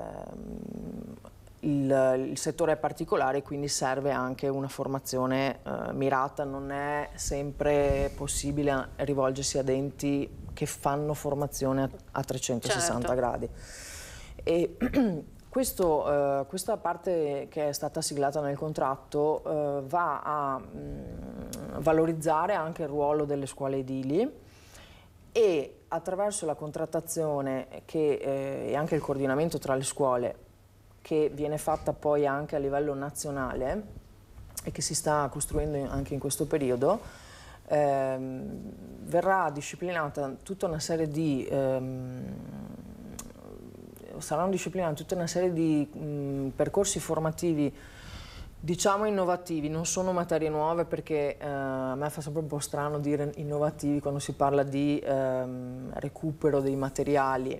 il, il, settore è particolare quindi serve anche una formazione eh, mirata, non è sempre possibile rivolgersi a enti che fanno formazione a 360 certo. gradi. E questo, eh, questa parte che è stata siglata nel contratto eh, va a mh, mm, valorizzare anche il ruolo delle scuole edili e attraverso la contrattazione che, eh, e anche il coordinamento tra le scuole che viene fatta poi anche a livello nazionale e che si sta costruendo anche in questo periodo, ehm, verrà disciplinata tutta una serie di... Ehm, saranno disciplinati tutta una serie di mh, percorsi formativi diciamo innovativi, non sono materie nuove perché eh, a me fa sempre un po' strano dire innovativi quando si parla di ehm, recupero dei materiali,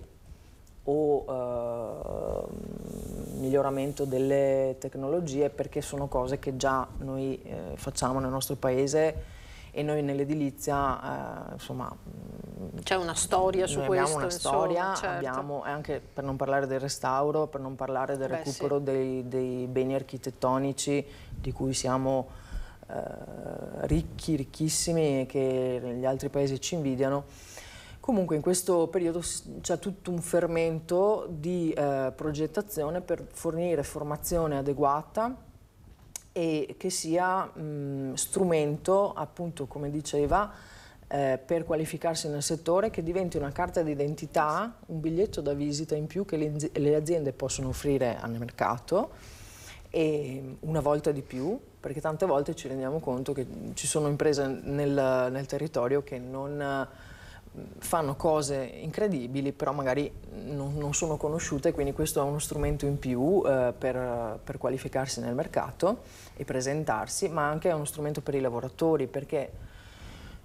o eh, miglioramento delle tecnologie perché sono cose che già noi eh, facciamo nel nostro paese e noi nell'edilizia eh, insomma mm, c'è una storia su questo abbiamo una insomma, storia certo. abbiamo, anche per non parlare del restauro per non parlare del Beh, recupero sì. dei, dei, beni architettonici di cui siamo eh, ricchi ricchissimi e che gli altri paesi ci invidiano Comunque in questo periodo c'è tutto un fermento di eh, progettazione per fornire formazione adeguata e che sia mh, mm, strumento, appunto come diceva, eh, per qualificarsi nel settore, che diventi una carta d'identità, un biglietto da visita in più che le, aziende possono offrire al mercato e mm, una volta di più perché tante volte ci rendiamo conto che ci sono imprese nel, nel territorio che non fanno cose incredibili, però magari non, non, sono conosciute, quindi questo è uno strumento in più eh, per, per, qualificarsi nel mercato e presentarsi, ma anche è uno strumento per i lavoratori, perché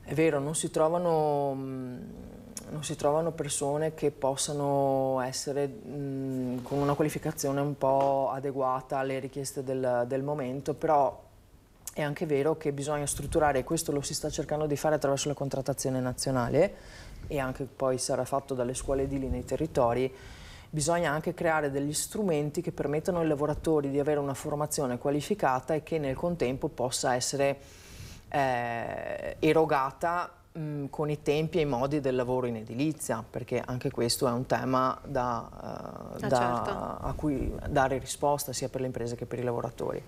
è vero, non si trovano... Mm, non si trovano persone che possano essere mh, mm, con una qualificazione un po' adeguata alle richieste del, del momento, però è anche vero che bisogna strutturare, e questo lo si sta cercando di fare attraverso la contrattazione nazionale e anche poi sarà fatto dalle scuole edili nei territori, bisogna anche creare degli strumenti che permettano ai lavoratori di avere una formazione qualificata e che nel contempo possa essere eh, erogata mh, con i tempi e i modi del lavoro in edilizia, perché anche questo è un tema da, uh, ah, da, certo. a cui dare risposta sia per le imprese che per i lavoratori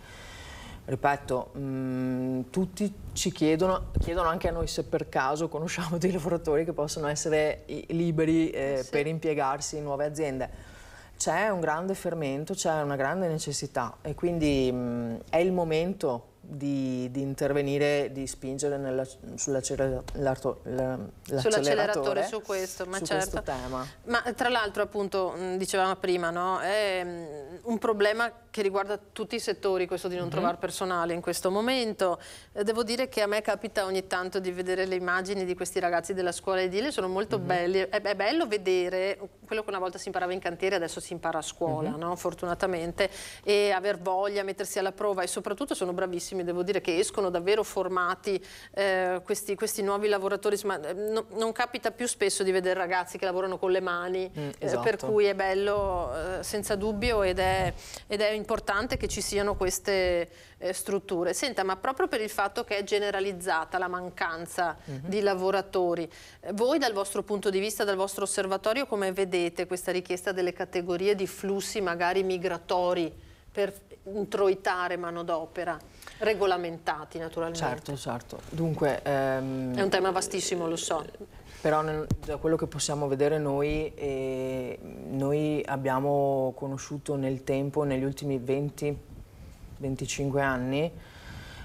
ripeto, mh, mm, tutti ci chiedono, chiedono anche a noi se per caso conosciamo dei lavoratori che possono essere liberi eh, eh, sì. per impiegarsi in nuove aziende. C'è un grande fermento, c'è una grande necessità e quindi mh, mm, è il momento di, di, intervenire, di spingere sull'acceleratore su questo, ma su certo. questo tema. Ma tra l'altro appunto dicevamo prima, no? è un problema che riguarda tutti i settori questo di non mm -hmm. trovare personale in questo momento. Eh, devo dire che a me capita ogni tanto di vedere le immagini di questi ragazzi della scuola edile, sono molto mm -hmm. belli, è, è, bello vedere quello che una volta si imparava in cantiere adesso si impara a scuola, mm -hmm. no? fortunatamente, e aver voglia, mettersi alla prova e soprattutto sono bravissimi bravissimi, devo dire che escono davvero formati eh, questi, questi, nuovi lavoratori, ma eh, no, non capita più spesso di vedere ragazzi che lavorano con le mani, mm, eh, esatto. eh, per cui è bello eh, senza dubbio ed è, ed è, importante che ci siano queste eh, strutture. Senta, ma proprio per il fatto che è generalizzata la mancanza mm -hmm. di lavoratori, voi dal vostro punto di vista, dal vostro osservatorio, come vedete questa richiesta delle categorie di flussi magari migratori per introitare manodopera? regolamentati naturalmente. Certo, certo. Dunque, ehm, è un tema vastissimo, lo so. Però nel, da quello che possiamo vedere noi, eh, noi abbiamo conosciuto nel tempo, negli ultimi 20-25 anni,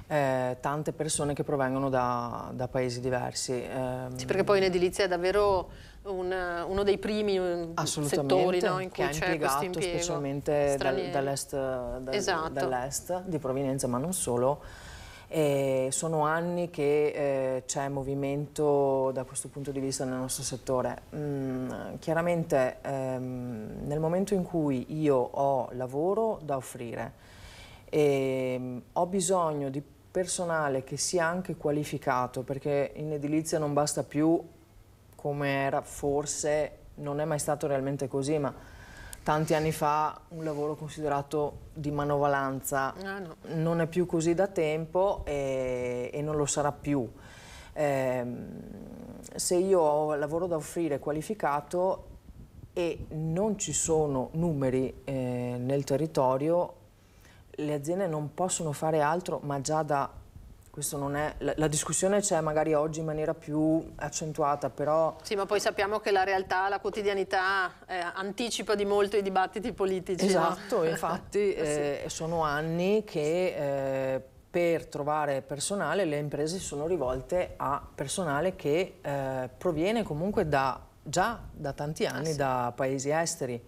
eh, tante persone che provengono da, da paesi diversi. Eh, sì, perché poi in edilizia è davvero un, uno dei primi settori no, in cui c'è impiegato, specialmente dal, dall'est dal, esatto. dall di provenienza, ma non solo. E sono anni che eh, c'è movimento da questo punto di vista nel nostro settore. Mm, chiaramente ehm, nel momento in cui io ho lavoro da offrire e ehm, ho bisogno di personale che sia anche qualificato perché in edilizia non basta più come era forse, non è mai stato realmente così, ma tanti anni fa un lavoro considerato di manovalanza ah, no. non è più così da tempo e, e non lo sarà più. Eh, se io ho lavoro da offrire qualificato e non ci sono numeri eh, nel territorio, le aziende non possono fare altro, ma già da la, la, discussione c'è magari oggi in maniera più accentuata, però... Sì, ma poi sappiamo che la realtà, la quotidianità eh, anticipa di molto i dibattiti politici. Esatto, no? infatti eh, eh, sì. sono anni che... Eh, per trovare personale le imprese sono rivolte a personale che eh, proviene comunque da, già da tanti anni ah, sì. da paesi esteri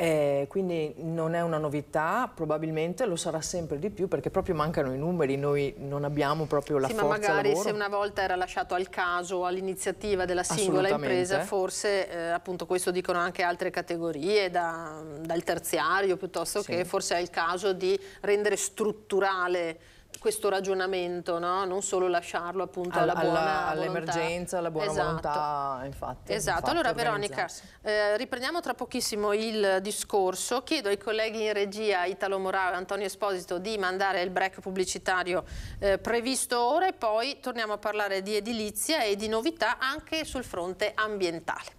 eh, quindi non è una novità, probabilmente lo sarà sempre di più perché proprio mancano i numeri, noi non abbiamo proprio la sì, forza ma magari lavoro. se una volta era lasciato al caso, all'iniziativa della singola impresa, forse eh, appunto questo dicono anche altre categorie, da, dal terziario piuttosto sì. che forse è il caso di rendere strutturale questo ragionamento, no? non solo lasciarlo appunto alla, alla buona all'emergenza, alla buona esatto. volontà, infatti. Esatto, infatti, allora Veronica, eh, riprendiamo tra pochissimo il discorso, chiedo ai colleghi in regia Italo Morale e Antonio Esposito di mandare il break pubblicitario eh, previsto ora e poi torniamo a parlare di edilizia e di novità anche sul fronte ambientale.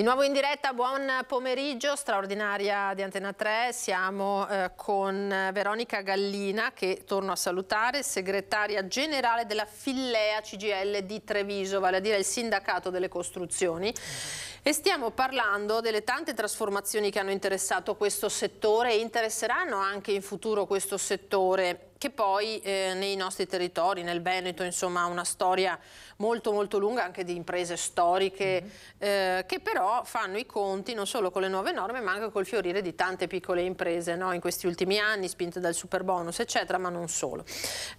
Di nuovo in diretta, buon pomeriggio, straordinaria di Antena 3, siamo eh, con Veronica Gallina che torno a salutare, segretaria generale della Fillea CGL di Treviso, vale a dire il sindacato delle costruzioni e stiamo parlando delle tante trasformazioni che hanno interessato questo settore e interesseranno anche in futuro questo settore che poi eh, nei nostri territori, nel Veneto, insomma, ha una storia molto molto lunga anche di imprese storiche mm -hmm. eh, che però fanno i conti non solo con le nuove norme ma anche col fiorire di tante piccole imprese no? in questi ultimi anni spinte dal super bonus eccetera ma non solo.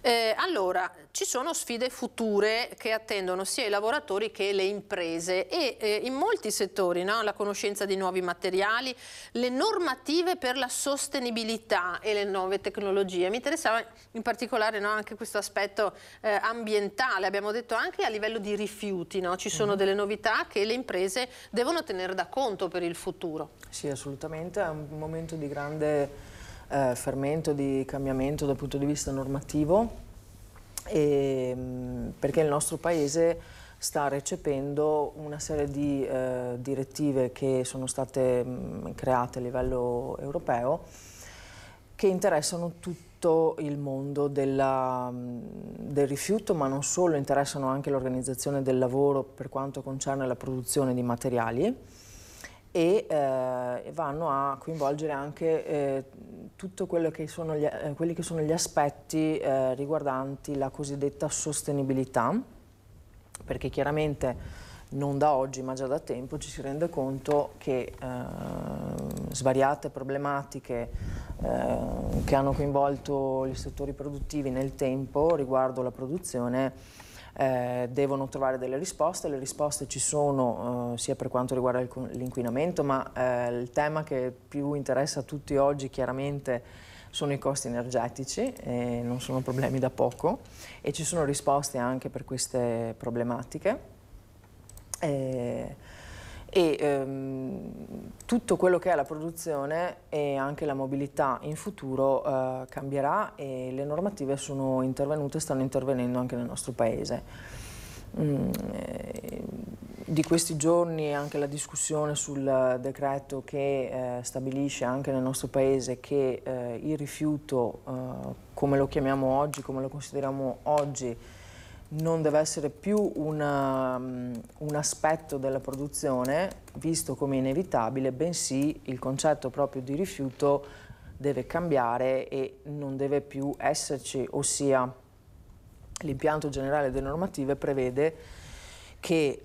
Eh, allora ci sono sfide future che attendono sia i lavoratori che le imprese e eh, in molti settori no? la conoscenza di nuovi materiali, le normative per la sostenibilità e le nuove tecnologie. Mi interessava in particolare no, anche questo aspetto eh, ambientale, abbiamo detto anche a livello di rifiuti, no? ci sono mm. delle novità che le imprese devono tenere da conto per il futuro. Sì, assolutamente, è un momento di grande eh, fermento, di cambiamento dal punto di vista normativo, e, ehm, perché il nostro Paese sta recependo una serie di eh, direttive che sono state mh, mm, create a livello europeo che interessano tutti tutto il mondo della, del rifiuto, ma non solo, interessano anche l'organizzazione del lavoro per quanto concerne la produzione di materiali e eh, vanno a coinvolgere anche eh, tutti eh, quelli che sono gli aspetti eh, riguardanti la cosiddetta sostenibilità, perché chiaramente non da oggi ma già da tempo ci si rende conto che eh, svariate problematiche eh, che hanno coinvolto gli settori produttivi nel tempo riguardo la produzione eh, devono trovare delle risposte, le risposte ci sono eh, sia per quanto riguarda l'inquinamento, ma eh, il tema che più interessa a tutti oggi chiaramente sono i costi energetici, e non sono problemi da poco e ci sono risposte anche per queste problematiche e, eh, e ehm, tutto quello che è la produzione e anche la mobilità in futuro eh, cambierà e le normative sono intervenute e stanno intervenendo anche nel nostro paese. Mm, eh, di questi giorni anche la discussione sul decreto che eh, stabilisce anche nel nostro paese che eh, il rifiuto, eh, come lo chiamiamo oggi, come lo consideriamo oggi, non deve essere più una, um, un aspetto della produzione visto come inevitabile, bensì il concetto proprio di rifiuto deve cambiare e non deve più esserci, ossia l'impianto generale delle normative prevede che eh,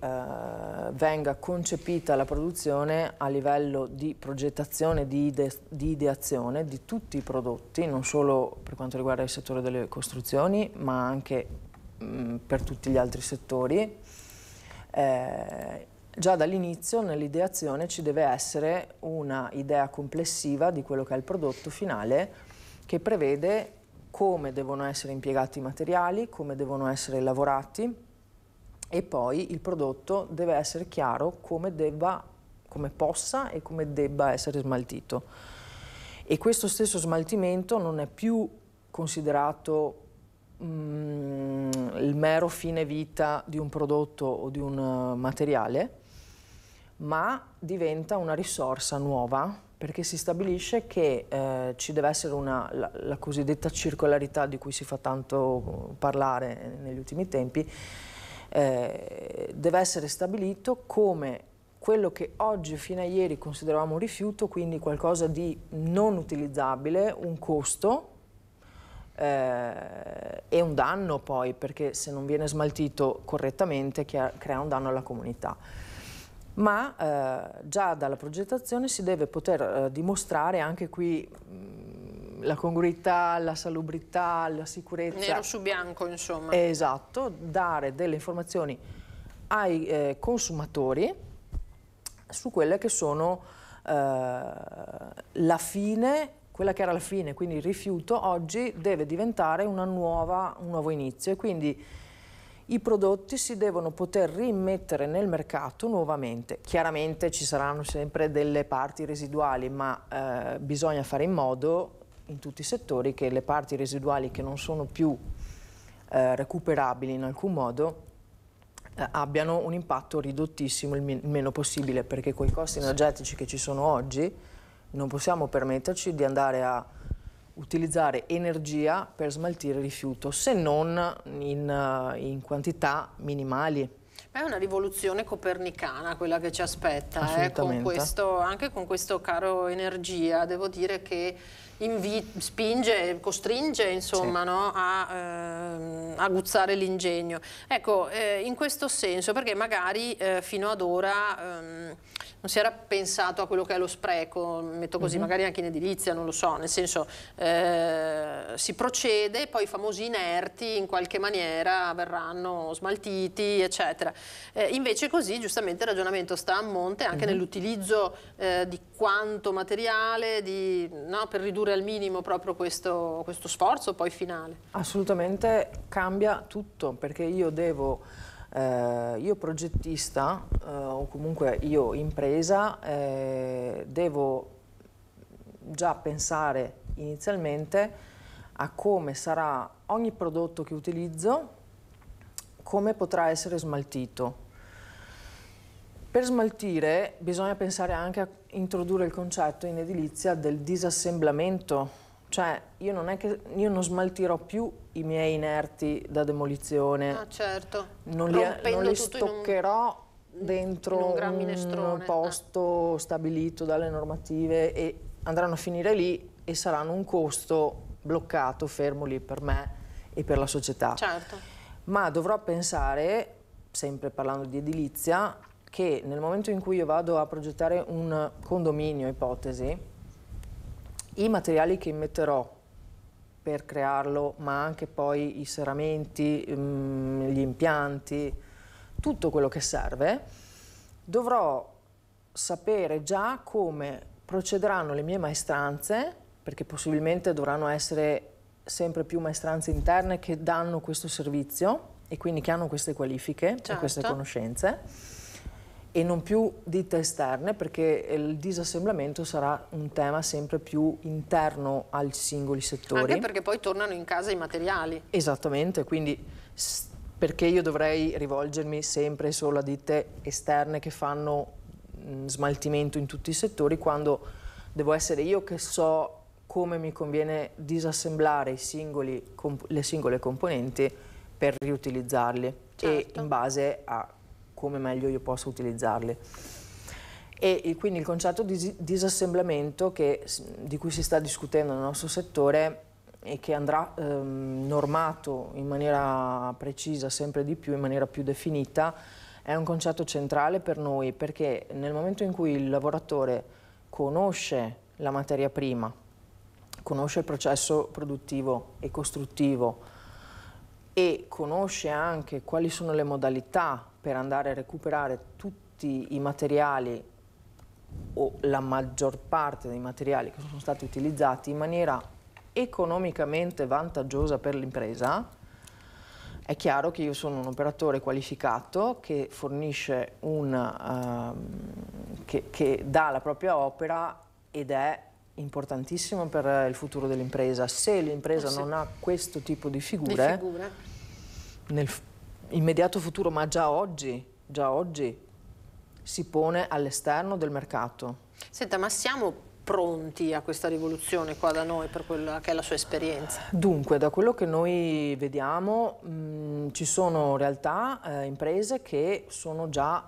venga concepita la produzione a livello di progettazione, di, ide di, ideazione di tutti i prodotti, non solo per quanto riguarda il settore delle costruzioni, ma anche Mm, per tutti gli altri settori, eh, già dall'inizio nell'ideazione ci deve essere una idea complessiva di quello che è il prodotto finale che prevede come devono essere impiegati i materiali, come devono essere lavorati e poi il prodotto deve essere chiaro come, debba, come possa e come debba essere smaltito. E questo stesso smaltimento non è più considerato mh, mm, il mero fine vita di un prodotto o di un eh, materiale, ma diventa una risorsa nuova perché si stabilisce che eh, ci deve essere una, la, la, cosiddetta circolarità di cui si fa tanto parlare negli ultimi tempi, eh, deve essere stabilito come quello che oggi fino a ieri consideravamo un rifiuto, quindi qualcosa di non utilizzabile, un costo eh, è un danno poi perché se non viene smaltito correttamente crea un danno alla comunità. Ma eh, già dalla progettazione si deve poter eh, dimostrare anche qui mm, la congruità, la salubrità, la sicurezza. Nero su bianco insomma. Esatto, dare delle informazioni ai eh, consumatori su quelle che sono eh, la fine quella che era la fine, quindi il rifiuto, oggi deve diventare nuova, un nuovo inizio e quindi i prodotti si devono poter rimettere nel mercato nuovamente. Chiaramente ci saranno sempre delle parti residuali, ma eh, bisogna fare in modo in tutti i settori che le parti residuali che non sono più eh, recuperabili in alcun modo eh, abbiano un impatto ridottissimo il, meno possibile perché quei costi energetici che ci sono oggi non possiamo permetterci di andare a utilizzare energia per smaltire rifiuto, se non in, eh, in quantità minimali. È una rivoluzione copernicana quella che ci aspetta, eh, con questo, anche con questo caro energia. Devo dire che spinge, costringe insomma, sì. no? a ehm, aguzzare l'ingegno. Ecco, eh, in questo senso, perché magari eh, fino ad ora ehm, non si era pensato a quello che è lo spreco, metto così, mm -hmm. magari anche in edilizia, non lo so, nel senso eh, si procede, poi i famosi inerti in qualche maniera verranno smaltiti, eccetera. Eh, invece così giustamente il ragionamento sta a monte anche mm -hmm. nell'utilizzo eh, di quanto materiale, di, no, per ridurre ridurre al minimo proprio questo, questo sforzo poi finale? Assolutamente cambia tutto perché io devo, eh, io progettista eh, o comunque io impresa, eh, devo già pensare inizialmente a come sarà ogni prodotto che utilizzo, come potrà essere smaltito. Per smaltire bisogna pensare anche a introdurre il concetto in edilizia del disassemblamento, cioè io non, che, io non smaltirò più i miei inerti da demolizione, ah, certo. non, li, non li, stoccherò un, dentro un, un ah. posto eh. stabilito dalle normative e andranno a finire lì e saranno un costo bloccato, fermo lì per me e per la società. Certo. Ma dovrò pensare, sempre parlando di edilizia, che nel momento in cui io vado a progettare un condominio, ipotesi, i materiali che metterò per crearlo, ma anche poi i serramenti, mm, gli impianti, tutto quello che serve, dovrò sapere già come procederanno le mie maestranze, perché possibilmente dovranno essere sempre più maestranze interne che danno questo servizio e quindi che hanno queste qualifiche certo. e queste certo. conoscenze e non più ditte esterne perché il disassemblamento sarà un tema sempre più interno ai singoli settori. Anche perché poi tornano in casa i materiali. Esattamente, quindi perché io dovrei rivolgermi sempre solo a ditte esterne che fanno mm, smaltimento in tutti i settori quando devo essere io che so come mi conviene disassemblare singoli, le singole componenti per riutilizzarli certo. e in base a come meglio io posso utilizzarli. E, e quindi il concetto di disassemblamento che, di cui si sta discutendo nel nostro settore e che andrà ehm, normato in maniera precisa, sempre di più, in maniera più definita, è un concetto centrale per noi perché nel momento in cui il lavoratore conosce la materia prima, conosce il processo produttivo e costruttivo e conosce anche quali sono le modalità per andare a recuperare tutti i materiali o la maggior parte dei materiali che sono stati utilizzati in maniera economicamente vantaggiosa per l'impresa, è chiaro che io sono un operatore qualificato che fornisce un... Um, che, che dà la propria opera ed è importantissimo per il futuro dell'impresa. Se l'impresa non ha questo tipo di figure, di figure. Nel, immediato futuro, ma già oggi, già oggi si pone all'esterno del mercato. Senta, ma siamo pronti a questa rivoluzione qua da noi per quella che è la sua esperienza? Dunque, da quello che noi vediamo mh, mm, ci sono realtà, eh, imprese che sono già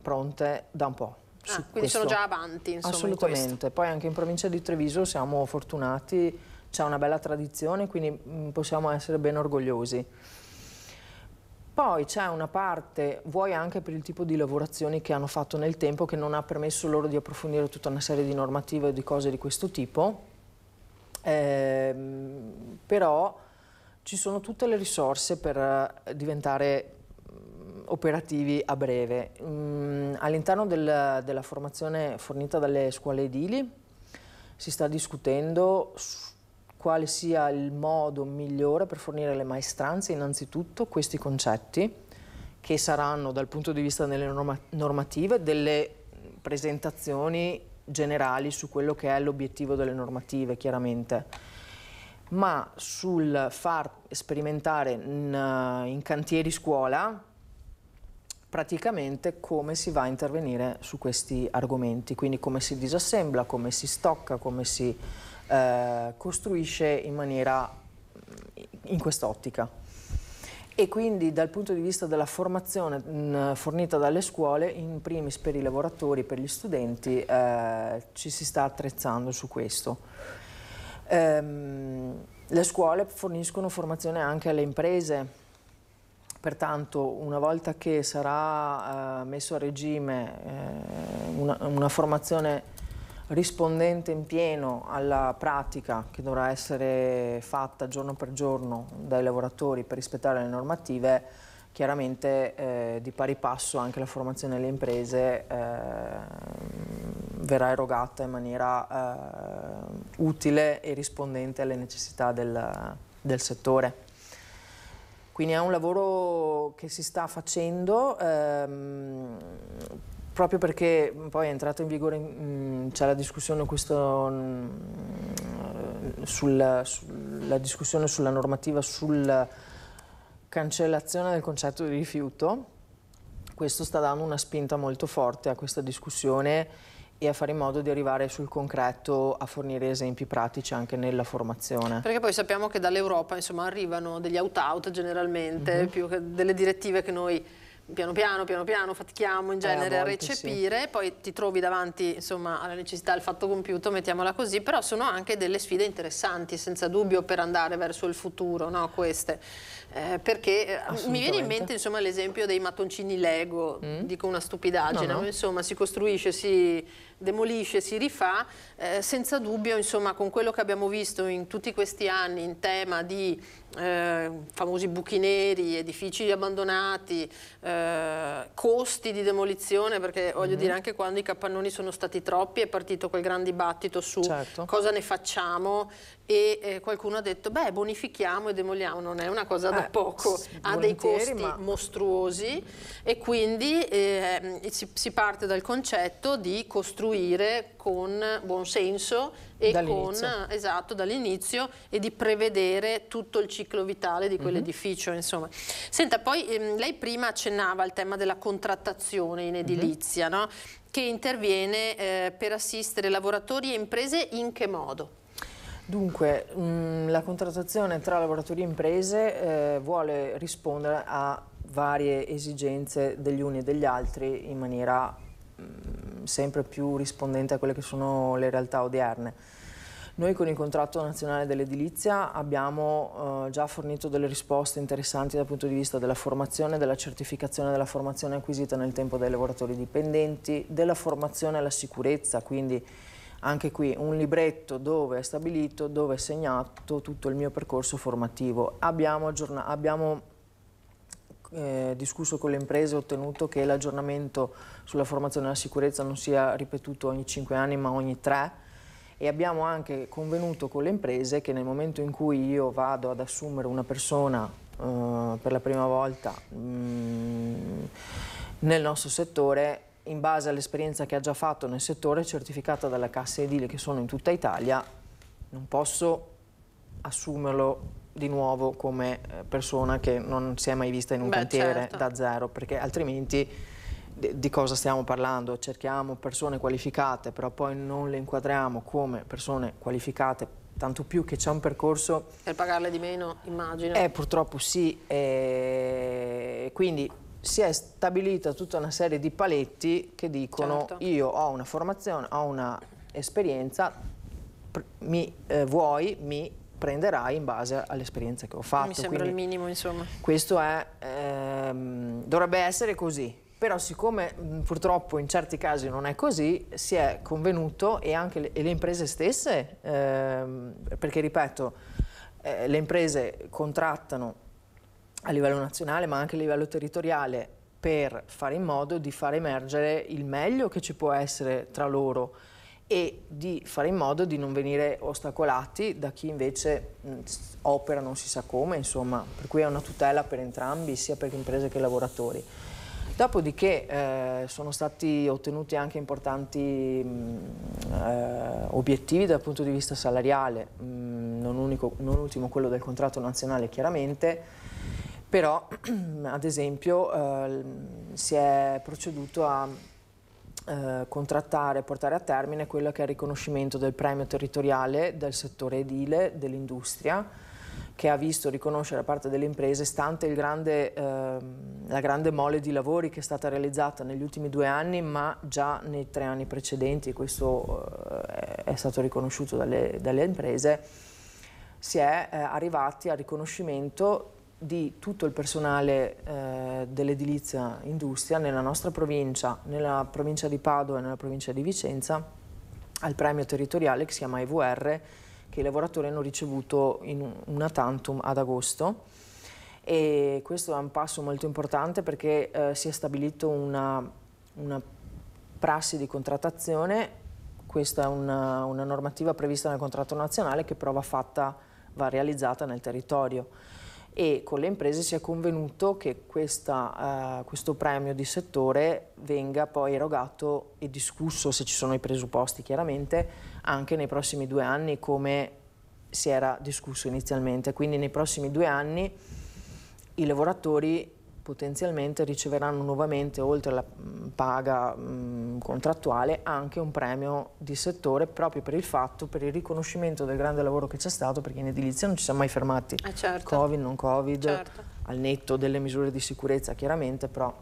pronte da un po'. Ah, quindi questo. sono già avanti, insomma. Assolutamente. In Poi anche in provincia di Treviso siamo fortunati, c'è una bella tradizione, quindi mm, possiamo essere ben orgogliosi. Poi c'è una parte, vuoi anche per il tipo di lavorazioni che hanno fatto nel tempo, che non ha permesso loro di approfondire tutta una serie di normative o di cose di questo tipo, eh, però ci sono tutte le risorse per eh, diventare mm, operativi a breve. Mm, all'interno del, della formazione fornita dalle scuole edili si sta discutendo quale sia il modo migliore per fornire alle maestranze innanzitutto questi concetti che saranno dal punto di vista delle normative delle presentazioni generali su quello che è l'obiettivo delle normative chiaramente ma sul far sperimentare in, in cantieri scuola praticamente come si va a intervenire su questi argomenti, quindi come si disassembla, come si stocca, come si eh, costruisce in maniera in quest'ottica. E quindi dal punto di vista della formazione mh, fornita dalle scuole, in primis per i lavoratori, per gli studenti, eh, ci si sta attrezzando su questo. Ehm, le scuole forniscono formazione anche alle imprese, Pertanto una volta che sarà eh, messo a regime eh, una, una, formazione rispondente in pieno alla pratica che dovrà essere fatta giorno per giorno dai lavoratori per rispettare le normative, chiaramente eh, di pari passo anche la formazione delle imprese eh, verrà erogata in maniera eh, utile e rispondente alle necessità del, del settore. Quindi è un lavoro che si sta facendo ehm, proprio perché poi è entrato in vigore, c'è la discussione, questo, sulla, sulla discussione sulla normativa sulla cancellazione del concetto di rifiuto, questo sta dando una spinta molto forte a questa discussione e a fare in modo di arrivare sul concreto a fornire esempi pratici anche nella formazione. Perché poi sappiamo che dall'Europa arrivano degli out-out generalmente, mm -hmm. più che delle direttive che noi piano piano, piano piano fatichiamo in genere eh, a, a, recepire, sì. poi ti trovi davanti insomma, alla necessità del fatto compiuto, mettiamola così, però sono anche delle sfide interessanti senza dubbio per andare verso il futuro, no? queste. Eh, perché eh, mi viene in mente l'esempio dei mattoncini Lego, mm. dico una stupidaggine, no, no. insomma si costruisce, si demolisce, si rifà, eh, senza dubbio insomma, con quello che abbiamo visto in tutti questi anni in tema di eh, famosi buchi neri, edifici abbandonati, eh, costi di demolizione, perché voglio mm -hmm. dire anche quando i capannoni sono stati troppi è partito quel gran dibattito su certo. cosa ne facciamo e eh, qualcuno ha detto beh bonifichiamo e demoliamo, non è una cosa da eh, poco, ha dei costi ma... mostruosi e quindi ehm, si, si parte dal concetto di costruire costruire con senso e con, eh, esatto, dall'inizio e di prevedere tutto il ciclo vitale di mhm. quell'edificio, mm -hmm. insomma. Senta, poi ehm, lei prima accennava al tema della contrattazione in mhm. edilizia, mm -hmm. no? che interviene eh, per assistere lavoratori e imprese in che modo? Dunque, mh, mm, la contrattazione tra lavoratori e imprese eh, vuole rispondere a varie esigenze degli uni e degli altri in maniera Mm, sempre più rispondente a quelle che sono le realtà odierne. Noi con il contratto nazionale dell'edilizia abbiamo eh, già fornito delle risposte interessanti dal punto di vista della formazione, della certificazione della formazione acquisita nel tempo dai lavoratori dipendenti, della formazione alla sicurezza, quindi anche qui un libretto dove è stabilito, dove è segnato tutto il mio percorso formativo. Abbiamo, abbiamo eh, discusso con le imprese e ottenuto che l'aggiornamento sulla formazione e la sicurezza non sia ripetuto ogni 5 anni ma ogni 3 e abbiamo anche convenuto con le imprese che nel momento in cui io vado ad assumere una persona eh, per la prima volta mh, mm, nel nostro settore in base all'esperienza che ha già fatto nel settore certificata dalla cassa edile che sono in tutta Italia non posso assumerlo di nuovo come eh, persona che non si è mai vista in un Beh, cantiere certo. da zero, perché altrimenti di cosa stiamo parlando? Cerchiamo persone qualificate, però poi non le inquadriamo come persone qualificate tanto più che c'è un percorso... Per pagarle di meno, immagino. Eh, purtroppo sì. Eh, quindi si è stabilita tutta una serie di paletti che dicono certo. io ho una formazione, ho un'esperienza, mi eh, vuoi, mi prenderai in base all'esperienza che ho fatto. Mi sembra Quindi il minimo, insomma. Questo è, ehm, dovrebbe essere così. Però siccome mh, purtroppo in certi casi non è così, si è convenuto e anche le, e le imprese stesse, ehm, perché ripeto, eh, le imprese contrattano a livello nazionale ma anche a livello territoriale per fare in modo di far emergere il meglio che ci può essere tra loro e di fare in modo di non venire ostacolati da chi invece opera non si sa come, insomma, per cui è una tutela per entrambi, sia per imprese che lavoratori. Dopodiché eh, sono stati ottenuti anche importanti mh, eh, obiettivi dal punto di vista salariale, mh, non, unico, non ultimo quello del contratto nazionale chiaramente, però ad esempio eh, si è proceduto a eh, contrattare e portare a termine quello che è il riconoscimento del premio territoriale del settore edile, dell'industria, che ha visto riconoscere da parte delle imprese, stante grande, eh, la grande mole di lavori che è stata realizzata negli ultimi due anni, ma già nei tre anni precedenti, questo eh, è stato riconosciuto dalle, dalle imprese, si è eh, arrivati al riconoscimento di tutto il personale eh, dell'edilizia industria nella nostra provincia, nella provincia di Padova e nella provincia di Vicenza, al premio territoriale che si chiama EVR, che i lavoratori hanno ricevuto in una tantum ad agosto. E questo è un passo molto importante perché eh, si è stabilito una, una, prassi di contrattazione, questa è una, una normativa prevista nel contratto nazionale che però va fatta va realizzata nel territorio e con le imprese si è convenuto che questa, uh, questo premio di settore venga poi erogato e discusso, se ci sono i presupposti chiaramente, anche nei prossimi due anni come si era discusso inizialmente. Quindi nei prossimi due anni i lavoratori potenzialmente riceveranno nuovamente, oltre alla mm, paga mh, mm, contrattuale, anche un premio di settore proprio per il fatto, per il riconoscimento del grande lavoro che c'è stato, perché in edilizia non ci siamo mai fermati. Eh certo. Covid, non Covid, certo. al netto delle misure di sicurezza chiaramente, però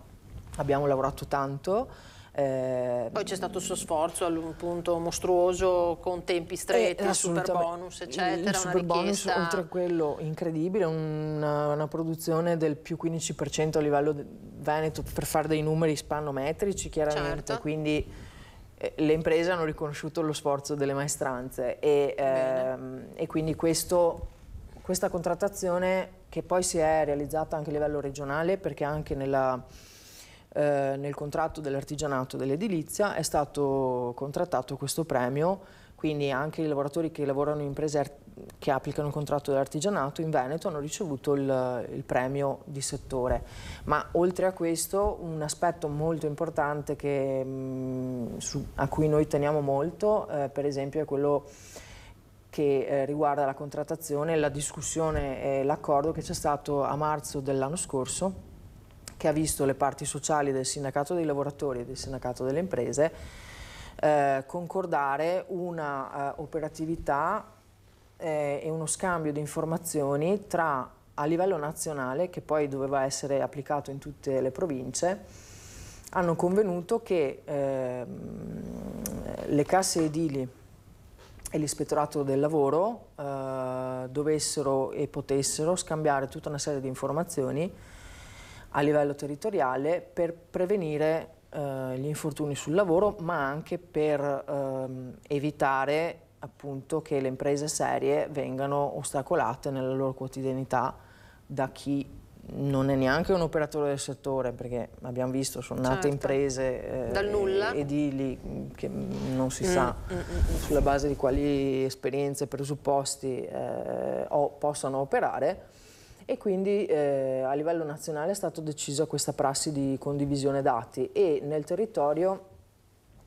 abbiamo lavorato tanto eh, Poi c'è stato il suo sforzo a un punto mostruoso con tempi eh, stretti, il super bonus eccetera. Il super bonus oltre a quello incredibile, una, una produzione del più 15% a livello veneto per fare dei numeri spannometrici, chiaramente, certo. quindi eh, le imprese hanno riconosciuto lo sforzo delle maestranze e, ehm, e quindi questo, questa contrattazione che poi si è realizzata anche a livello regionale perché anche nella eh, nel contratto dell'artigianato dell'edilizia è stato contrattato questo premio, quindi anche i lavoratori che lavorano in imprese che applicano il contratto dell'artigianato in Veneto hanno ricevuto il, il premio di settore. Ma oltre a questo un aspetto molto importante che, mh, mm, su, a cui noi teniamo molto, eh, per esempio, è quello che eh, riguarda la contrattazione, la discussione e l'accordo che c'è stato a marzo dell'anno scorso che ha visto le parti sociali del sindacato dei lavoratori e del sindacato delle imprese eh, concordare una uh, operatività eh, e uno scambio di informazioni tra a livello nazionale, che poi doveva essere applicato in tutte le province, hanno convenuto che eh, le casse edili e l'ispettorato del lavoro eh, dovessero e potessero scambiare tutta una serie di informazioni a livello territoriale per prevenire eh, gli infortuni sul lavoro, ma anche per ehm, evitare appunto, che le imprese serie vengano ostacolate nella loro quotidianità da chi non è neanche un operatore del settore, perché abbiamo visto, sono nate certo. imprese eh, Dal nulla. edili che non si mm, sa mm, mm, mm. sulla base di quali esperienze, presupposti eh, o possano operare, e quindi eh, a livello nazionale è stata decisa questa prassi di condivisione dati e nel territorio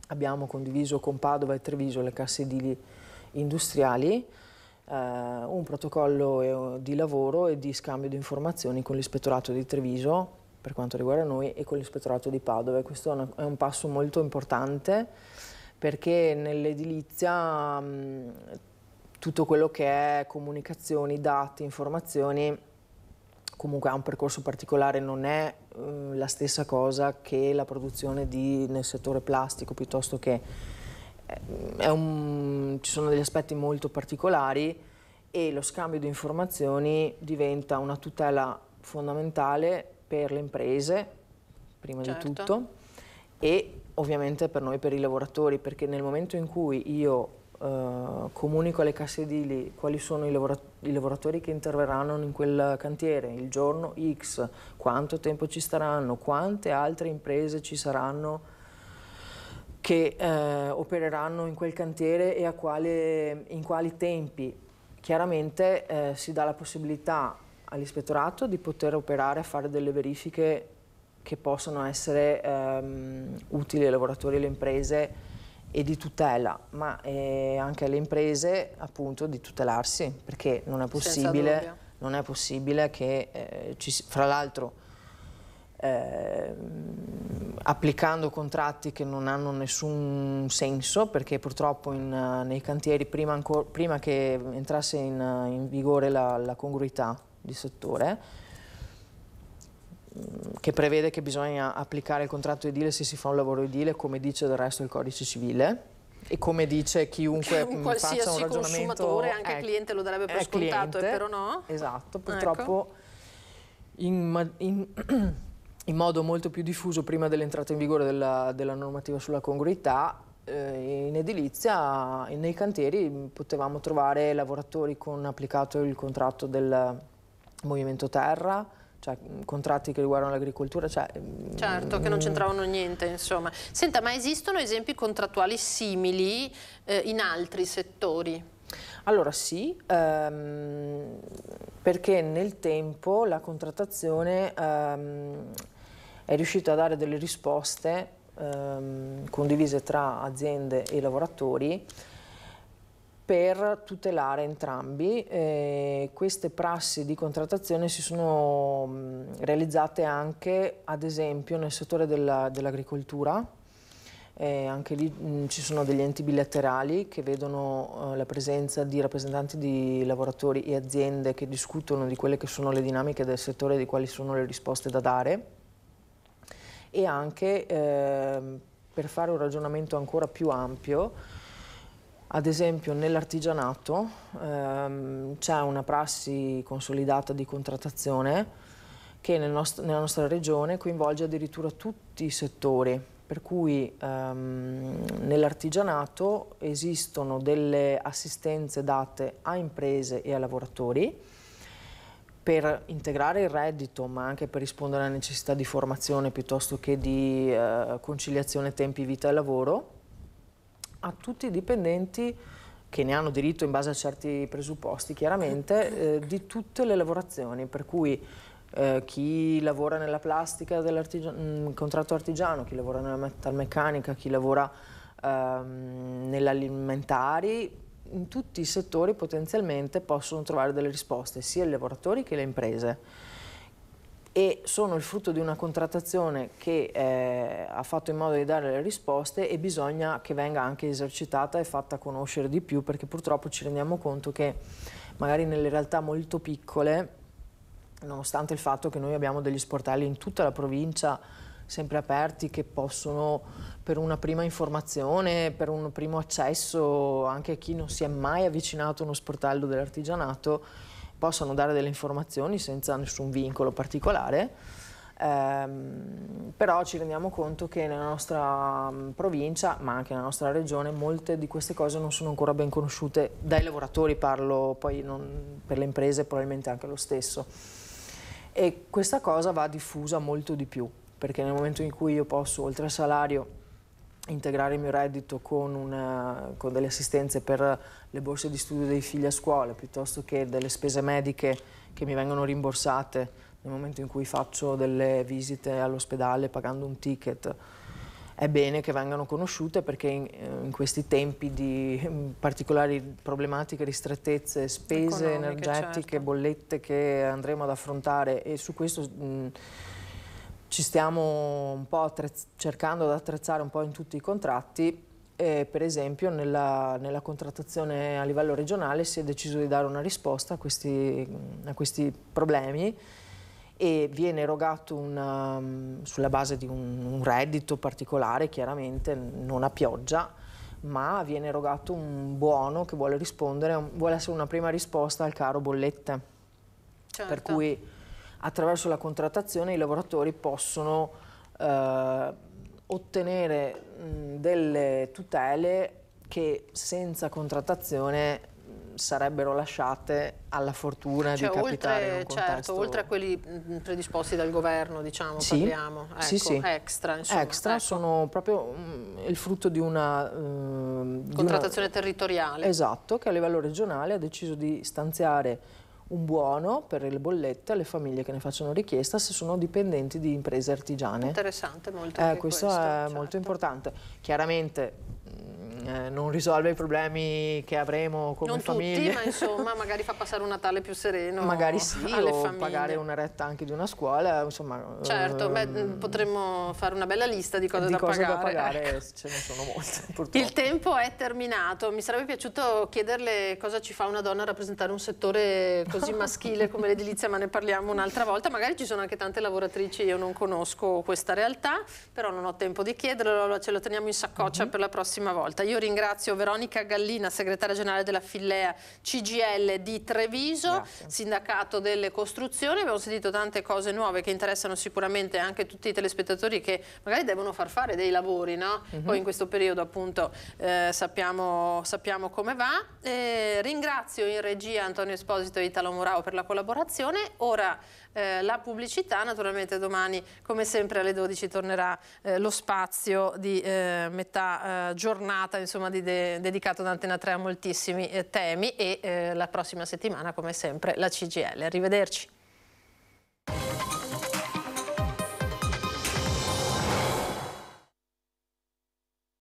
abbiamo condiviso con Padova e Treviso le casse edili industriali, eh, un protocollo eh, di lavoro e di scambio di informazioni con l'ispettorato di Treviso per quanto riguarda noi e con l'ispettorato di Padova e questo è un passo molto importante perché nell'edilizia mm, tutto quello che è comunicazioni, dati, informazioni comunque ha un percorso particolare, non è eh, la stessa cosa che la produzione di, nel settore plastico, piuttosto che eh, un, ci sono degli aspetti molto particolari e lo scambio di informazioni diventa una tutela fondamentale per le imprese, prima certo. di tutto, e ovviamente per noi, per i lavoratori, perché nel momento in cui io eh, comunico alle casse edili quali sono i, lavora i, lavoratori che interverranno in quel cantiere, il giorno X, quanto tempo ci staranno, quante altre imprese ci saranno che eh, opereranno in quel cantiere e quale, in quali tempi. Chiaramente eh, si dà la possibilità all'ispettorato di poter operare e fare delle verifiche che possano essere ehm, utili ai lavoratori e alle imprese e di tutela, ma eh, anche alle imprese appunto di tutelarsi, perché non è possibile, non è possibile che eh, ci fra l'altro eh, applicando contratti che non hanno nessun senso, perché purtroppo in, eh, nei cantieri prima, ancora, prima, che entrasse in, in vigore la, la congruità di settore, che prevede che bisogna applicare il contratto edile se si fa un lavoro edile, come dice del resto il codice civile. E come dice chiunque un mm, faccia un ragionamento... consumatore, anche il eh, cliente lo darebbe per scontato, cliente, però no. Esatto, ecco. purtroppo ecco. in, in, in, modo molto più diffuso prima dell'entrata in vigore della, della normativa sulla congruità, eh, in edilizia, nei cantieri, mm, potevamo trovare lavoratori con applicato il contratto del Movimento Terra, cioè, contratti che riguardano l'agricoltura. Cioè, certo, che non c'entravano niente, insomma. Senta, ma esistono esempi contrattuali simili eh, in altri settori? Allora sì, ehm, perché nel tempo la contrattazione ehm, è riuscita a dare delle risposte ehm, condivise tra aziende e lavoratori per tutelare entrambi. Eh, queste prassi di contrattazione si sono realizzate anche, ad esempio, nel settore dell'agricoltura. eh, anche lì mh, ci sono degli enti bilaterali che vedono eh, la presenza di rappresentanti di lavoratori e aziende che discutono di quelle che sono le dinamiche del settore e di quali sono le risposte da dare e anche ehm, per fare un ragionamento ancora più ampio ad esempio nell'artigianato ehm, c'è una prassi consolidata di contrattazione che nel nostro, nella nostra regione coinvolge addirittura tutti i settori, per cui ehm, nell'artigianato esistono delle assistenze date a imprese e a lavoratori per integrare il reddito ma anche per rispondere alla necessità di formazione piuttosto che di eh, conciliazione tempi vita e lavoro a tutti i dipendenti che ne hanno diritto in base a certi presupposti chiaramente, eh, di tutte le lavorazioni, per cui eh, chi lavora nella plastica del mm, contratto artigiano, chi lavora nella metalmeccanica, chi lavora ehm, nell'alimentari, in tutti i settori potenzialmente possono trovare delle risposte sia i lavoratori che le imprese e sono il frutto di una contrattazione che eh, ha fatto in modo di dare le risposte e bisogna che venga anche esercitata e fatta conoscere di più perché purtroppo ci rendiamo conto che magari nelle realtà molto piccole, nonostante il fatto che noi abbiamo degli sportelli in tutta la provincia sempre aperti che possono per una prima informazione, per un primo accesso anche a chi non si è mai avvicinato a uno sportello dell'artigianato possano dare delle informazioni senza nessun vincolo particolare, ehm, però ci rendiamo conto che nella nostra mm, provincia, ma anche nella nostra regione, molte di queste cose non sono ancora ben conosciute dai lavoratori, parlo poi non, per le imprese probabilmente anche lo stesso. E questa cosa va diffusa molto di più, perché nel momento in cui io posso, oltre al salario, integrare il mio reddito con, una, eh, con, delle assistenze per le borse di studio dei figli a scuola piuttosto che delle spese mediche che mi vengono rimborsate nel momento in cui faccio delle visite all'ospedale pagando un ticket. È bene che vengano conosciute perché in, eh, in questi tempi di mm, particolari problematiche, ristrettezze, spese energetiche, certo. bollette che andremo ad affrontare e su questo... Mh, mm, ci stiamo un po' cercando di attrezzare un po' in tutti i contratti. E per esempio nella, nella, contrattazione a livello regionale si è deciso di dare una risposta a questi, a questi problemi e viene erogato una, um, sulla base di un, un, reddito particolare, chiaramente non a pioggia, ma viene erogato un buono che vuole rispondere, vuole essere una prima risposta al caro bollette. Certo. Per cui attraverso la contrattazione i lavoratori possono eh, ottenere mh, delle tutele che senza contrattazione sarebbero lasciate alla fortuna cioè, di capitare oltre, in certo, contesto... Certo, oltre a quelli predisposti dal governo, diciamo, sì, parliamo, ecco, sì, sì. extra, insomma, Extra ecco. sono proprio il frutto di una... Eh, Contrattazione di una... territoriale. Esatto, che a livello regionale ha deciso di stanziare un buono per le bollette alle famiglie che ne facciano richiesta se sono dipendenti di imprese artigiane. Interessante molto. Eh, questo, questo, è certo. molto importante. Chiaramente mm, eh, non risolve i problemi che avremo come non famiglie. Tutti, ma insomma magari fa passare un Natale più sereno Magari sì, alle o famiglie. pagare una retta anche di una scuola, insomma. Certo, ehm, beh, potremmo fare una bella lista di cose, di da, cose pagare. da pagare. Ecco. ce ne sono molte purtroppo. Il tempo è terminato, mi sarebbe piaciuto chiederle cosa ci fa una donna a rappresentare un settore così maschile come l'edilizia, ma ne parliamo un'altra volta. Magari ci sono anche tante lavoratrici, io non conosco questa realtà, però non ho tempo di chiederlo, ce lo teniamo in saccoccia mm -hmm. per la prossima volta. Io io ringrazio Veronica Gallina, segretaria generale della Fillea CGL di Treviso, Grazie. sindacato delle costruzioni. Abbiamo sentito tante cose nuove che interessano sicuramente anche tutti i telespettatori che magari devono far fare dei lavori, no? mm -hmm. Poi in questo periodo appunto eh, sappiamo, sappiamo, come va. Eh, ringrazio in regia Antonio Esposito e Italo Murao per la collaborazione. Ora eh, la pubblicità. Naturalmente domani, come sempre, alle 12 tornerà eh, lo spazio di eh, metà eh, giornata insomma, di de dedicato ad Antena 3 a moltissimi eh, temi e eh, la prossima settimana, come sempre, la CGL. Arrivederci.